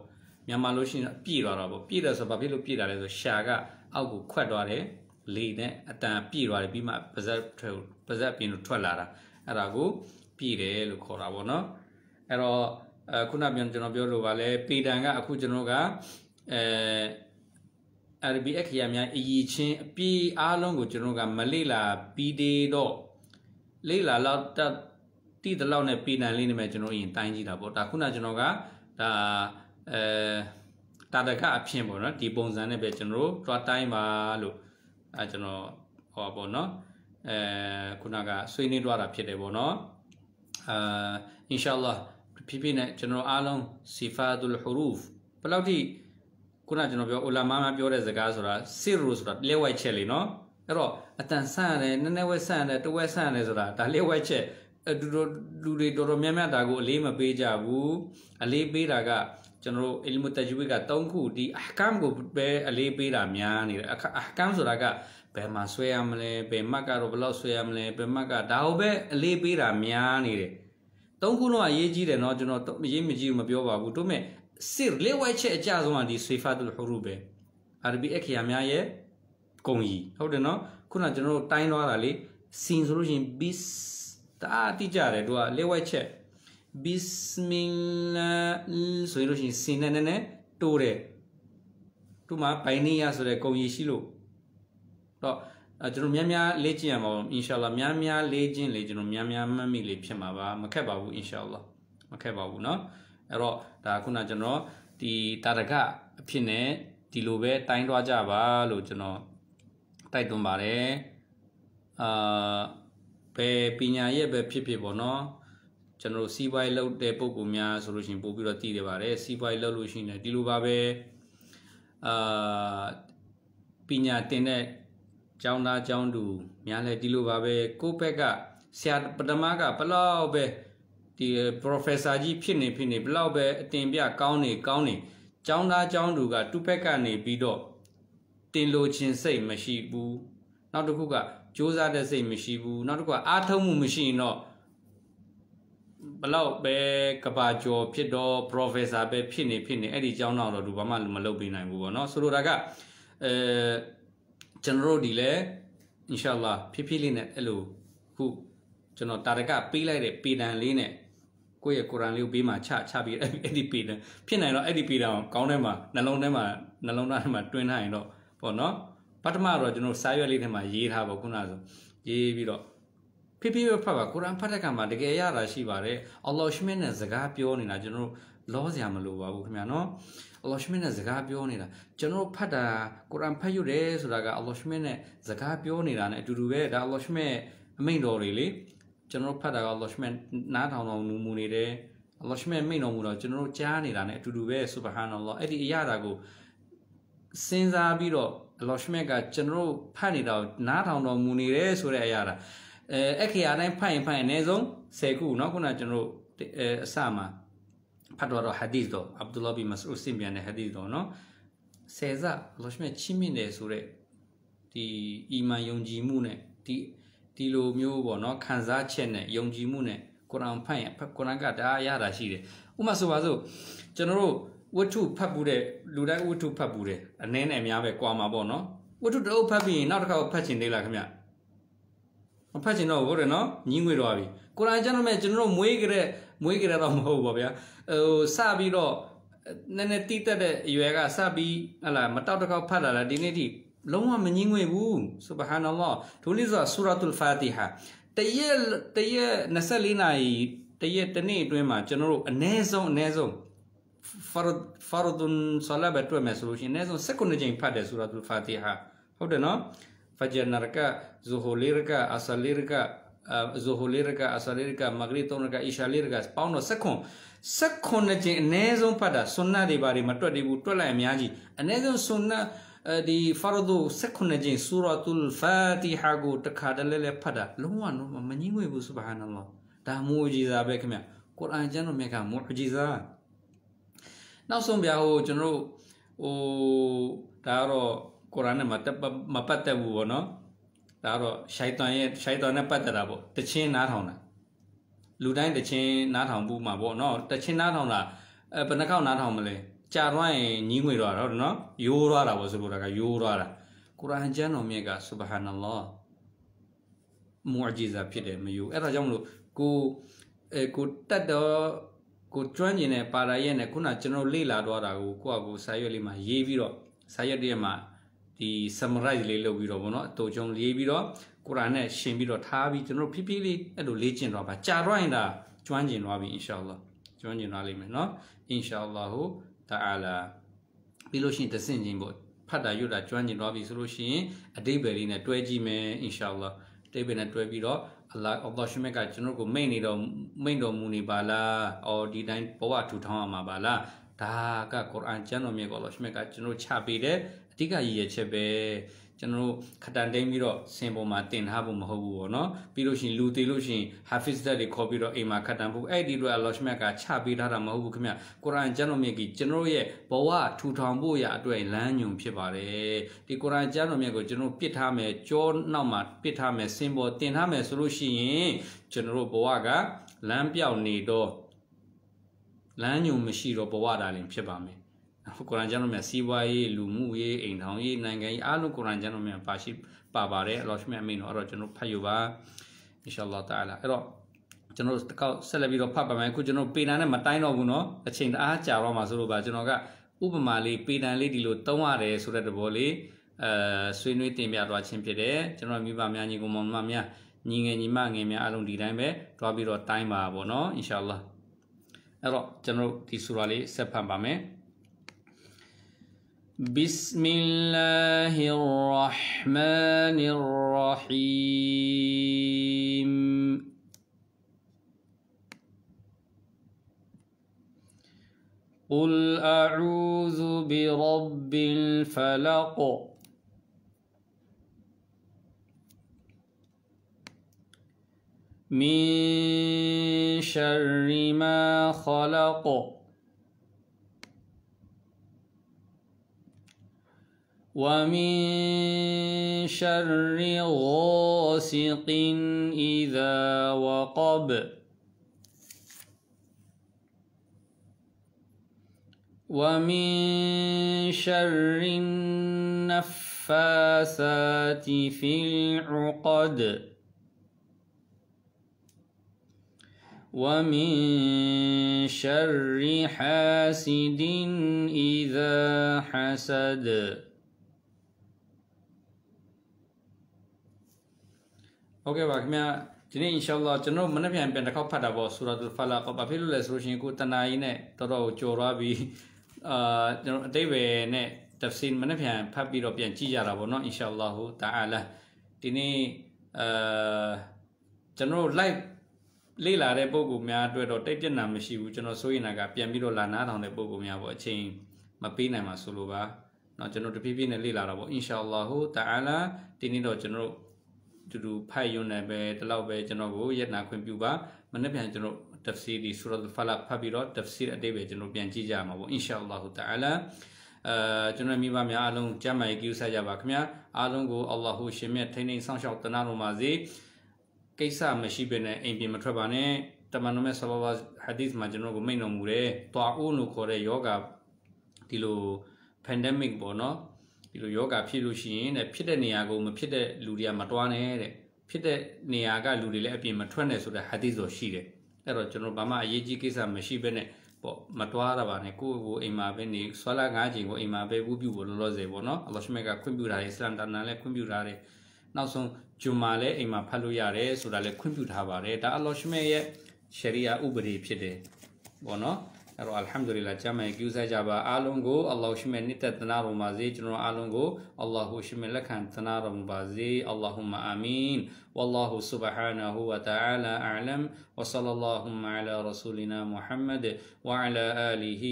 မြန်မာလိုရှိရင်ပြီးသွားတာပေါ့ပြီးတယ်ဆိုဘာဖြစ်လို့ပြီးတာလဲဆိုရှာကအောက်ကိုခွက်သွားတယ်လေနဲ့အတန်ပြီးသွားတယ်ပြီးမှပါဇက်ထွက်ပါဇက်ပြင်းလို့ထွက်လာတာအဲ့ဒါကိုပြီးတယ်လို့ခေါ်တာပေါ့နော်အဲ့တော့အခုနပြန်ကျွန်တော်ပြောလို့ပါလဲပေတံကအခုကျွန်တော်ကအဲ RB အခရာများအည်ချင်းအပြေးအားလုံးကိုကျွန်တော်ကမလေ့လာပြီးသေးတော့လေ့လာတော့တတိတလောက်နဲ့ပြည်နိုင်လေးနဲ့မှကျွန်တော်ရင်တိုင်းကြည့်တာပေါ့ဒါခုနကျွန်တော်ကဒါအဲတာတကအဖြစ်ပေါ့နော်ဒီပုံစံနဲ့ပဲကျွန်တော်တို့တွားတိုင်းပါလို့အဲကျွန်တော်ဟောပေါ့နော်အဲခုနကဆွေးနွေးတွားတာဖြစ်တယ်ပေါ့နော်အာအင်ရှာအလ္လာဖြည်းဖြည်းနဲ့ကျွန်တော်အားလုံးစီဖာဒူလ်ဟူရူဖ်ဘယ်လောက်ထိခုနကျွန်တော်ပြောအိုလာမားမပြောတဲ့စကားဆိုတာစစ်ရိုဆိုတာလဲဝိုက်ချက်လေနော်အဲ့တော့အတန်ဆန့်ရတယ်နည်းနည်းဝဲဆန့်ရတယ်တဝဲဆန့်ရတယ်ဆိုတာဒါလဲဝိုက်ချက်လူတို့လူတွေတော်တော်များများဒါကိုအလေးမပေးကြဘူးအလေးပေးတာကကျွန်တော်တို့ ilmu tajwid က၃ခုဒီ ahkam ကိုပဲအလေးပေးတာများနေတယ် ahkam ဆိုတာကဘယ်မှာဆွဲရမလဲဘယ်မှတ်ကတော့ဘယ်လောက်ဆွဲရမလဲဘယ်မှတ်ကဒါဟုတ်ပဲအလေးပေးတာများနေတယ်၃ခုလုံးအရေးကြီးတယ်เนาะကျွန်တော်ရေးမကြီးမပြောပါဘူးတို့မဲ့စစ်လေးဝိုက်ချက်အကြဆုံးကဒီဆွေဖတ်လ်ဟူရူပဲအာရဘီအခရာများရဲ့ကုံကြီးဟုတ်တယ်နော်ခုနကျွန်တော်တို့တိုင်းသွားတာလေစင်ဆိုလို့ရှိရင် bis တာတိကြတယ်သူကလေးဝိုက်ချက် bismillah ဆိုလို့ရှိရင်စင်နဲ့နဲ့တိုးတယ်သူမှာဘိုင်နီယာဆိုတဲ့ကုံကြီးရှိလို့တော့ကျွန်တော်များများလေ့ကျင့်ရမှာပါအင်ရှာလာများများလေ့ကျင့်လေကျွန်တော်များများမှတ်မိလေဖြစ်မှာပါမခက်ပါဘူးအင်ရှာလာမခက်ပါဘူးเนาะအဲ့တော့ဒါခုနကျွန်တော်ဒီတာရကအဖြစ်နဲ့ဒီလိုပဲတိုင်းသွားကြပါလို့ကျွန်တော်တိုက်တွန်းပါတယ်အာဘယ်ပညာရဲ့ပဲဖြစ်ဖြစ်ပေါ့နော်ကျွန်တော်စီးပွားရေးလုပ်တဲ့ပုံကူများဆိုလို့ရှိရင်ပို့ပြီးတော့တည်တယ်ပါတယ်စီးပွားရေးလုပ်လို့ရှိရင်လည်းဒီလိုပါပဲအာပညာသင်တဲ့ကျောင်းသားကျောင်းသူများလည်းဒီလိုပါပဲကိုယ့်ဘက်ကဆရာပထမကဘလောက်ပဲဒီ professor ကြီးဖြစ်နေဖြစ်နေဘလောက်ပဲအတင်ပြကောင်းနေကောင်းနေကျောင်းသားကျောင်းသူကတူဖက်ကနေပြီးတော့တင်လိုခြင်းစိတ်မရှိဘူးနောက်တစ်ခုကစူးစမ်းတဲ့စိတ်မရှိဘူးနောက်တစ်ခုကအားထုတ်မှုမရှိရင်တော့ဘလောက်ပဲကဘာကျော်ဖြစ်တော့ professor ပဲဖြစ်နေဖြစ်နေအဲ့ဒီကျောင်းတော်တော့သူဘာမှမလုပ်ပေးနိုင်ဘူးပေါ့နော်ဆိုလိုတာကအဲကျွန်တော်တို့ဒီလဲ inshallah ဖြည်းဖြည်းလေးနဲ့အဲ့လိုခုကျွန်တော်တာရကပေးလိုက်တဲ့ပေတံလေးနဲ့ကိုယ့်ရဲ့ကုရ်အာန်လေးကိုဘေးမှာချချပြီးအဲ့ဒီပေတံဖြစ်နိုင်တော့အဲ့ဒီပေတံကိုကောင်းထဲမှာနှလုံးထဲမှာနှလုံးသားထဲမှာတွင်းထားရင်တော့ပေါ့နော်ပထမတော့ကျွန်တော်စာရွက်လေးထဲမှာရေးထားပေါ့ခုနဆိုရေးပြီးတော့ဖိဖိဖတ်ပါကုရ်အာန်ဖတ်တဲ့ကမှာတကယ်ရတာရှိပါတယ်အလ္လာဟ်ရှမင်းနဲ့စကားပြောနေတာကျွန်တော်လောစရာမလိုပါဘူးခင်ဗျာနော်အလ္လာဟ်ရှမင်းနဲ့စကားပြောနေတာကျွန်တော်ဖတ်တာကုရ်အာန်ဖတ်ရတယ်ဆိုတာကအလ္လာဟ်ရှမင်းနဲ့စကားပြောနေတာနဲ့အတူတူပဲဒါအလ္လာဟ်ရှမင်းအမိန့်တော်တွေလေကျွန်တော်တို့ဖတ်တာက lodgement နားထောင်တော်မူမူနေတယ် lodgement မိန်တော်မူတော့ကျွန်တော်တို့ကြားနေတာ ਨੇ အတူတူပဲ subhanallah အဲ့ဒီအရာတာကိုစဉ်းစားပြီးတော့ lodgement ကကျွန်တော်တို့ဖတ်နေတာကိုနားထောင်တော်မူနေတယ်ဆိုတဲ့အရာတာအဲအခရာတိုင်းဖတ်ရင်ဖတ်ရင်အနည်းဆုံး10ခုเนาะခုနကျွန်တော်တို့အစမှာဖတ်တော်တော့ hadith တော့ Abdullah bin Mas'ud စင်ပြန်တဲ့ hadith တော့เนาะ10စ lodgement ချိမြင့်တယ်ဆိုတဲ့ဒီအီမန်ယုံကြည်မှုနဲ့ဒီဒီလိုမျိုးပေါ့နော်ခံစားချက်နဲ့ယုံကြည်မှုနဲ့ကုရ်အာန်ဖတ်ရင်ကုရ်အာန်ကဒါရတာရှိတယ်ဥပမာဆိုပါစို့ကျွန်တော်တို့ဝတ္ထုဖတ်ဘူးတဲ့လူတိုင်းဝတ္ထုဖတ်ဘူးတယ်အနည်းနဲ့အများပဲကွာမှာပေါ့နော်ဝတ္ထုတစ်အုပ်ဖတ်ပြီးရင်နောက်တစ်ခါဖတ်ချင်သေးလားခင်ဗျမဖတ်ချင်တော့ဘူးတဲ့နော်ညီးငွေတော့ပြီကုရ်အာန်ကျွန်တော်မဲ့ကျွန်တော်မွေးကြတဲ့မွေးကြတဲ့တော့မဟုတ်ပါဗျာဟိုစပြီးတော့နည်းနည်းတိတက်တဲ့အရွယ်ကစပြီးဟလာ မတောက်တစ်ခေါက်ဖတ်လာတာဒီနေ့ထိလုံးဝမငြင်းငွေဘူးဆုဘဟာနလ္လာဒိုလိဇာဆူရတ်အယ်ဖာတီဟာတရက်တရက်24နာရီတရက်တနေ့အတွင်းမှာကျွန်တော်တို့အ ਨੇ ဆုံးအ ਨੇ ဆုံး فرض فرض صلاه ပဲတွေ့မယ်ဆိုလို့ရှိရင်အ ਨੇ ဆုံး16ကြိမ်ဖတ်တယ်ဆူရတ်အယ်ဖာတီဟာဟုတ်တယ်နော်ဖဂျန်နရကဇူဟိုလီရကအဆလီရကဇူဟိုလီရကအဆလီရကမဂရီတုံရကအီရှာလီရကပေါင်းတော့16 16ကြိမ်အ ਨੇ ဆုံးဖတ်တာဆွန်နတ်တွေဘာတွေမတွက်သေးဘူးတွက်လိုက်အများကြီးအ ਨੇ ဆုံးဆွန်နတ်အဲဒီဖာရဒူ16ကျင်ဆူရာတူလ်ဖာတီဟာကိုတခါတလဲလဲဖတ်တာလုံးဝတော့မငြင်းငွေဘူးဆုဘာဟာနလာဒါမူဂျီဇာပဲခင်ဗျကုရ်အာန်ကျမ်းတော်မြတ်ကမူဂျီဇာနောက်ဆုံးဗျာဟိုကျွန်တော်ဟိုဒါကတော့ကုရ်အာန်နဲ့မတမပတ်သက်ဘူးဗောနော်ဒါကတော့ရှိုင်တန်ရဲ့ရှိုင်တန်နဲ့ပတ်သက်တာဗောတချင်းနားထောင်တာလူတိုင်းတချင်းနားထောင်ဘူးမှာဗောနော်တချင်းနားထောင်တာအဲဘယ်နှခေါက်နားထောင်မလဲကြာတော့ရင်ညီးငွေတော့တော့နော်ယိုးသွားတာပေါ့ဆိုလိုတာကယိုးသွားတာကုရ်အာန်ကျမ်းတော်မြတ်ကဆူဘဟာနလောမူအဂျီဇာဖြစ်တယ်မယိုးအဲ့ဒါကြောင့်မလို့ကိုအဲကိုတတ်တော့ကိုကျွမ်းကျင်တဲ့ပါရာရဲ့နဲ့ခုနကျွန်တော်လေ့လာတော့တာကိုကိုကကိုစာရွက်လေးမှာရေးပြီးတော့စာရွက်တည်းမှာဒီ summarize လေးလုပ်ပြီးတော့ဗောနော်အတူချုံရေးပြီးတော့ကုရ်အာန်နဲ့ရှင်းပြီးတော့ထားပြီးကျွန်တော်ဖြည်းဖြည်းလေးအဲ့လိုလေ့ကျင့်တော့ပါကြာတော့ရင်ဒါကျွမ်းကျင်သွားပြီအင်ရှာအလ္လာကျွမ်းကျင်သွားလိမ့်မယ်နော်အင်ရှာအလ္လာဟိုတာလာပြီးလို့ရှိရင်တဆင့်ချင်းပေါ့ဖတ်တာရွတ်တာကျွမ်းကျင်သွားပြီဆိုလို့ရှိရင်အတိတ်ပဲလေးနဲ့တွဲကြည့်မယ်အင်ရှာအလ္လာအတိတ်ပဲနဲ့တွဲပြီးတော့အလ္လာအော်တော်ရှင်မြတ်ကကျွန်တော်ကိုမိတ်နေတော့မိတ်တော်မူနေပါလားအော်ဒီတိုင်းဘဝထူထောင်ရမှာပါလားဒါကကုရ်အာန်ကျမ်းတော်မြတ်ကိုအလ္လာရှင်မြတ်ကကျွန်တော်ချပေးတဲ့အဓိကရည်ရချက်ပဲကျွန်တော်တို့ခတန်တိန်ပြီးတော့စင်ပေါ်မှာတင်ထားဖို့မဟုတ်ဘူးပေါ့နော်ပြီးလို့ရှိရင်လူသေးလို့ရှိရင် hafiz တက်တွေခေါ်ပြီးတော့အိမ်မှာခတန်ဖို့အဲ့ဒီတော့ lodgement ကချပေးထားတာမဟုတ်ဘူးခင်ဗျကုရ်အာန်ကျမ်းတော်မြတ်ကြီးကျွန်တော်ရဲ့ဘဝထူထောင်ဖို့ရအတွက်လမ်းညွန်ဖြစ်ပါတယ်ဒီကုရ်အာန်ကျမ်းတော်မြတ်ကိုကျွန်တော်ပစ်ထားမယ်ကြောနောက်မှာပစ်ထားမယ်စင်ပေါ်တင်ထားမယ်ဆိုလို့ရှိရင်ကျွန်တော်တို့ဘဝကလမ်းပြောင်နေတော့လမ်းညွန်မရှိတော့ဘဝတာလင်ဖြစ်ပါမယ်နော်ကုရ်အာန်ကျမ်းတော်မြတ်စီးပွားရေးလူမှုရေးအိမ်ထောင်ရေးနိုင်ငံရေးအားလုံးကုရ်အာန်ကျမ်းတော်မြတ်ပါရှိပါပါတယ်အလောရှိမြတ်အမိန်တော်အဲ့တော့ကျွန်တော်ဖတ်ယူပါအင်ရှာအလ္လာဟ်တာအလာအဲ့တော့ကျွန်တော်တကောက်ဆက်လက်ပြီးတော့ဖတ်ပါမယ်အခုကျွန်တော်ပေတန်နဲ့မတိုင်းတော့ဘူးเนาะအချိန်တအားကြာတော့မှာဆိုလို့ပါကျွန်တော်ကဥပမာလေးပေတန်လေးဒီလိုတုံးရတယ်ဆိုတဲ့သဘောလေးအဲဆွေးနွေးတင်ပြသွားခြင်းဖြစ်တယ်ကျွန်တော်မိဘများညီကောင်မောင်မများညီငယ်ညီမငယ်များအားလုံးဒီတိုင်းပဲတွားပြီးတော့တိုင်းပါဗောနော်အင်ရှာအလ္လာဟ်အဲ့တော့ကျွန်တော်ဒီဆူရာလေးဆက်ဖတ်ပါမယ် بسم الله الرحمن الرحيم قل أعوذ برب الفلق من شر ما خلق ومن شر غاسق إذا وقب ومن شر النفاثات في العقد ومن شر حاسد إذا حسد ဟုတ်ကဲ့ပါခင်ဗျာဒီနေ့ inshallah ကျွန်တော်မနေ့ပြန်ပြန်တစ်ခေါက်ဖတ်တာပေါ့ဆိုတော့သူဖတ်လာပေါ့ဘာဖြစ်လို့လဲဆိုလို့ရှိရင်ကိုတဏှာကြီးနဲ့တော်တော်ကိုကြော်သွားပြီးအာကျွန်တော်အတိတ်ပဲနဲ့တဖ်စီမနေ့ပြန်ဖတ်ပြီးတော့ပြန်ကြည့်ရတာပေါ့နော် inshallah တာအလာဒီနေ့အာကျွန်တော် live လေ့လာတဲ့ပုံကူများအတွက်တော့တိတ်ပြက်နာမရှိဘူးကျွန်တော်စိုးရိမ်တာကပြန်ပြီးတော့လာနားထောင်တဲ့ပုံကူများပေါ့အချိန်မပေးနိုင်ပါဆိုလိုပါเนาะကျွန်တော်တဖြည်းဖြည်းနဲ့လေ့လာတာပေါ့ inshallah တာအလာဒီနေ့တော့ကျွန်တော်တူတူဖိုက်ယွန်းနေပဲဒီလောက်ပဲကျွန်တော်ကိုယက်နာခွင့်ပြုပါမနေ့ပြန်ကျွန်တော်တဖ်စီဒီဆူရတ်ဖလာဖတ်ပြီးတော့တဖ်စီအတိတ်ပဲကျွန်တော်ပြန်ကြည့်ကြမှာပေါ့အင်ရှာအလ္လာဟူတအာလာအဲကျွန်တော်မိဘများအားလုံးကျမ်းမာရေးကိစ္စကြပါခင်ဗျာအားလုံးကိုအလ္လာဟူရှင်မြတ်ထိန်းထိန်ဆောင်ရှောက်တနာတော်ပါစေကိစ္စမရှိဘဲနဲ့အိမ်ပြင်မထွက်ပါနဲ့တမန်တော်မြတ်ဆလ္လာဟာဒီသ်မှာကျွန်တော်ကိုမိန့်တော်မူတယ်တွာအူလို့ခေါ်တဲ့ယောဂဒီလို pandemic ပေါ့နော်ဒီလိုယောဂဖြစ်လို့ရှိရင်တဲ့ဖြစ်တဲ့နေရာကိုမဖြစ်တဲ့လူတွေကမတွားနဲ့တဲ့ဖြစ်တဲ့နေရာကလူတွေလည်းအပြင်မထွက်နဲ့ဆိုတဲ့ဟာသီဆိုရှိတယ်အဲ့တော့ကျွန်တော်ဘာမှအရေးကြီးကိစ္စမရှိဘဲနဲ့ပေါ့မတွားတာပါနဲ့ကိုယ့်ကိုအိမ်မှာပဲနေဆွာလာငါးချိန်ကိုအိမ်မှာပဲပူးပြူဖို့လောလောဆယ်ပေါ့နော်အလ္လာဟ်ရှမေကခွင့်ပြုတာလေအစ္စလမ်တာနာလည်းခွင့်ပြုတာလေနောက်ဆုံးဂျွမ်မာလည်းအိမ်မှာဖတ်လို့ရတယ်ဆိုတာလည်းခွင့်ပြုထားပါတယ်ဒါအလ္လာဟ်ရှမေရဲ့ရှရီယာဥပဒေဖြစ်တယ်ပေါ့နော် رو الحمد لله جمع يجوز جابا آلونغو الله وش من نت تنارو مازي جنو آلونغو الله وش من لك تنارو مبازي اللهم آمين والله سبحانه وتعالى أعلم وصلى اللهم على رسولنا محمد وعلى آله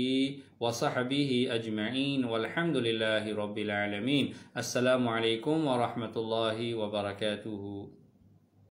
وصحبه أجمعين والحمد لله رب العالمين السلام عليكم ورحمة الله وبركاته